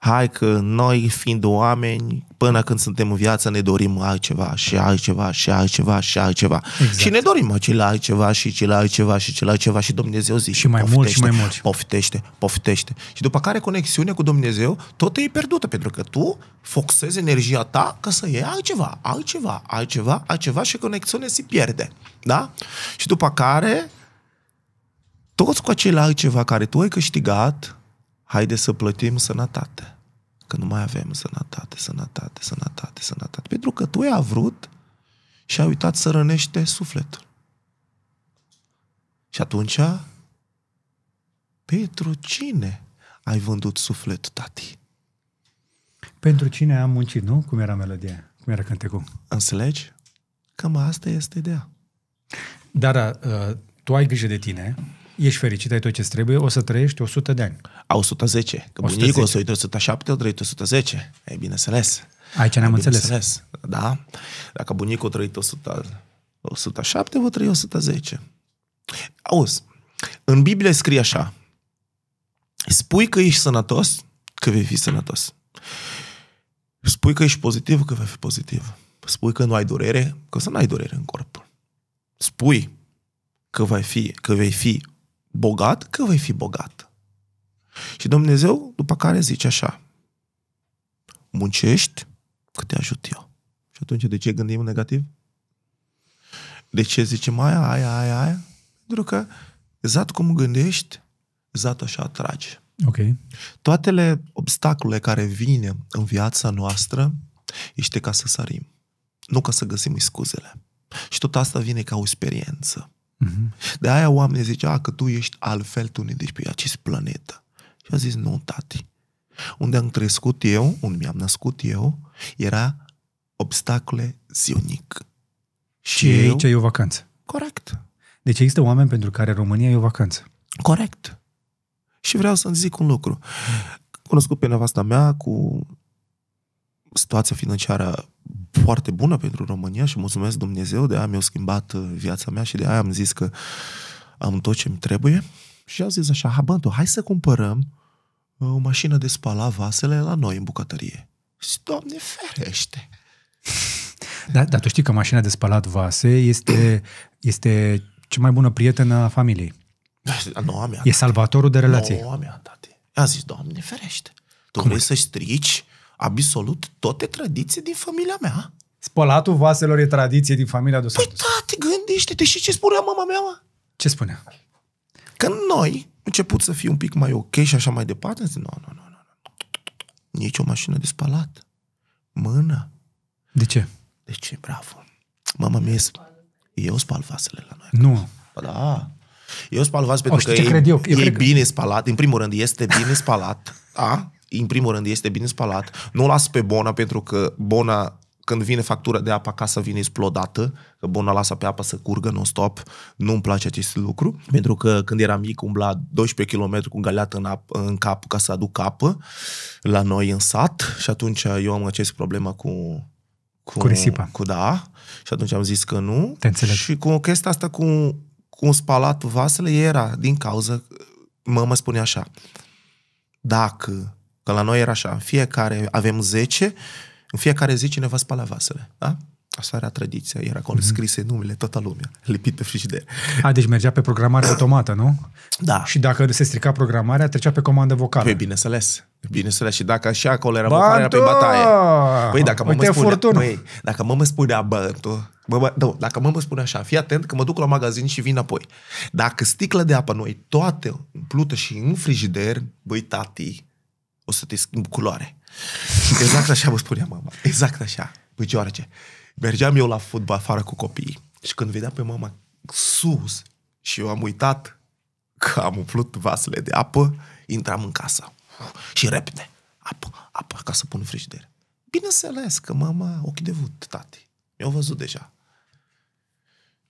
hai că noi fiind oameni, până când suntem în viață ne dorim altceva și altceva și altceva și altceva. Exact. Și ne dorim acela altceva și acela altceva și acela altceva și Dumnezeu zice și mai mult și mai mult. Poftește, poftește. Și după care conexiunea cu Dumnezeu tot e pierdută pentru că tu foxezi energia ta ca să iei altceva, altceva, altceva, altceva și conexiunea se pierde. Da? Și după care toți cu acela altceva care tu ai câștigat, haide să plătim sănătate, Că nu mai avem sănătate, sănătate, sănătate, sănătate. Pentru că tu ai vrut și ai uitat să rănește sufletul. Și atunci, pentru cine ai vândut sufletul, tati? Pentru cine am muncit, nu? Cum era melodia? Cum era cântecul? Înțelegi? Cam asta este ideea. Dar uh, tu ai grijă de tine, Ești fericit, ai tot ce trebuie, o să trăiești 100 de ani. A, 110. Că 110. bunicul o să uite 107, o trăit 110. E bine să les. Aici ne-am înțeles. înțeles. Da. Dacă bunicul a trăit 100, 107, vă trăi 110. Auzi, în Biblie scrie așa. Spui că ești sănătos, că vei fi sănătos. Spui că ești pozitiv, că vei fi pozitiv. Spui că nu ai durere, că să nu ai durere în corp. Spui că, vai fi, că vei fi bogat, că vei fi bogat. Și Dumnezeu după care zice așa, muncești că te ajut eu. Și atunci de ce gândim negativ? De ce zicem aia, aia, aia, aia? Pentru că exact cum gândești, exact așa atragi. Okay. Toatele obstacole care vine în viața noastră este ca să sărim, nu ca să găsim scuzele. Și tot asta vine ca o experiență. Mhm. De aia oamenii ziceau că tu ești altfel, tu ne pe acest planetă. Și a zis, nu, tati. Unde am crescut eu, unde mi-am născut eu, era obstacole ziunic. Și, și eu... e o vacanță. Corect. Deci există oameni pentru care România e o vacanță. Corect. Și vreau să-mi zic un lucru. Cunoscut pe nevasta mea cu situația financiară foarte bună pentru România și mulțumesc Dumnezeu, de aia mi-a schimbat uh, viața mea și de aia am zis că am tot ce-mi trebuie. Și au zis așa, Habanto, hai să cumpărăm uh, o mașină de spala vasele la noi în bucătărie. Și doamne ferește! Da, dar da, tu știi că mașina de spalat vase este, este cea mai bună prietenă a familiei. nu mea, e salvatorul de relații. nu am tati. A zis, doamne ferește! Tu Cum vrei să strici absolut toate tradiții din familia mea. Spălatul vaselor e tradiție din familia Dos Santos. Păi tate, gândește-te și ce spunea mama mea, mă? Ce spunea? Că noi, început să fie un pic mai ok și așa mai departe, zic, nu, nu, nu, nu, nici o mașină de spălat. Mână. De ce? De ce, bravo. Mama mea, eu spal vasele la noi. Nu. Bă, da. Eu spal vase pentru o, că e, eu. Eu e cred bine că... spalat. În primul rând, este bine spalat. A? în primul rând, este bine spălat. Nu las pe bona pentru că bona când vine factura de apă acasă, vine explodată, că bona lasă pe apă să curgă non-stop. Nu-mi place acest lucru, pentru că când eram mic umbla 12 km cu galeată în, ap- în cap ca să aduc apă la noi în sat și atunci eu am acest problemă cu cu, cu risipa. Cu da. Și atunci am zis că nu. Te înțeleg. Și cu chestia asta cu, cu un spalat vasele era din cauza, mama spune așa, dacă Că la noi era așa, în fiecare, avem 10, în fiecare zi cineva spală vasele, da? Asta era tradiția, era acolo mm-hmm. scrise numele toată lumea, lipit pe frigider. A, deci mergea pe programare da. automată, nu? Da. Și dacă se strica programarea, trecea pe comandă vocală. Păi bineînțeles. Bineînțeles, și dacă și acolo era vocală, era pe da! bataie. Păi dacă păi, mă spune, băi, dacă mă spunea bătul, bă, bă, nu, dacă mă spune așa, fii atent că mă duc la magazin și vin apoi. Dacă sticla de apă noi toate împlută și în frigider, băi tati, o să te schimb culoare. Exact așa vă spunea mama. Exact așa. Păi George, mergeam eu la fotbal afară cu copiii și când vedeam pe mama sus și eu am uitat că am umplut vasele de apă, intram în casă. Și repede. Apă, apă, ca să pun frigider. Bineînțeles că mama ochi de vut, tati. Mi-au văzut deja.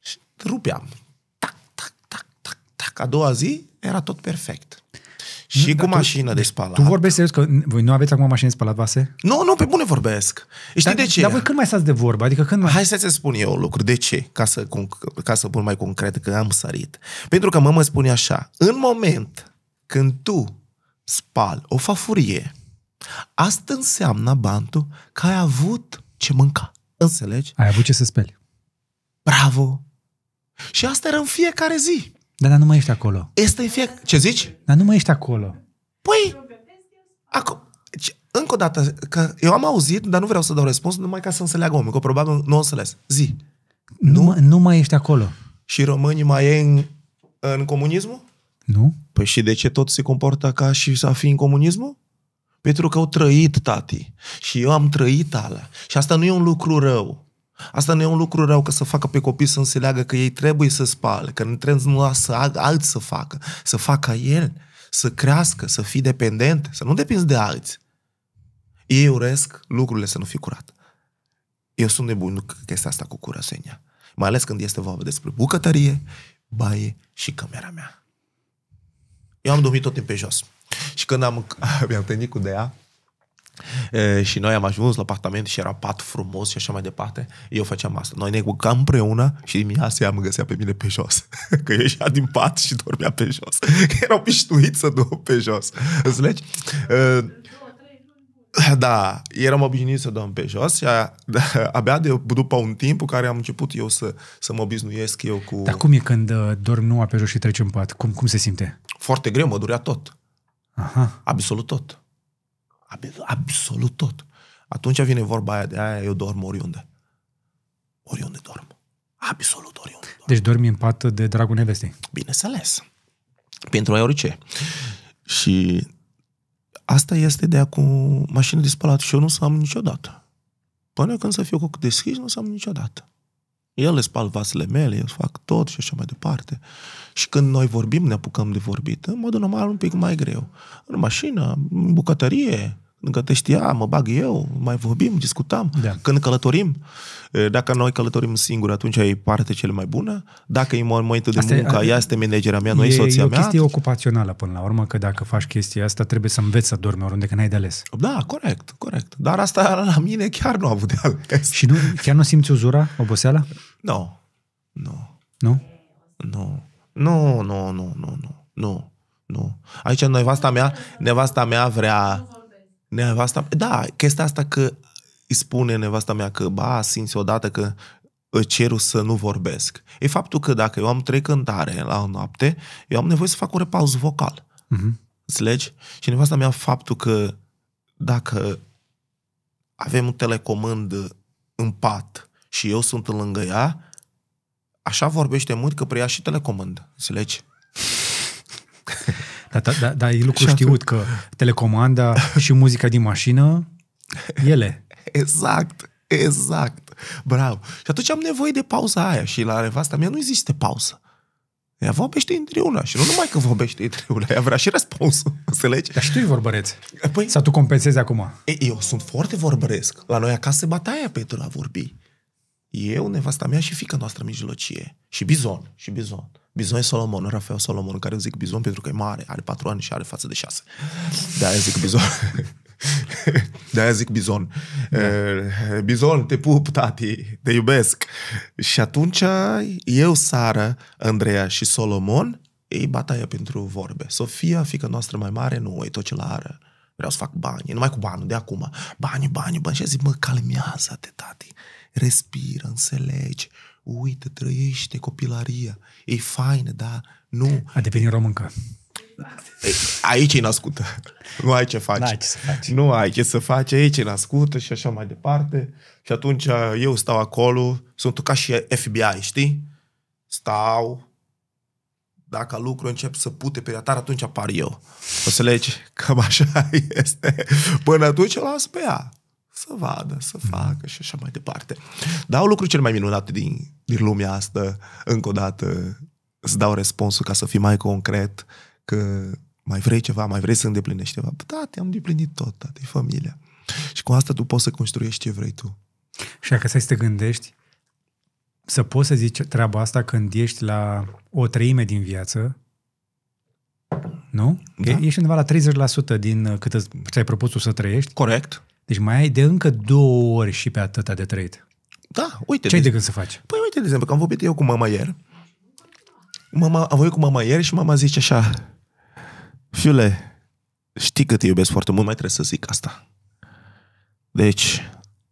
Și rupeam. Tac, tac, tac, tac, tac. A doua zi era tot perfect. Și cu mașină tu, de deci spălat. Tu vorbești serios că voi nu aveți acum mașină de spălat vase? Nu, nu, pe bune vorbesc. Știi dar, de ce? Dar voi când mai stați de vorbă? Adică când mai... Hai să-ți spun eu lucru. De ce? Ca să, ca să pun mai concret că am sărit. Pentru că mama spune așa. În moment când tu spal o fafurie, asta înseamnă, Bantu, că ai avut ce mânca. Înțelegi? Ai avut ce să speli. Bravo! Și asta era în fiecare zi. Dar, dar nu mai ești acolo. Este în fiecare... Ce zici? Dar nu mai ești acolo. Păi, acum, încă o dată, că eu am auzit, dar nu vreau să dau răspuns, numai ca să înțeleagă omul, că probabil nu o înțeles. Zi. Nu, nu, nu mai ești acolo. Și românii mai e în, în comunism? Nu. Păi și de ce tot se comportă ca și să fi în comunism? Pentru că au trăit, tati. Și eu am trăit ala. Și asta nu e un lucru rău. Asta nu e un lucru rău că să facă pe copii să înțeleagă că ei trebuie să spală, că nu trebuie să lasă alți să facă, să facă el, să crească, să fie dependent, să nu depinzi de alții. Ei uresc lucrurile să nu fie curate. Eu sunt nebun cu chestia asta cu curățenia. Mai ales când este vorba despre bucătărie, baie și camera mea. Eu am dormit tot timpul pe jos. Și când am, am întâlnit cu Dea, E, și noi am ajuns la apartament și era pat frumos și așa mai departe. Eu făceam asta. Noi ne bucam împreună și dimineața ea mă găsea pe mine pe jos. Că eu ieșea din pat și dormea pe jos. Că era obișnuit să dorm pe jos. Înțelegi? da, eram obișnuit să dorm pe jos și a, da, abia de, după un timp care am început eu să, să mă obișnuiesc eu cu... Dar cum e când uh, dorm nu pe jos și treci în pat? Cum, cum se simte? Foarte greu, mă durea tot. Aha. Absolut tot. Absolut tot. Atunci vine vorba aia de aia, eu dorm oriunde. Oriunde dorm. Absolut oriunde dorm. Deci dormi în pat de dragul nevestei. Bineînțeles. Pentru mai orice. Și asta este de acum mașină de spălat și eu nu să am niciodată. Până când să fiu cu deschis, nu să am niciodată. El le spal vasele mele, el fac tot și așa mai departe. Uh, și când noi vorbim, ne apucăm de vorbit, în modul normal un pic mai greu. În mașină, în bucătărie, când te știa, mă bag eu, mai vorbim, discutam. Da. Când călătorim, dacă noi călătorim singuri, atunci e partea cel mai bună. Dacă e momentul de muncă, adică ea este managerea mea, nu e, soția mea. E o chestie mea. ocupațională până la urmă, că dacă faci chestia asta, trebuie să înveți să dormi oriunde, că n-ai de ales. Da, corect, corect. Dar asta la mine chiar nu a avut de ales. Și nu, chiar nu simți uzura, oboseala? Nu, no. nu. No. Nu? Nu. Nu, nu, nu, nu, nu, nu, nu. Aici nevasta mea, nevasta mea vrea... Nevasta, da, chestia asta că îi spune nevasta mea că, ba, simți odată că ceru să nu vorbesc. E faptul că dacă eu am trei cântare la o noapte, eu am nevoie să fac un repaus vocal. Mm-hmm. Înțelegi? Și nevasta mea faptul că dacă avem un telecomand în pat și eu sunt lângă ea, așa vorbește mult că preia și telecomand, înțelegi? Dar da, da, da, e lucru știut că telecomanda și muzica din mașină, ele. Exact, exact. Bravo. Și atunci am nevoie de pauza aia și la revasta mea nu există pauză. Ea vorbește una și nu numai că vorbește una, ea vrea și răspunsul, înțelegi? Dar și tu e vorbăreț. Păi, Sau tu compensezi acum? Eu sunt foarte vorbăresc. La noi acasă bataia pentru a vorbi eu, nevasta mea și fica noastră mijlocie. Și Bizon, și Bizon. Bizon e Solomon, Rafael Solomon, care eu zic Bizon pentru că e mare, are patru ani și are față de șase. de eu zic Bizon. De-aia zic Bizon. Da. Eh, Bizon, te pup, tati, te iubesc. Și atunci eu, Sara, Andreea și Solomon, ei bataia pentru vorbe. Sofia, fica noastră mai mare, nu, e tot ce la are vreau să fac bani, numai cu bani, de acum, bani, bani, bani. Și zic, mă, calmează-te, tati respiră, înțelegi, uite, trăiește copilăria, e faină, da, nu. A devenit româncă. Aici e născută. Nu ai ce faci. N-ai ce să faci. Nu ai ce să faci, aici e născută și așa mai departe. Și atunci uh, eu stau acolo, sunt ca și FBI, știi? Stau, dacă lucru încep să pute pe atar, atunci apar eu. O să legi, cam așa este. Până atunci o las pe ea să vadă, să facă și așa mai departe. Dau lucrul cel mai minunat din, din lumea asta, încă o dată îți dau răspunsul ca să fii mai concret, că mai vrei ceva, mai vrei să îndeplinești ceva. Bă, da, te-am îndeplinit tot, da, e familia. Și cu asta tu poți să construiești ce vrei tu. Și dacă să te gândești, să poți să zici treaba asta când ești la o treime din viață, nu? Da. E, ești undeva la 30% din uh, cât ți-ai propus tu să trăiești. Corect. Deci mai ai de încă două ori și pe atâta de trăit. Da, uite. Ce ai deci- de, gând să faci? Păi uite, de exemplu, că am vorbit eu cu mama ieri. Mama, am vorbit cu mama ieri și mama zice așa, fiule, știi că te iubesc foarte mult, mai trebuie să zic asta. Deci,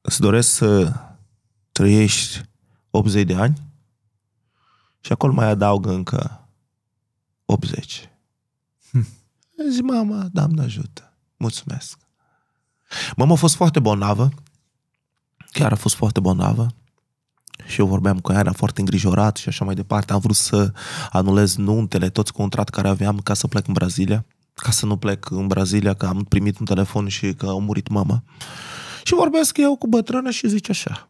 îți doresc să trăiești 80 de ani și acolo mai adaugă încă 80. Hm. Zic, mama, Doamne ajută, mulțumesc. Mama a fost foarte bolnavă, chiar a fost foarte bolnavă și eu vorbeam cu ea, era foarte îngrijorat și așa mai departe. Am vrut să anulez nuntele, toți contract care aveam ca să plec în Brazilia, ca să nu plec în Brazilia, că am primit un telefon și că a murit mama. Și vorbesc eu cu bătrână și zice așa,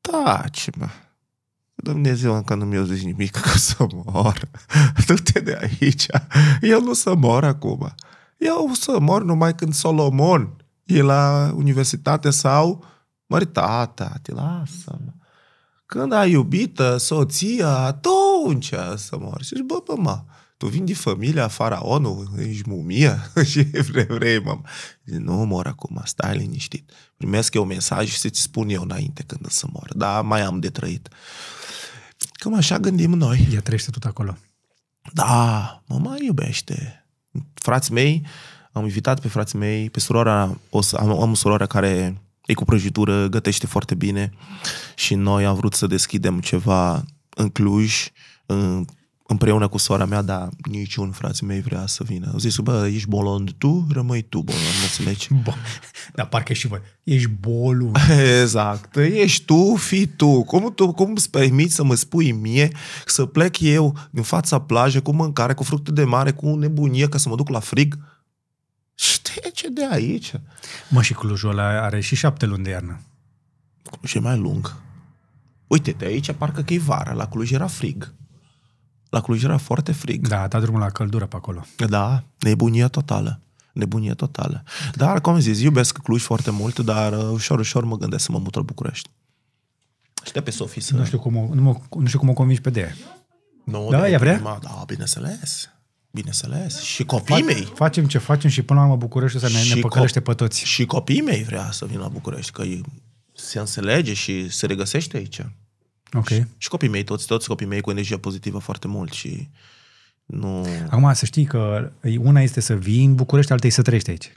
taci mă, Dumnezeu încă nu mi-a zis nimic că să mor. Du-te de aici. Eu nu să mor acum. Eu să mor numai când Solomon e la universitate sau măritata, te lasă. Mă. Când ai iubită, soția, atunci să mor. Și bă, bă, mă, tu vin din familia faraonul, ești mumie și vrei, vrei, mă. Zice, nu mor acum, stai liniștit. Primesc eu mesaj și să-ți spun eu înainte când să mor, dar mai am de trăit. Cam așa gândim noi. Ea trăiește tot acolo. Da, mă mai iubește. Frați mei, am invitat pe frații mei, pe surora, o am, am o sororă care e cu prăjitură, gătește foarte bine și noi am vrut să deschidem ceva în Cluj, în, împreună cu sora mea, dar niciun frate mei vrea să vină. Au zis, bă, ești bolond tu, rămâi tu bolond, mă înțelegi? dar parcă și voi, ești bolul. Exact, ești tu, fi tu. Cum, tu, cum îți permiți să mă spui mie să plec eu în fața plajei cu mâncare, cu fructe de mare, cu nebunie, ca să mă duc la frig? Ștece de aici. Mă, și Clujul ăla are și șapte luni de iarnă. Cluj e mai lung. Uite-te, aici parcă că e vară, la Cluj era frig. La Cluj era foarte frig. Da, a dat drumul la căldură pe acolo. Da, nebunia totală. Nebunie totală. Dar, cum zis, iubesc Cluj foarte mult, dar uh, ușor, ușor mă gândesc să mă mut la București. Aștept pe Sofie să... Nu știu cum o, nu, mă, nu știu cum o convingi pe de Nu, da, de ea vrea? Prima, da, bineînțeles. Bineînțeles. Și copiii Fac, mei. Facem ce facem și până la urmă București să ne, și ne păcălește pe toți. Și copiii mei vrea să vină la București, că se înțelege și se regăsește aici. Ok. Și, și copiii mei, toți, toți copiii mei cu energie pozitivă foarte mult și nu... Acum să știi că una este să vii în București, alta e să trăiești aici.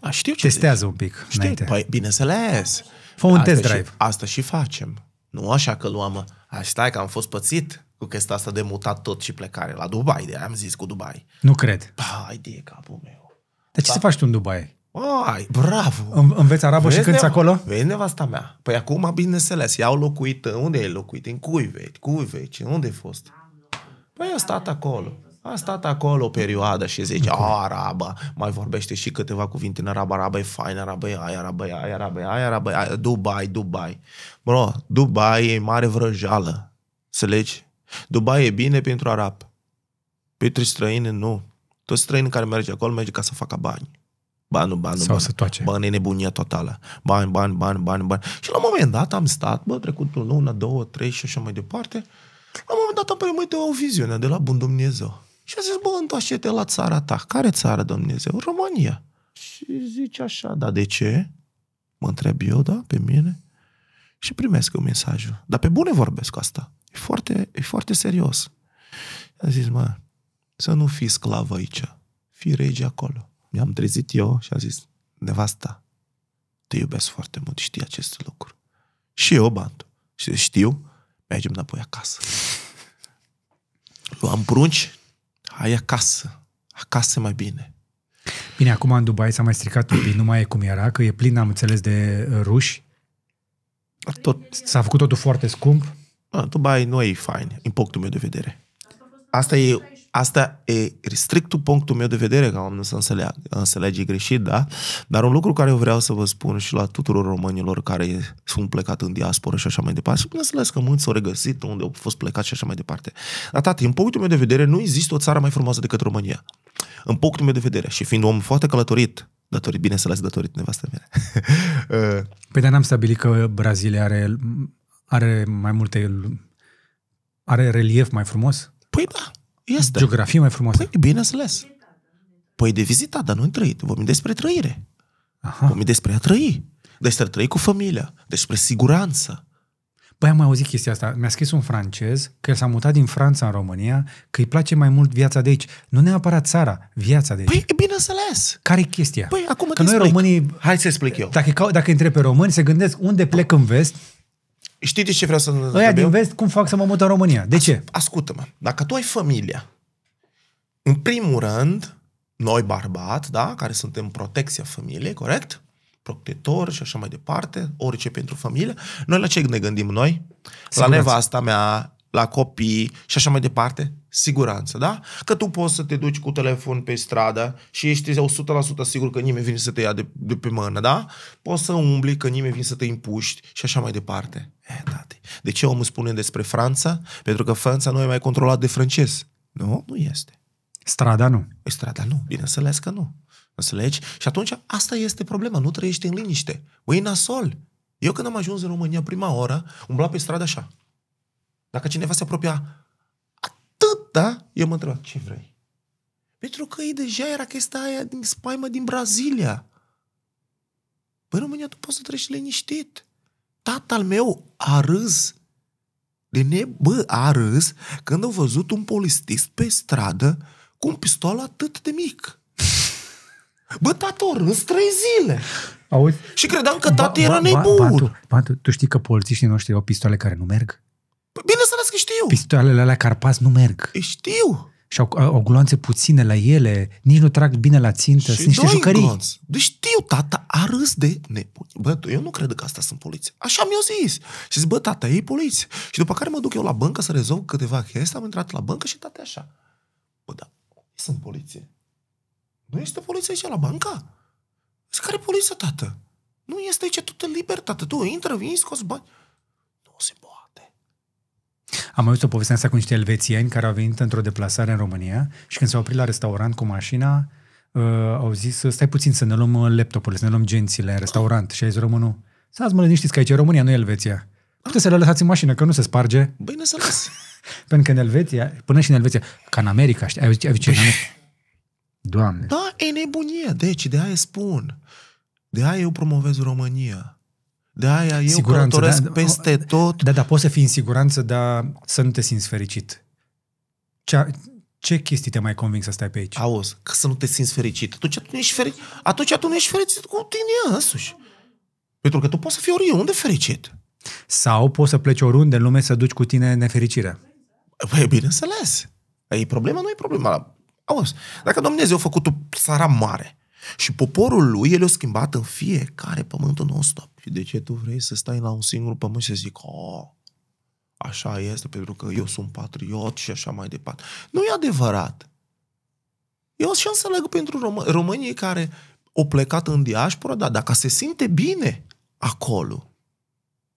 A, știu ce Testează zici. un pic știu, înainte. Păi, bineînțeles. Fă un test drive. Și, asta și facem. Nu așa că luam, aș stai că am fost pățit cu chestia asta de mutat tot și plecare la Dubai, de am zis cu Dubai. Nu cred. ai de capul meu. Dar ce da. să faci tu în Dubai? Ai, bravo! În, înveți arabă vezi și cânti acolo? Vezi nevasta mea. Păi acum, bineînțeles, i-au locuit, unde ai locuit? În Cui vei? unde ai fost? Păi a stat acolo. A stat acolo o perioadă și zice, a, araba, mai vorbește și câteva cuvinte în arabă, araba e fain, araba e aia, araba e aia, araba e aia, araba e aia, Dubai, Dubai. Bro, Dubai e mare vrăjală. legi? Dubai e bine pentru arab. Pentru străini nu. Toți străinii care merge acolo merge ca să facă bani. Bani, bani, Sau bani. să toace. Bani e nebunia totală. Bani, bani, bani, bani, bani. Și la un moment dat am stat, bă, trecut o lună, două, trei și așa mai departe. La un moment dat am primit o viziune de la bun Dumnezeu. Și a zis, bă, întoarce-te la țara ta. Care țară, Dumnezeu? România. Și zice așa, da, de ce? Mă întreb eu, da, pe mine. Și primesc mesajul. Dar pe bune vorbesc asta. E foarte, e foarte serios. A zis, mă, să nu fii sclav aici, fii rege acolo. Mi-am trezit eu și a zis, nevasta, te iubesc foarte mult, știi aceste lucruri. Și eu, bantu. Și știu, mergem înapoi acasă. Luam prunci, hai acasă. Acasă mai bine. Bine, acum în Dubai s-a mai stricat un pic, nu mai e cum era, că e plin, am înțeles, de ruși. Tot. S-a făcut totul foarte scump. A, ah, tu bai, nu e fain, în punctul meu de vedere. Asta e, asta e restrictul punctul meu de vedere, ca oamenii să înțeleagă, înțelege greșit, da? Dar un lucru care eu vreau să vă spun și la tuturor românilor care sunt plecat în diasporă și așa mai departe, și bineînțeles că mulți s-au regăsit unde au fost plecat și așa mai departe. Dar tati, în punctul meu de vedere, nu există o țară mai frumoasă decât România. În punctul meu de vedere, și fiind om foarte călătorit, datorit, bineînțeles, datorit nevastă mea. păi dar n-am stabilit că Brazilia are are mai multe... Are relief mai frumos? Păi da, este. Geografie mai frumoasă? Păi, bineînțeles. Păi de vizitat, dar nu trăit. Vom despre trăire. Aha. Vom despre a trăi. Despre a trăi cu familia. Despre siguranță. Păi am mai auzit chestia asta. Mi-a scris un francez că el s-a mutat din Franța în România, că îi place mai mult viața de aici. Nu neapărat țara, viața de păi, aici. Păi, bineînțeles. Care e chestia? Păi, acum că noi explic. românii... Hai să explic eu. Dacă, dacă întreb pe români, se gândesc unde plec în vest, Știi de ce vreau să Aia din vest, cum fac să mă mut în România? De ce? Ascultă-mă, dacă tu ai familia, în primul rând, noi barbat, da, care suntem protecția familiei, corect? Protector și așa mai departe, orice pentru familie. Noi la ce ne gândim noi? Siguranță. La nevasta mea, la copii și așa mai departe siguranță, da? Că tu poți să te duci cu telefon pe stradă și ești 100% sigur că nimeni vine să te ia de, de pe mână, da? Poți să umbli că nimeni vine să te impuști și așa mai departe. E, tati. De ce omul spune despre Franța? Pentru că Franța nu e mai controlat de francez. Nu, nu este. Strada nu. Păi strada nu, bineînțeles că nu. Înțelegi? Și atunci asta este problema, nu trăiești în liniște. Băi, nasol! Eu când am ajuns în România prima oră, umbla pe stradă așa. Dacă cineva se apropia atâta, da? eu mă întreb, ce vrei? Pentru că ei deja era chestia aia din spaimă din Brazilia. Păi România tu poți să treci liniștit. Tatăl meu a râs de nebă, a râs când au văzut un polistist pe stradă cu un pistol atât de mic. Bă, tată, o râs trei zile. Auzi? Și credeam că tată era nebun. tu, tu, tu știi că polițiștii noștri au pistoale care nu merg? Bineînțeles că știu. Pistoalele alea Carpați nu merg. Știu. Și au, au gloanțe puține la ele, nici nu trag bine la țintă, și sunt niște jucării. Gloanț. Deci știu, tata a râs de nebuni. Bă, eu nu cred că asta sunt poliție. Așa mi-au zis. Și zic, bă, tata, ei poliție. Și după care mă duc eu la bancă să rezolv câteva chestii, am intrat la bancă și tata așa. Bă, da, sunt poliție. Nu este poliție aici la banca? Zic, care poliție, tată? Nu este aici liber, libertate. Tu intră, vii, scoți bani. Am auzit o poveste asta cu niște elvețieni care au venit într-o deplasare în România și când s-au oprit la restaurant cu mașina, uh, au zis, stai puțin să ne luăm uh, laptopul, să ne luăm gențile în restaurant. Și a zis românul, ați mă liniștiți că aici e România, nu e Elveția. Puteți să le lăsați în mașină, că nu se sparge. Băi, nu se las. Pentru că în Elveția, până și în Elveția, ca în America, știi, ai, ai, ce Doamne. Da, e nebunie. Deci, de aia spun. De aia eu promovez România. De-aia eu siguranță, da? călătoresc da, peste tot. Da, da, poți să fii în siguranță, dar să nu te simți fericit. Ce, ce chestii te mai conving să stai pe aici? Auzi, că să nu te simți fericit. Atunci tu nu ești fericit, atunci tu nu ești fericit cu tine însuși. Pentru că tu poți să fii oriunde fericit. Sau poți să pleci oriunde în lume să duci cu tine nefericirea. Păi, bineînțeles. E problema, nu e problema. Auzi, dacă Dumnezeu a făcut o țara mare, și poporul lui, el a schimbat în fiecare pământul non-stop. Și de ce tu vrei să stai la un singur pământ și să zic, oh, așa este pentru că eu sunt patriot și așa mai departe. Nu e adevărat. Eu și leg pentru rom- românii care au plecat în diaspora, dar dacă se simte bine acolo,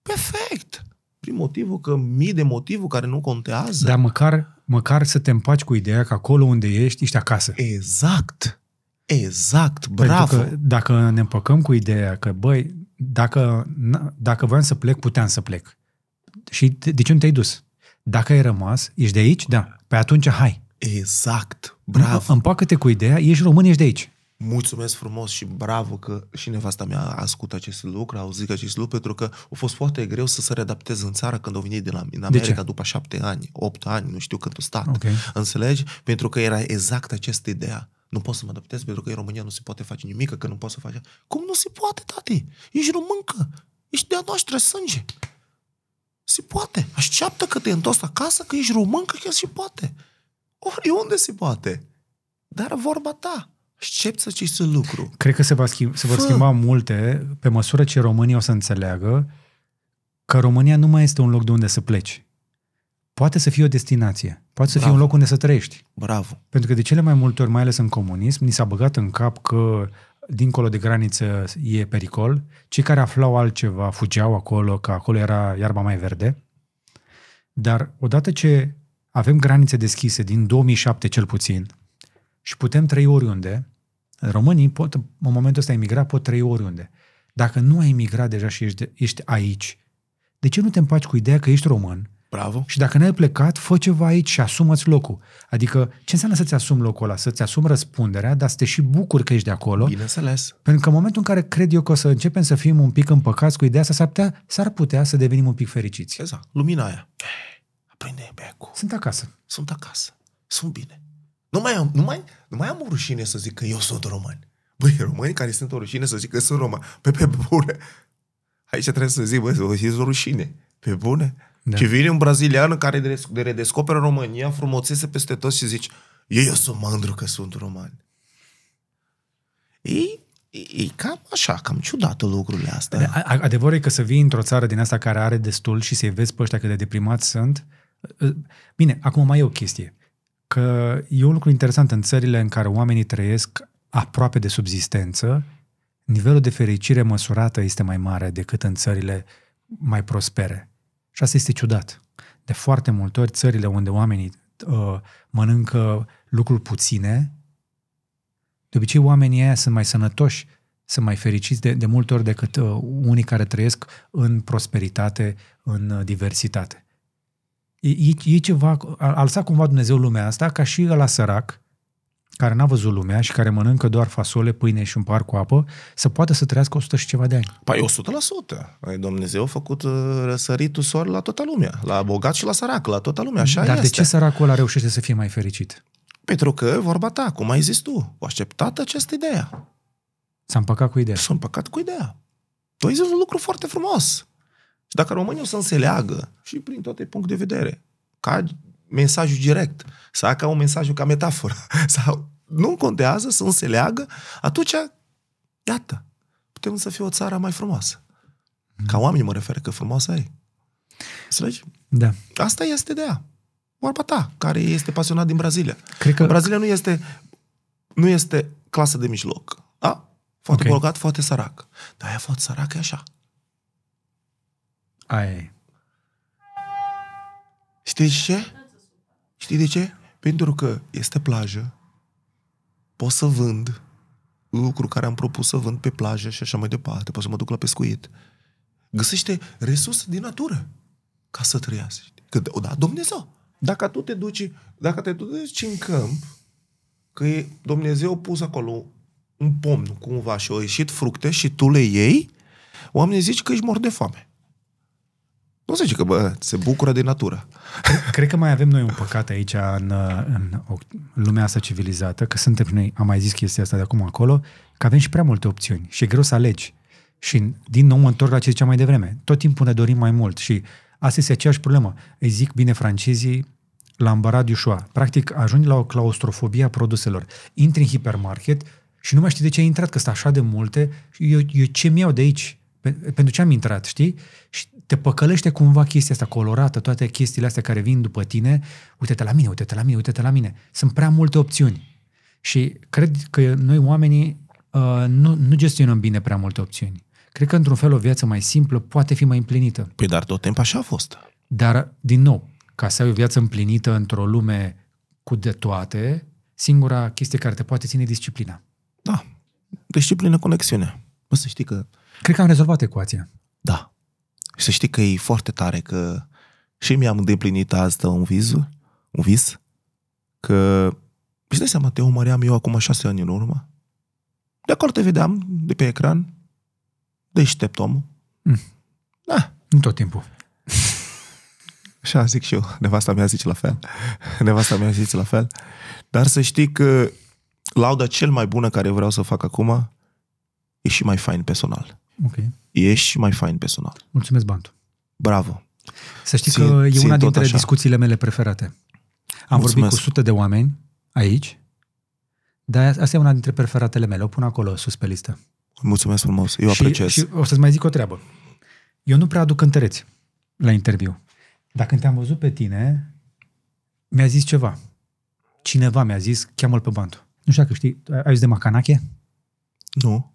perfect. Prin motivul că mii de motivul care nu contează. Dar măcar, măcar să te împaci cu ideea că acolo unde ești, ești acasă. Exact. Exact, bravo! Pentru că dacă ne împăcăm cu ideea că, băi, dacă, dacă voiam să plec, puteam să plec. Și de ce nu te-ai dus? Dacă ai rămas, ești de aici? Da. Păi atunci hai. Exact, bravo! Împacă-te cu ideea, ești român, ești de aici. Mulțumesc frumos și bravo că și nevasta mea a ascultat acest lucru, a auzit acest lucru, pentru că a fost foarte greu să se readapteze în țară când au venit din, America de după șapte ani, opt ani, nu știu cât o stat. Okay. Înțelegi? Pentru că era exact această idee nu pot să mă adaptez pentru că în România nu se poate face nimic, că nu pot să faci. Cum nu se poate, tati? Ești româncă. Ești de-a noastră sânge. Se poate. Așteaptă că te întorci acasă, că ești româncă, că se poate. Oriunde se poate. Dar vorba ta. ce să lucru. Cred că se, va schimba, se vor Fă. schimba multe pe măsură ce românii o să înțeleagă că România nu mai este un loc de unde să pleci poate să fie o destinație, poate să Bravo. fie un loc unde să trăiești. Bravo. Pentru că de cele mai multe ori, mai ales în comunism, ni s-a băgat în cap că dincolo de graniță e pericol, cei care aflau altceva fugeau acolo, că acolo era iarba mai verde. Dar odată ce avem granițe deschise din 2007 cel puțin și putem trăi oriunde, românii pot, în momentul ăsta emigra, pot trăi oriunde. Dacă nu ai emigrat deja și ești, de, ești aici, de ce nu te împaci cu ideea că ești român, Bravo. Și dacă n-ai plecat, fă ceva aici și asumă-ți locul. Adică, ce înseamnă să-ți asumi locul ăla? Să-ți asumi răspunderea, dar să te și bucuri că ești de acolo. Bineînțeles. Pentru că în momentul în care cred eu că o să începem să fim un pic împăcați cu ideea asta, s-ar putea, s-ar putea să devenim un pic fericiți. Exact. Lumina aia. Aprinde becul. Sunt acasă. Sunt acasă. Sunt bine. Nu mai am, nu mai, nu mai am o rușine să zic că eu sunt român. Băi, români care sunt o rușine să zic că sunt român. Pe pe bune. Aici trebuie să zic, băi, să o rușine. Pe bune da. Și vine un brazilian care de redescoperă România, frumoțese peste tot și zici, eu sunt mândru că sunt român. E, e cam așa, cam ciudată lucrurile astea. Adevărul e că să vii într-o țară din asta care are destul și să-i vezi pe ăștia cât de deprimați sunt. Ă, bine, acum mai e o chestie. Că e un lucru interesant în țările în care oamenii trăiesc aproape de subzistență, nivelul de fericire măsurată este mai mare decât în țările mai prospere. Și asta este ciudat. De foarte multe ori, țările unde oamenii uh, mănâncă lucruri puține, de obicei oamenii aia sunt mai sănătoși, sunt mai fericiți de, de multe ori decât uh, unii care trăiesc în prosperitate, în uh, diversitate. E, e, e ceva, a, a lăsat cumva Dumnezeu lumea asta ca și la sărac, care n-a văzut lumea și care mănâncă doar fasole, pâine și un par cu apă, să poată să trăiască 100 și ceva de ani. Păi 100%. Dumnezeu a făcut uh, răsăritul soare la toată lumea, la bogat și la sărac, la toată lumea, așa Dar este. de ce săracul ăla reușește să fie mai fericit? Pentru că, vorba ta, cum ai zis tu, a așteptat această idee. S-a împăcat cu ideea. S-a împăcat cu ideea. Tu ai zis un lucru foarte frumos. Și dacă românii o să înțeleagă și prin toate puncte de vedere, ca mesajul direct, sau ca un mesaj ca metaforă, sau nu contează să înțeleagă, atunci, iată, putem să fie o țară mai frumoasă. Mm. Ca oameni mă refer că frumoasă e. Înțelegi? Da. Asta este de ea. Vorba ta, care este pasionat din Brazilia. Cred că... Brazilia nu este, nu este clasă de mijloc. A? Foarte okay. bogat, foarte sărac. Dar aia foarte sărac e așa. Aia e. Știi ce? Știi de ce? Pentru că este plajă, pot să vând lucru care am propus să vând pe plajă și așa mai departe, pot să mă duc la pescuit. Găsește resurse din natură ca să trăiască. Că, da, Dumnezeu. Dacă tu te duci, dacă te duci în câmp, că e Dumnezeu pus acolo un pom cumva și au ieșit fructe și tu le iei, oamenii zici că ești mor de foame nu se zice că bă, se bucură de natură. Cred că mai avem noi un păcat aici în, în lumea asta civilizată, că suntem noi, am mai zis chestia asta de acum acolo, că avem și prea multe opțiuni și e greu să alegi. Și din nou mă întorc la ce ziceam mai devreme. Tot timpul ne dorim mai mult și asta este aceeași problemă. Îi zic bine francezii, la îmbărat Iușoa. Practic ajungi la o claustrofobie a produselor. Intri în hipermarket și nu mai știi de ce ai intrat, că sunt așa de multe eu, eu ce mi iau de aici? pentru ce am intrat, știi? Și te păcălește cumva chestia asta colorată, toate chestiile astea care vin după tine, uite-te la mine, uite-te la mine, uite-te la mine. Sunt prea multe opțiuni. Și cred că noi oamenii uh, nu, nu gestionăm bine prea multe opțiuni. Cred că într-un fel o viață mai simplă poate fi mai împlinită. Păi dar tot timpul așa a fost. Dar, din nou, ca să ai o viață împlinită într-o lume cu de toate, singura chestie care te poate ține e disciplina. Da. Disciplină, conexiune. Bă, să știi că Cred că am rezolvat ecuația. Da. Și să știi că e foarte tare că și mi-am îndeplinit asta un vis, un vis, că și dai seama, te umăream eu acum șase ani în urmă. De acolo te vedeam, de pe ecran, deștept om. Mm. Da. În tot timpul. Așa zic și eu. Nevasta mea zice la fel. Nevasta mea zice la fel. Dar să știi că lauda cel mai bună care vreau să fac acum e și mai fain personal. Okay. Ești mai fain personal. Mulțumesc, Bantu. Bravo. Să știi țin, că e una dintre așa. discuțiile mele preferate. Am Mulțumesc. vorbit cu sute de oameni aici, dar asta e una dintre preferatele mele. O pun acolo, sus pe listă. Mulțumesc frumos, eu și, apreciez. Și o să-ți mai zic o treabă. Eu nu prea aduc cântăreți la interviu. Dar când te-am văzut pe tine, mi-a zis ceva. Cineva mi-a zis, cheamă-l pe Bantu. Nu știu că știi, ai zis de Macanache? Nu.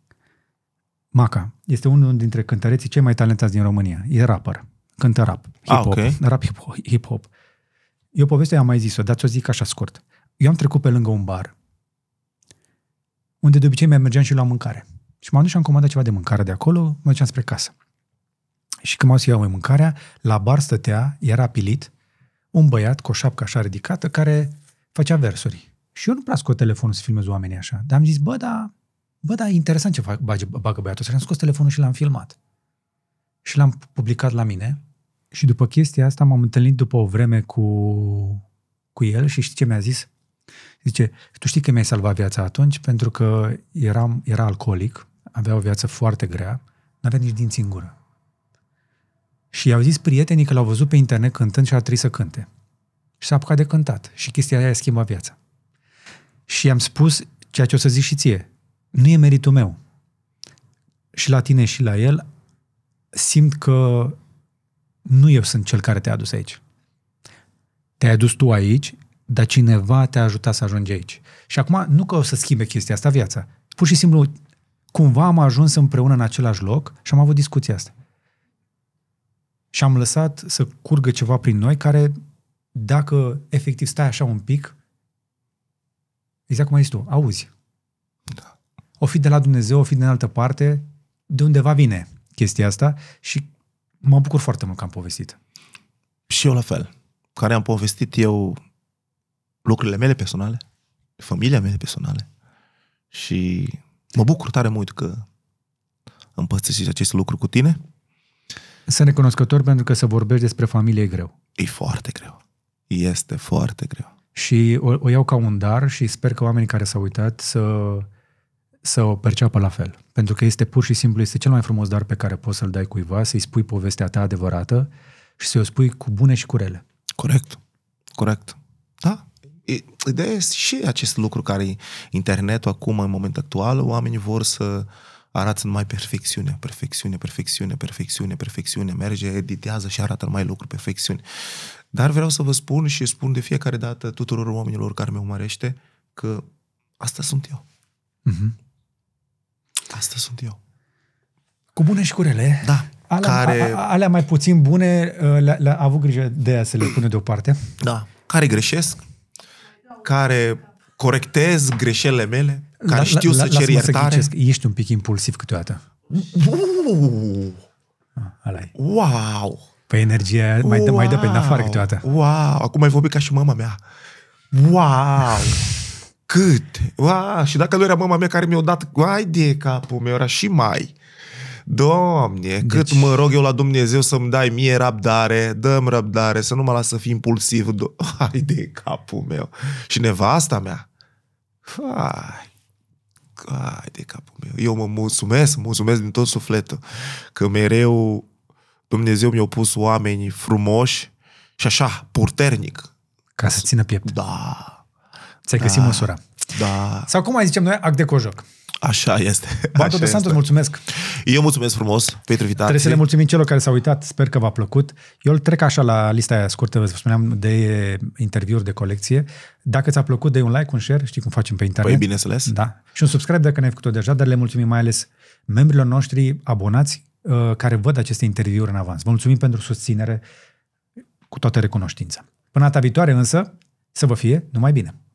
Maca este unul dintre cântăreții cei mai talentați din România. E rapper, cântă rap, ah, hip-hop, ah, okay. rap hip-hop. Eu o poveste, am mai zis-o, dar ți-o zic așa scurt. Eu am trecut pe lângă un bar unde de obicei mai mergeam și luam mâncare. Și m-am dus și am comandat ceva de mâncare de acolo, mă duceam spre casă. Și când m am să iau mâncarea, la bar stătea, era pilit, un băiat cu o șapcă așa ridicată care făcea versuri. Și eu nu prea scot telefonul să filmez oamenii așa. Dar am zis, bă, dar Bă, da, e interesant ce fac, bagă, bagă băiatul ăsta. Și am scos telefonul și l-am filmat. Și l-am publicat la mine. Și după chestia asta m-am întâlnit după o vreme cu, cu el și știi ce mi-a zis? Zice, tu știi că mi-ai salvat viața atunci pentru că eram, era alcoolic, avea o viață foarte grea, n-avea nici din singură. Și i-au zis prietenii că l-au văzut pe internet cântând și ar trebui să cânte. Și s-a apucat de cântat și chestia aia schimbat viața. Și i-am spus ceea ce o să zic și ție nu e meritul meu. Și la tine și la el simt că nu eu sunt cel care te-a adus aici. Te-ai adus tu aici, dar cineva te-a ajutat să ajungi aici. Și acum nu că o să schimbe chestia asta viața. Pur și simplu, cumva am ajuns împreună în același loc și am avut discuția asta. Și am lăsat să curgă ceva prin noi care, dacă efectiv stai așa un pic, exact cum ai zis tu, auzi, o fi de la Dumnezeu, o fi din altă parte, de undeva vine chestia asta și mă bucur foarte mult că am povestit. Și eu la fel, care am povestit eu lucrurile mele personale, familia mea personale și mă bucur tare mult că împărtășești acest lucru cu tine. ne cunoscători pentru că să vorbești despre familie e greu. E foarte greu. Este foarte greu. Și o, o iau ca un dar și sper că oamenii care s-au uitat să să o perceapă la fel. Pentru că este pur și simplu, este cel mai frumos dar pe care poți să-l dai cuiva, să-i spui povestea ta adevărată și să-i o spui cu bune și cu rele. Corect. Corect. Da. Ideea este și acest lucru care internetul acum, în momentul actual, oamenii vor să arată numai perfecțiune, perfecțiune, perfecțiune, perfecțiune, perfecțiune, merge, editează și arată mai lucruri, perfecțiune. Dar vreau să vă spun și spun de fiecare dată tuturor oamenilor care mă urmărește că asta sunt eu. Mm-hmm. Asta sunt eu. Cu bune și cu rele. Da. Alea, care... a, a, alea mai puțin bune uh, le-a, le-a avut grijă de a să le pune deoparte. Da. Care greșesc, care corectez greșelile mele, care la, știu la, să cer iertare. Să Ești un pic impulsiv câteodată. Uh, ah, wow! Pe păi energia mai, wow. dă, mai dă pe afară câteodată. Wow! Acum ai vorbit ca și mama mea. Wow! cât? Ua, și dacă nu era mama mea care mi-a dat, ai de capul meu, era și mai. Doamne, deci... cât mă rog eu la Dumnezeu să-mi dai mie răbdare, dăm răbdare, să nu mă las să fiu impulsiv. Ai de capul meu. Și nevasta mea. Ai, ai de capul meu. Eu mă mulțumesc, mulțumesc din tot sufletul că mereu Dumnezeu mi-a pus oameni frumoși și așa, purternic. Ca să țină piept. Da, Ți-ai da. măsura. Da. Sau cum mai zicem noi, act de cojoc. Așa este. Bato de Santos, mulțumesc. Eu mulțumesc frumos pentru Vitație. Trebuie să le mulțumim celor care s-au uitat, sper că v-a plăcut. Eu îl trec așa la lista aia scurtă, vă spuneam, de interviuri de colecție. Dacă ți-a plăcut, dai un like, un share, știi cum facem pe internet. Păi bineînțeles. Da. Și un subscribe dacă n-ai făcut-o deja, dar le mulțumim mai ales membrilor noștri abonați uh, care văd aceste interviuri în avans. Vă mulțumim pentru susținere cu toată recunoștința. Până data viitoare însă, să vă fie numai bine!